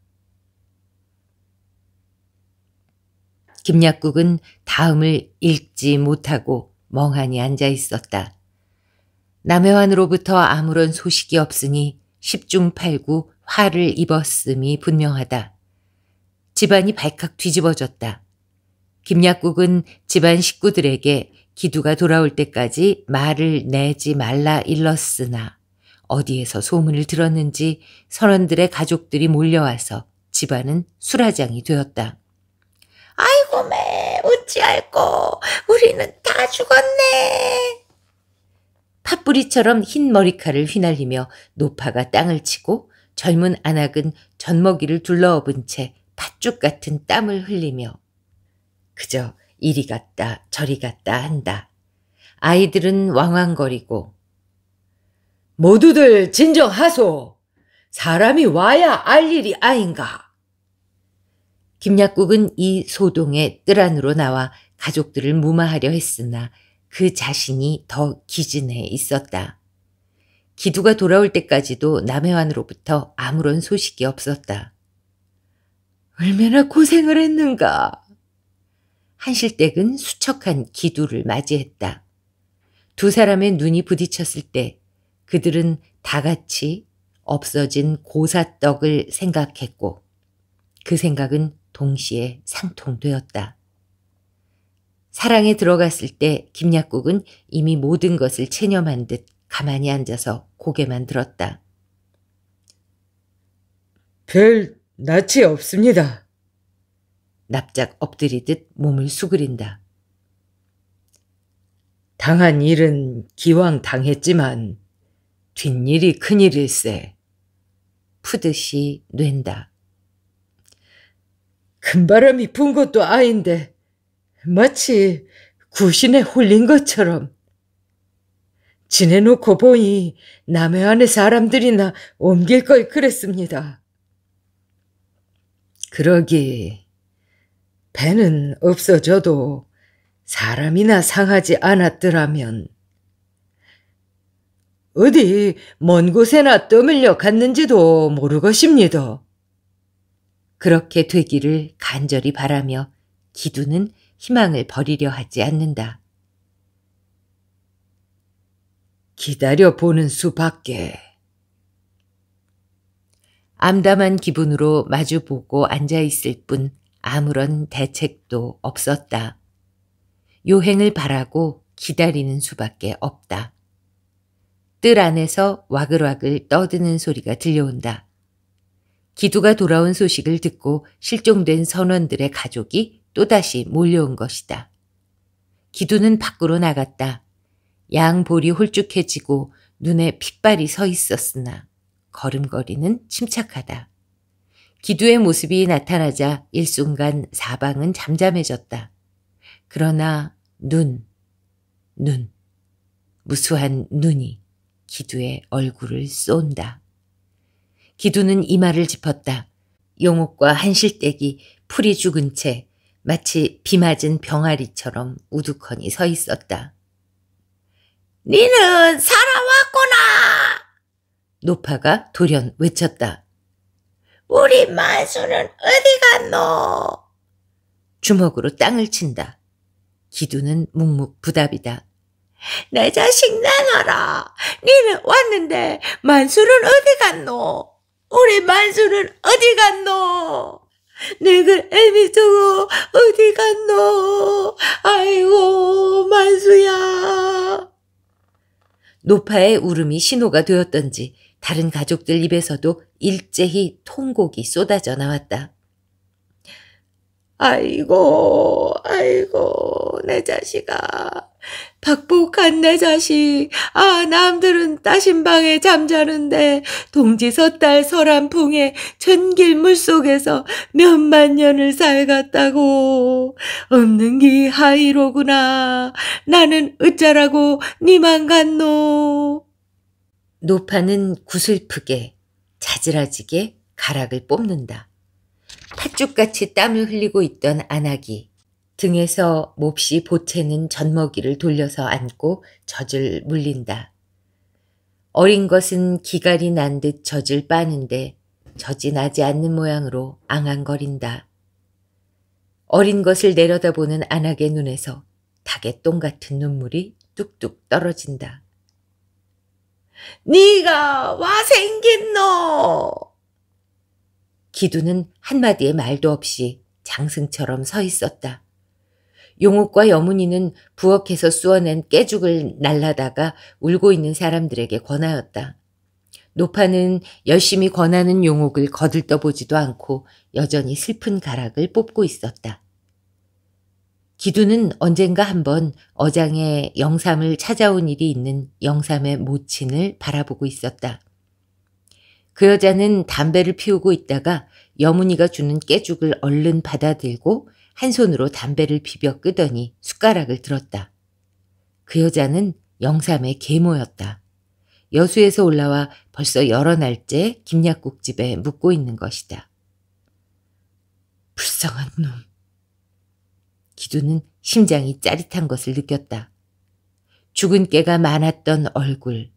김약국은 다음을 읽지 못하고 멍하니 앉아 있었다. 남해환으로부터 아무런 소식이 없으니 십중팔구 화를 입었음이 분명하다. 집안이 발칵 뒤집어졌다. 김약국은 집안 식구들에게 기두가 돌아올 때까지 말을 내지 말라 일렀으나 어디에서 소문을 들었는지 선원들의 가족들이 몰려와서 집안은 수라장이 되었다. 아이고 매 어찌할꼬 우리는 다 죽었네. 팥뿌리처럼 흰 머리카락을 휘날리며 노파가 땅을 치고 젊은 안악은 젖먹이를 둘러업은채 팥죽 같은 땀을 흘리며 그저 이리 갔다 저리 갔다 한다. 아이들은 왕왕거리고 모두들 진정하소. 사람이 와야 알 일이 아닌가. 김약국은 이 소동의 뜰 안으로 나와 가족들을 무마하려 했으나 그 자신이 더 기진해 있었다. 기두가 돌아올 때까지도 남해안으로부터 아무런 소식이 없었다. 얼마나 고생을 했는가. 한실댁은 수척한 기두를 맞이했다. 두 사람의 눈이 부딪혔을 때 그들은 다 같이 없어진 고사떡을 생각했고 그 생각은 동시에 상통되었다. 사랑에 들어갔을 때 김약국은 이미 모든 것을 체념한 듯 가만히 앉아서 고개만 들었다. 별 낯이 없습니다. 납작 엎드리듯 몸을 수그린다. 당한 일은 기왕 당했지만 뒷일이 큰일일세. 푸듯이 뇌다 큰바람이 분 것도 아닌데 마치 구신에 홀린 것처럼 지내놓고 보니 남해안의 사람들이나 옮길 걸 그랬습니다. 그러기 배는 없어져도 사람이나 상하지 않았더라면 어디 먼 곳에나 떠밀려 갔는지도 모르것입니다. 그렇게 되기를 간절히 바라며 기두는 희망을 버리려 하지 않는다. 기다려보는 수밖에. 암담한 기분으로 마주보고 앉아있을 뿐 아무런 대책도 없었다. 요행을 바라고 기다리는 수밖에 없다. 뜰 안에서 와글와글 떠드는 소리가 들려온다. 기두가 돌아온 소식을 듣고 실종된 선원들의 가족이 또다시 몰려온 것이다. 기두는 밖으로 나갔다. 양볼이 홀쭉해지고 눈에 핏발이 서 있었으나 걸음걸이는 침착하다. 기두의 모습이 나타나자 일순간 사방은 잠잠해졌다. 그러나 눈, 눈, 무수한 눈이 기두의 얼굴을 쏜다. 기두는 이마를 짚었다. 용옥과 한실댁이 풀이 죽은 채 마치 비 맞은 병아리처럼 우두커니 서 있었다. 니는 살아왔구나! 노파가 돌연 외쳤다. 우리 만수는 어디 갔노? 주먹으로 땅을 친다. 기두는 묵묵부답이다. 내 자식 내놔라. 니는 왔는데 만수는 어디 갔노? 우리 만수는 어디 갔노? 내가 애미 두고 어디 갔노? 아이고 만수야. 노파의 울음이 신호가 되었던지 다른 가족들 입에서도 일제히 통곡이 쏟아져 나왔다. 아이고, 아이고, 내 자식아. 박복한 내 자식. 아, 남들은 따신방에 잠자는데 동지 섣달 설한 풍에 천길 물속에서 몇만 년을 살갔다고. 없는 게 하이로구나. 나는 으짜라고 니만 갔노. 노파는 구슬프게 자지라지게 가락을 뽑는다. 팥죽같이 땀을 흘리고 있던 안악이 등에서 몹시 보채는 젖먹이를 돌려서 안고 젖을 물린다. 어린 것은 기갈이 난 듯 젖을 빠는데 젖이 나지 않는 모양으로 앙앙거린다. 어린 것을 내려다보는 안악의 눈에서 닭의 똥 같은 눈물이 뚝뚝 떨어진다. 네가 와 생겼노. 기두는 한마디의 말도 없이 장승처럼 서 있었다. 용옥과 여문이는 부엌에서 쑤어낸 깨죽을 날라다가 울고 있는 사람들에게 권하였다. 노파는 열심히 권하는 용옥을 거들떠보지도 않고 여전히 슬픈 가락을 뽑고 있었다. 기두는 언젠가 한번 어장에 영삼을 찾아온 일이 있는 영삼의 모친을 바라보고 있었다. 그 여자는 담배를 피우고 있다가 여문이가 주는 깨죽을 얼른 받아들고 한 손으로 담배를 비벼 끄더니 숟가락을 들었다. 그 여자는 영삼의 계모였다. 여수에서 올라와 벌써 여러 날째 김약국집에 묵고 있는 것이다. 불쌍한 놈. 기두는 심장이 짜릿한 것을 느꼈다. 죽은 깨가 많았던 얼굴.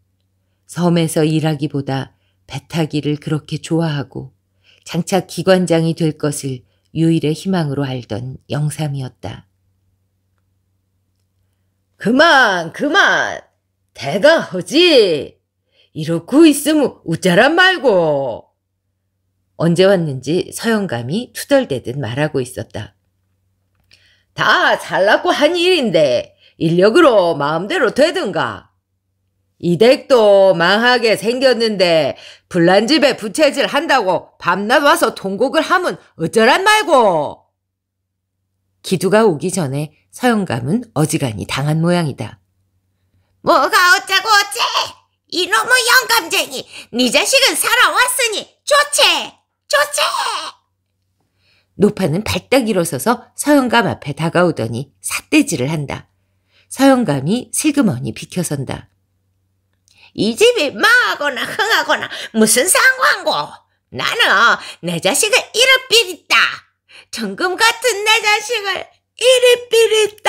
섬에서 일하기보다 배타기를 그렇게 좋아하고 장차 기관장이 될 것을 유일의 희망으로 알던 영삼이었다. 그만 그만 대가 허지 이러고 있으면 웃자란 말고 언제 왔는지 서영감이 투덜대듯 말하고 있었다. 다잘났고한 일인데 인력으로 마음대로 되든가. 이댁도 망하게 생겼는데 불난 집에 부채질 한다고 밤낮 와서 통곡을 하면 어쩌란 말고. 기두가 오기 전에 서영감은 어지간히 당한 모양이다. 뭐가 어쩌고 어째! 이놈의 영감쟁이! 네 자식은 살아왔으니 좋지! 좋지! 노파는 발딱 일어서서 서영감 앞에 다가오더니 삿대질을 한다. 서영감이 슬그머니 비켜선다. 이 집이 망하거나 흥하거나 무슨 상관고? 나는 내 자식을 이리삐릿다. 정금 같은 내 자식을 이리삐릿다.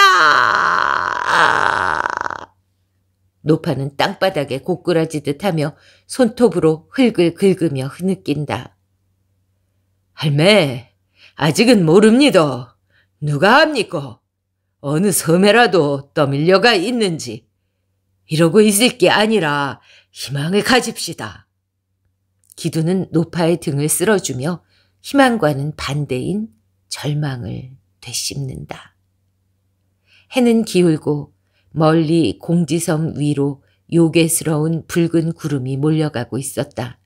노파는 땅바닥에 고꾸라지듯 하며 손톱으로 흙을 긁으며 흐느낀다. 할매, 아직은 모릅니다. 누가 합니까? 어느 섬에라도 떠밀려가 있는지. 이러고 있을 게 아니라 희망을 가집시다. 기두는 노파의 등을 쓸어주며 희망과는 반대인 절망을 되씹는다. 해는 기울고 멀리 공지섬 위로 요괴스러운 붉은 구름이 몰려가고 있었다.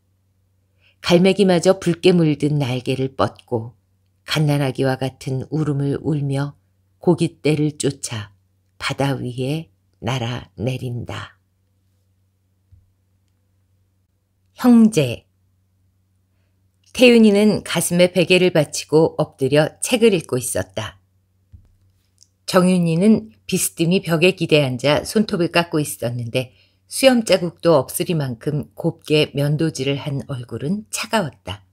갈매기마저 붉게 물든 날개를 뻗고 갓난아기와 같은 울음을 울며 고깃대를 쫓아 바다 위에 날아내린다. 형제 태윤이는 가슴에 베개를 받치고 엎드려 책을 읽고 있었다. 정윤이는 비스듬히 벽에 기대 앉아 손톱을 깎고 있었는데 수염 자국도 없으리만큼 곱게 면도질을 한 얼굴은 차가웠다.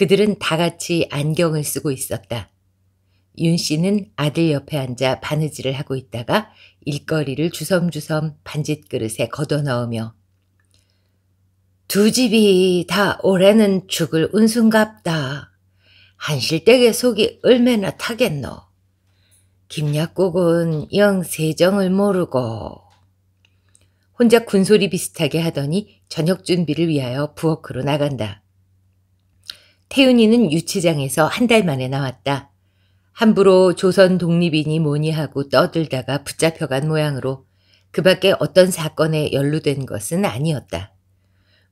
그들은 다 같이 안경을 쓰고 있었다. 윤 씨는 아들 옆에 앉아 바느질을 하고 있다가 일거리를 주섬주섬 반짓그릇에 걷어 넣으며 두 집이 다 올해는 죽을 운순갑다. 한실댁의 속이 얼마나 타겠노. 김약국은 영 세정을 모르고. 혼자 군소리 비슷하게 하더니 저녁 준비를 위하여 부엌으로 나간다. 태윤이는 유치장에서 한 달 만에 나왔다. 함부로 조선 독립이니 뭐니 하고 떠들다가 붙잡혀간 모양으로 그 밖에 어떤 사건에 연루된 것은 아니었다.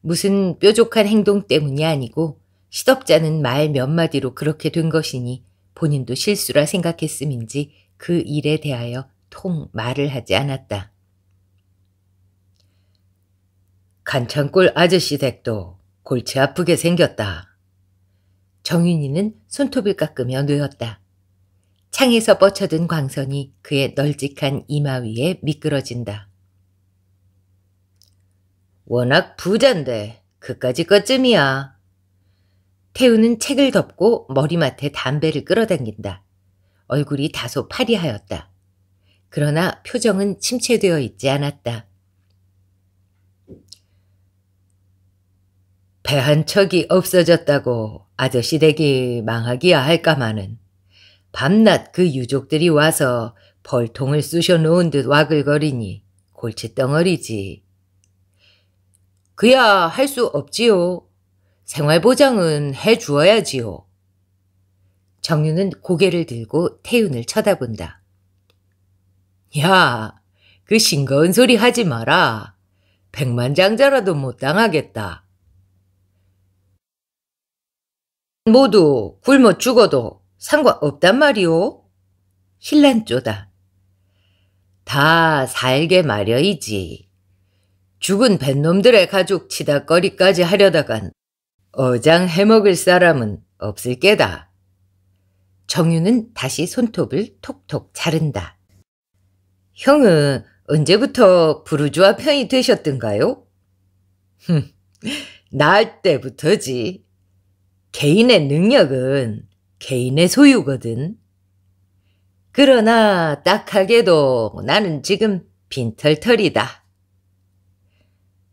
무슨 뾰족한 행동 때문이 아니고 시덥잖은 말 몇 마디로 그렇게 된 것이니 본인도 실수라 생각했음인지 그 일에 대하여 통 말을 하지 않았다. 간창골 아저씨 댁도 골치 아프게 생겼다. 정윤이는 손톱을 깎으며 누웠다. 창에서 뻗쳐든 광선이 그의 널찍한 이마 위에 미끄러진다. 워낙 부잔데 그까지 것쯤이야. 태우는 책을 덮고 머리맡에 담배를 끌어당긴다. 얼굴이 다소 파리하였다. 그러나 표정은 침체되어 있지 않았다. 배한 척이 없어졌다고 아저씨 댁이 망하기야 할까마는 밤낮 그 유족들이 와서 벌통을 쑤셔놓은 듯 와글거리니 골칫덩어리지. 그야 할 수 없지요. 생활보장은 해주어야지요. 정윤은 고개를 들고 태윤을 쳐다본다. 야, 그 싱거운 소리 하지 마라. 백만장자라도 못 당하겠다. 모두 굶어 죽어도 상관없단 말이오. 신란쪼다. 다 살게 마려이지. 죽은 뱃놈들의 가죽 치다거리까지 하려다간 어장 해먹을 사람은 없을 게다. 정유는 다시 손톱을 톡톡 자른다. 형은 언제부터 부르주아 편이 되셨던가요? 흠, 날 때부터지. 개인의 능력은 개인의 소유거든. 그러나 딱하게도 나는 지금 빈털털이다.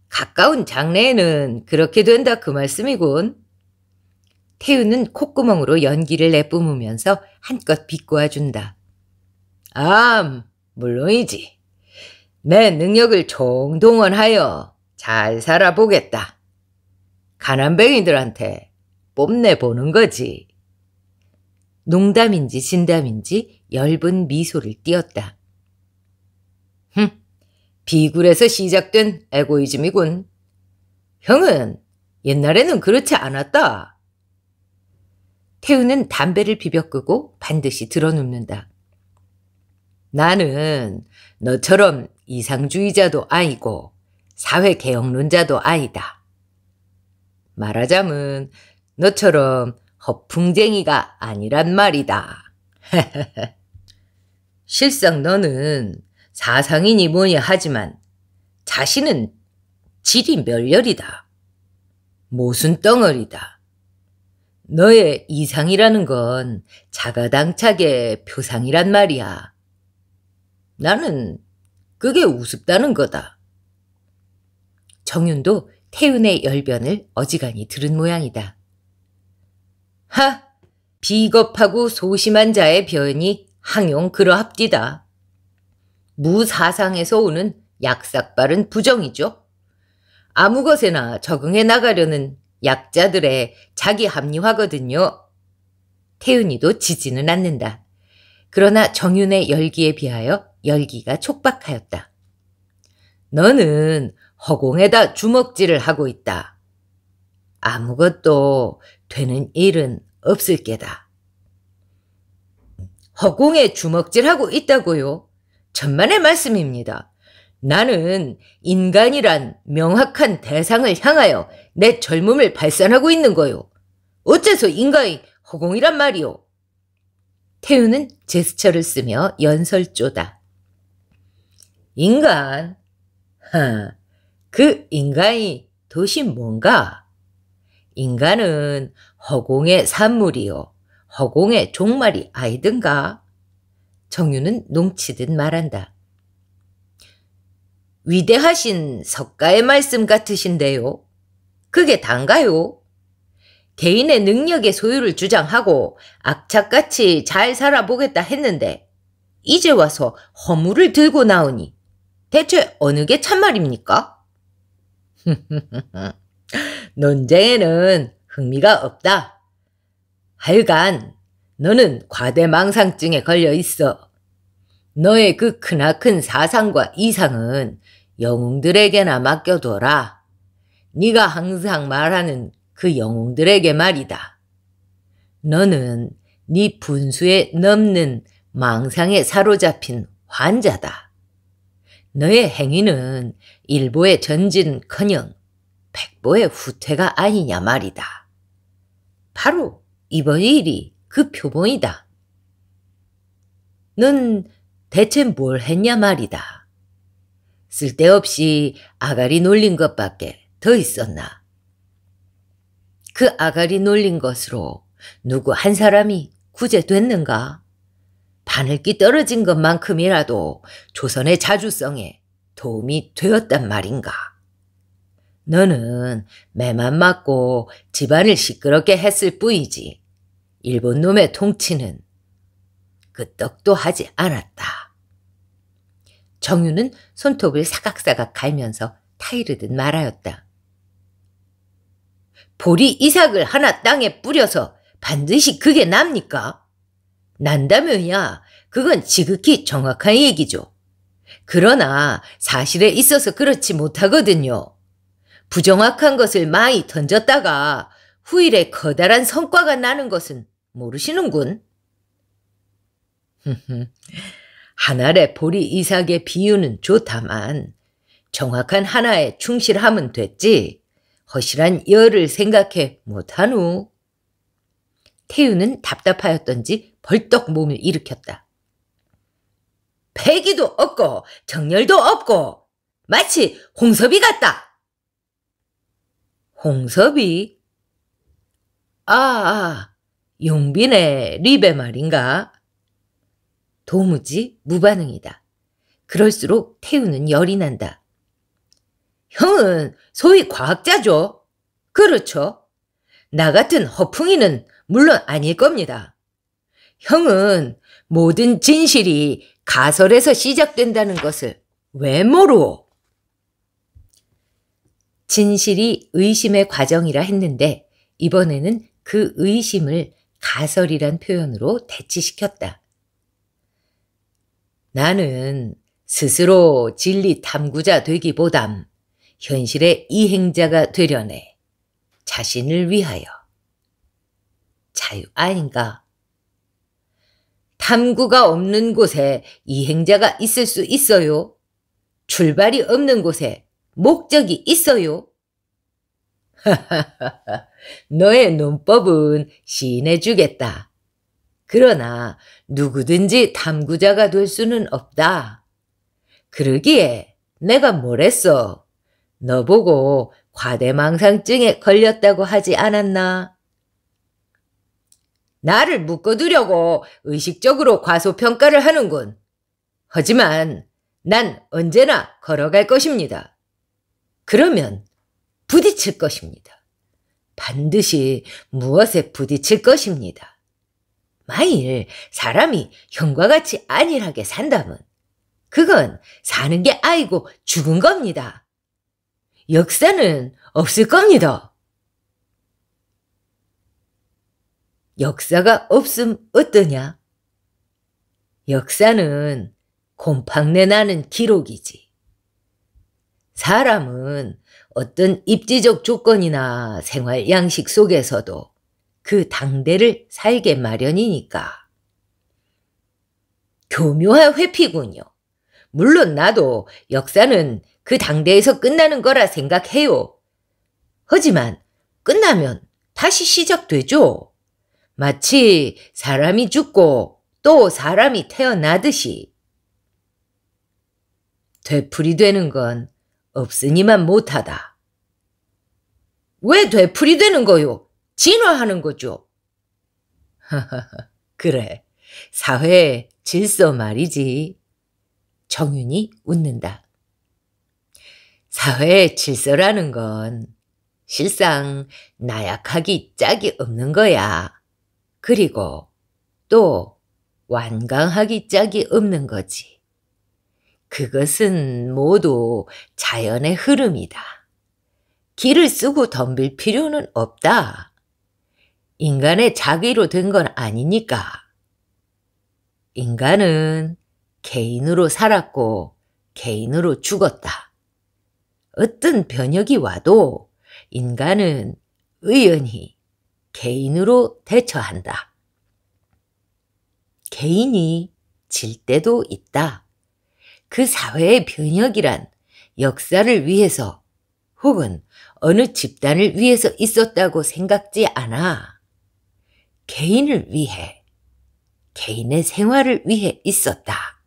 가까운 장래에는 그렇게 된다 그 말씀이군. 태우는 콧구멍으로 연기를 내뿜으면서 한껏 비꼬아준다. 암, 물론이지. 내 능력을 총동원하여 잘 살아보겠다. 가난뱅이들한테 뽐내보는 거지. 농담인지 진담인지 엷은 미소를 띄었다. 흠, 비굴에서 시작된 에고이즘이군. 형은 옛날에는 그렇지 않았다. 태우는 담배를 비벼 끄고 반드시 들어눕는다. 나는 너처럼 이상주의자도 아니고 사회개혁론자도 아니다. 말하자면 너처럼 허풍쟁이가 아니란 말이다. 실상 너는 사상이니 뭐니 하지만 자신은 질이 멸렬이다. 모순 덩어리다. 너의 이상이라는 건 자가당착의 표상이란 말이야. 나는 그게 우습다는 거다. 정윤도 태윤의 열변을 어지간히 들은 모양이다. 하! 비겁하고 소심한 자의 변이 항용 그러합디다. 무사상에서 오는 약삭발은 부정이죠. 아무 것에나 적응해 나가려는 약자들의 자기 합리화거든요. 태윤이도 지지는 않는다. 그러나 정윤의 열기에 비하여 열기가 촉박하였다. 너는 허공에다 주먹질을 하고 있다. 아무것도 되는 일은 없을 게다. 허공에 주먹질하고 있다고요? 천만의 말씀입니다. 나는 인간이란 명확한 대상을 향하여 내 젊음을 발산하고 있는 거요. 어째서 인간이 허공이란 말이요? 태우는 제스처를 쓰며 연설 쪼다. 인간? 하, 그 인간이 도시 뭔가? 인간은 허공의 산물이요 허공의 종말이 아이든가 정유는 농치듯 말한다. 위대하신 석가의 말씀 같으신데요. 그게 단가요? 개인의 능력의 소유를 주장하고 악착같이 잘 살아보겠다 했는데 이제 와서 허물을 들고 나오니 대체 어느 게 참말입니까? 흐흐흐흐 논쟁에는 흥미가 없다. 하여간 너는 과대망상증에 걸려 있어. 너의 그 크나큰 사상과 이상은 영웅들에게나 맡겨둬라. 네가 항상 말하는 그 영웅들에게 말이다. 너는 네 분수에 넘는 망상에 사로잡힌 환자다. 너의 행위는 일보의 전진커녕 백보의 후퇴가 아니냐 말이다. 바로 이번 일이 그 표본이다. 넌 대체 뭘 했냐 말이다. 쓸데없이 아가리 놀린 것밖에 더 있었나. 그 아가리 놀린 것으로 누구 한 사람이 구제됐는가? 바늘기 떨어진 것만큼이라도 조선의 자주성에 도움이 되었단 말인가? 너는 매만 맞고 집안을 시끄럽게 했을 뿐이지. 일본 놈의 통치는 그떡도 하지 않았다. 정유는 손톱을 사각사각 갈면서 타이르듯 말하였다. 보리 이삭을 하나 땅에 뿌려서 반드시 그게 납니까? 난다면야 그건 지극히 정확한 얘기죠. 그러나 사실에 있어서 그렇지 못하거든요. 부정확한 것을 많이 던졌다가 후일에 커다란 성과가 나는 것은 모르시는군. 하나의 보리 이삭의 비유는 좋다만 정확한 하나에 충실하면 됐지 허실한 열을 생각해 못하누. 태우는 답답하였던지 벌떡 몸을 일으켰다. 패기도 없고 정열도 없고 마치 홍섭이 같다. 홍섭이? 아, 아, 용빈의 리베 말인가? 도무지 무반응이다. 그럴수록 태우는 열이 난다. 형은 소위 과학자죠? 그렇죠. 나 같은 허풍이는 물론 아닐 겁니다. 형은 모든 진실이 가설에서 시작된다는 것을 외모로 진실이 의심의 과정이라 했는데 이번에는 그 의심을 가설이란 표현으로 대치시켰다. 나는 스스로 진리 탐구자 되기보담 현실의 이행자가 되려네. 자신을 위하여. 자유 아닌가? 탐구가 없는 곳에 이행자가 있을 수 있어요. 출발이 없는 곳에 목적이 있어요. 하하하하, 너의 논법은 시인해주겠다. 그러나 누구든지 탐구자가 될 수는 없다. 그러기에 내가 뭘 했어? 너 보고 과대망상증에 걸렸다고 하지 않았나? 나를 묶어두려고 의식적으로 과소평가를 하는군. 하지만 난 언제나 걸어갈 것입니다. 그러면 부딪힐 것입니다. 반드시 무엇에 부딪힐 것입니다. 만일 사람이 형과 같이 안일하게 산다면 그건 사는 게 아니고 죽은 겁니다. 역사는 없을 겁니다. 역사가 없음 어떠냐? 역사는 곰팡내 나는 기록이지. 사람은 어떤 입지적 조건이나 생활 양식 속에서도 그 당대를 살게 마련이니까. 교묘한 회피군요. 물론 나도 역사는 그 당대에서 끝나는 거라 생각해요. 하지만 끝나면 다시 시작되죠. 마치 사람이 죽고 또 사람이 태어나듯이. 되풀이되는 건 없으니만 못하다. 왜 되풀이 되는 거요? 진화하는 거죠. 그래. 사회 의 질서 말이지. 정윤이 웃는다. 사회 의 질서라는 건 실상 나약하기 짝이 없는 거야. 그리고 또 완강하기 짝이 없는 거지. 그것은 모두 자연의 흐름이다. 길을 쓰고 덤빌 필요는 없다. 인간의 자기로 된 건 아니니까. 인간은 개인으로 살았고 개인으로 죽었다. 어떤 변혁이 와도 인간은 의연히 개인으로 대처한다. 개인이 질 때도 있다. 그 사회의 변혁이란 역사를 위해서 혹은 어느 집단을 위해서 있었다고 생각지 않아. 개인을 위해, 개인의 생활을 위해 있었다.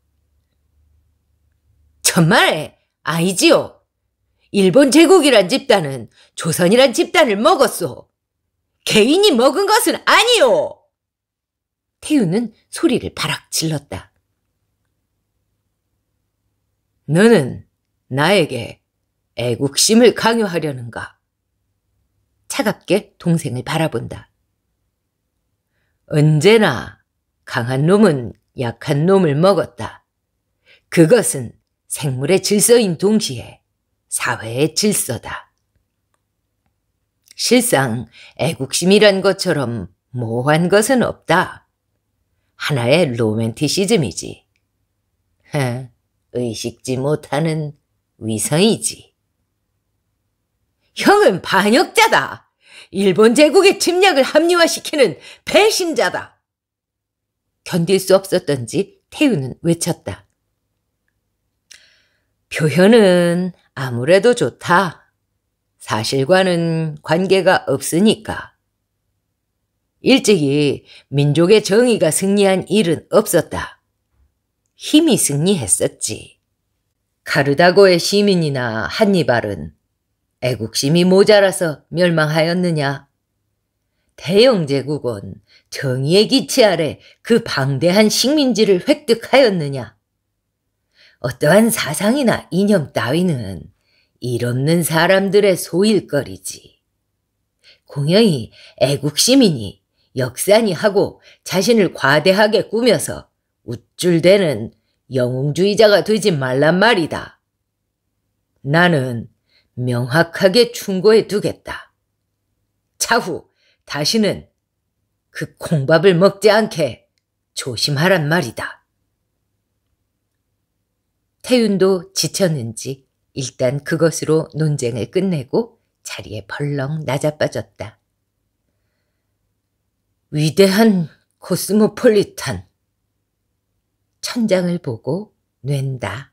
천만에 아니지요. 일본 제국이란 집단은 조선이란 집단을 먹었소. 개인이 먹은 것은 아니요. 태우는 소리를 바락 질렀다. 너는 나에게 애국심을 강요하려는가? 차갑게 동생을 바라본다. 언제나 강한 놈은 약한 놈을 먹었다. 그것은 생물의 질서인 동시에 사회의 질서다. 실상 애국심이란 것처럼 모호한 것은 없다. 하나의 로맨티시즘이지. 헤, 의식지 못하는 위성이지. 형은 반역자다. 일본 제국의 침략을 합리화시키는 배신자다. 견딜 수 없었던지 태우는 외쳤다. 표현은 아무래도 좋다. 사실과는 관계가 없으니까. 일찍이 민족의 정의가 승리한 일은 없었다. 힘이 승리했었지. 카르다고의 시민이나 한니발은 애국심이 모자라서 멸망하였느냐? 대영 제국은 정의의 기치 아래 그 방대한 식민지를 획득하였느냐? 어떠한 사상이나 이념 따위는 일 없는 사람들의 소일거리지. 공연히 애국시민이 역산이 하고 자신을 과대하게 꾸며서 우쭐대는 영웅주의자가 되지 말란 말이다. 나는 명확하게 충고해 두겠다. 차후 다시는 그 콩밥을 먹지 않게 조심하란 말이다. 태윤도 지쳤는지 일단 그것으로 논쟁을 끝내고 자리에 벌렁 낮아빠졌다. 위대한 코스모폴리탄. 천장을 보고 낸다.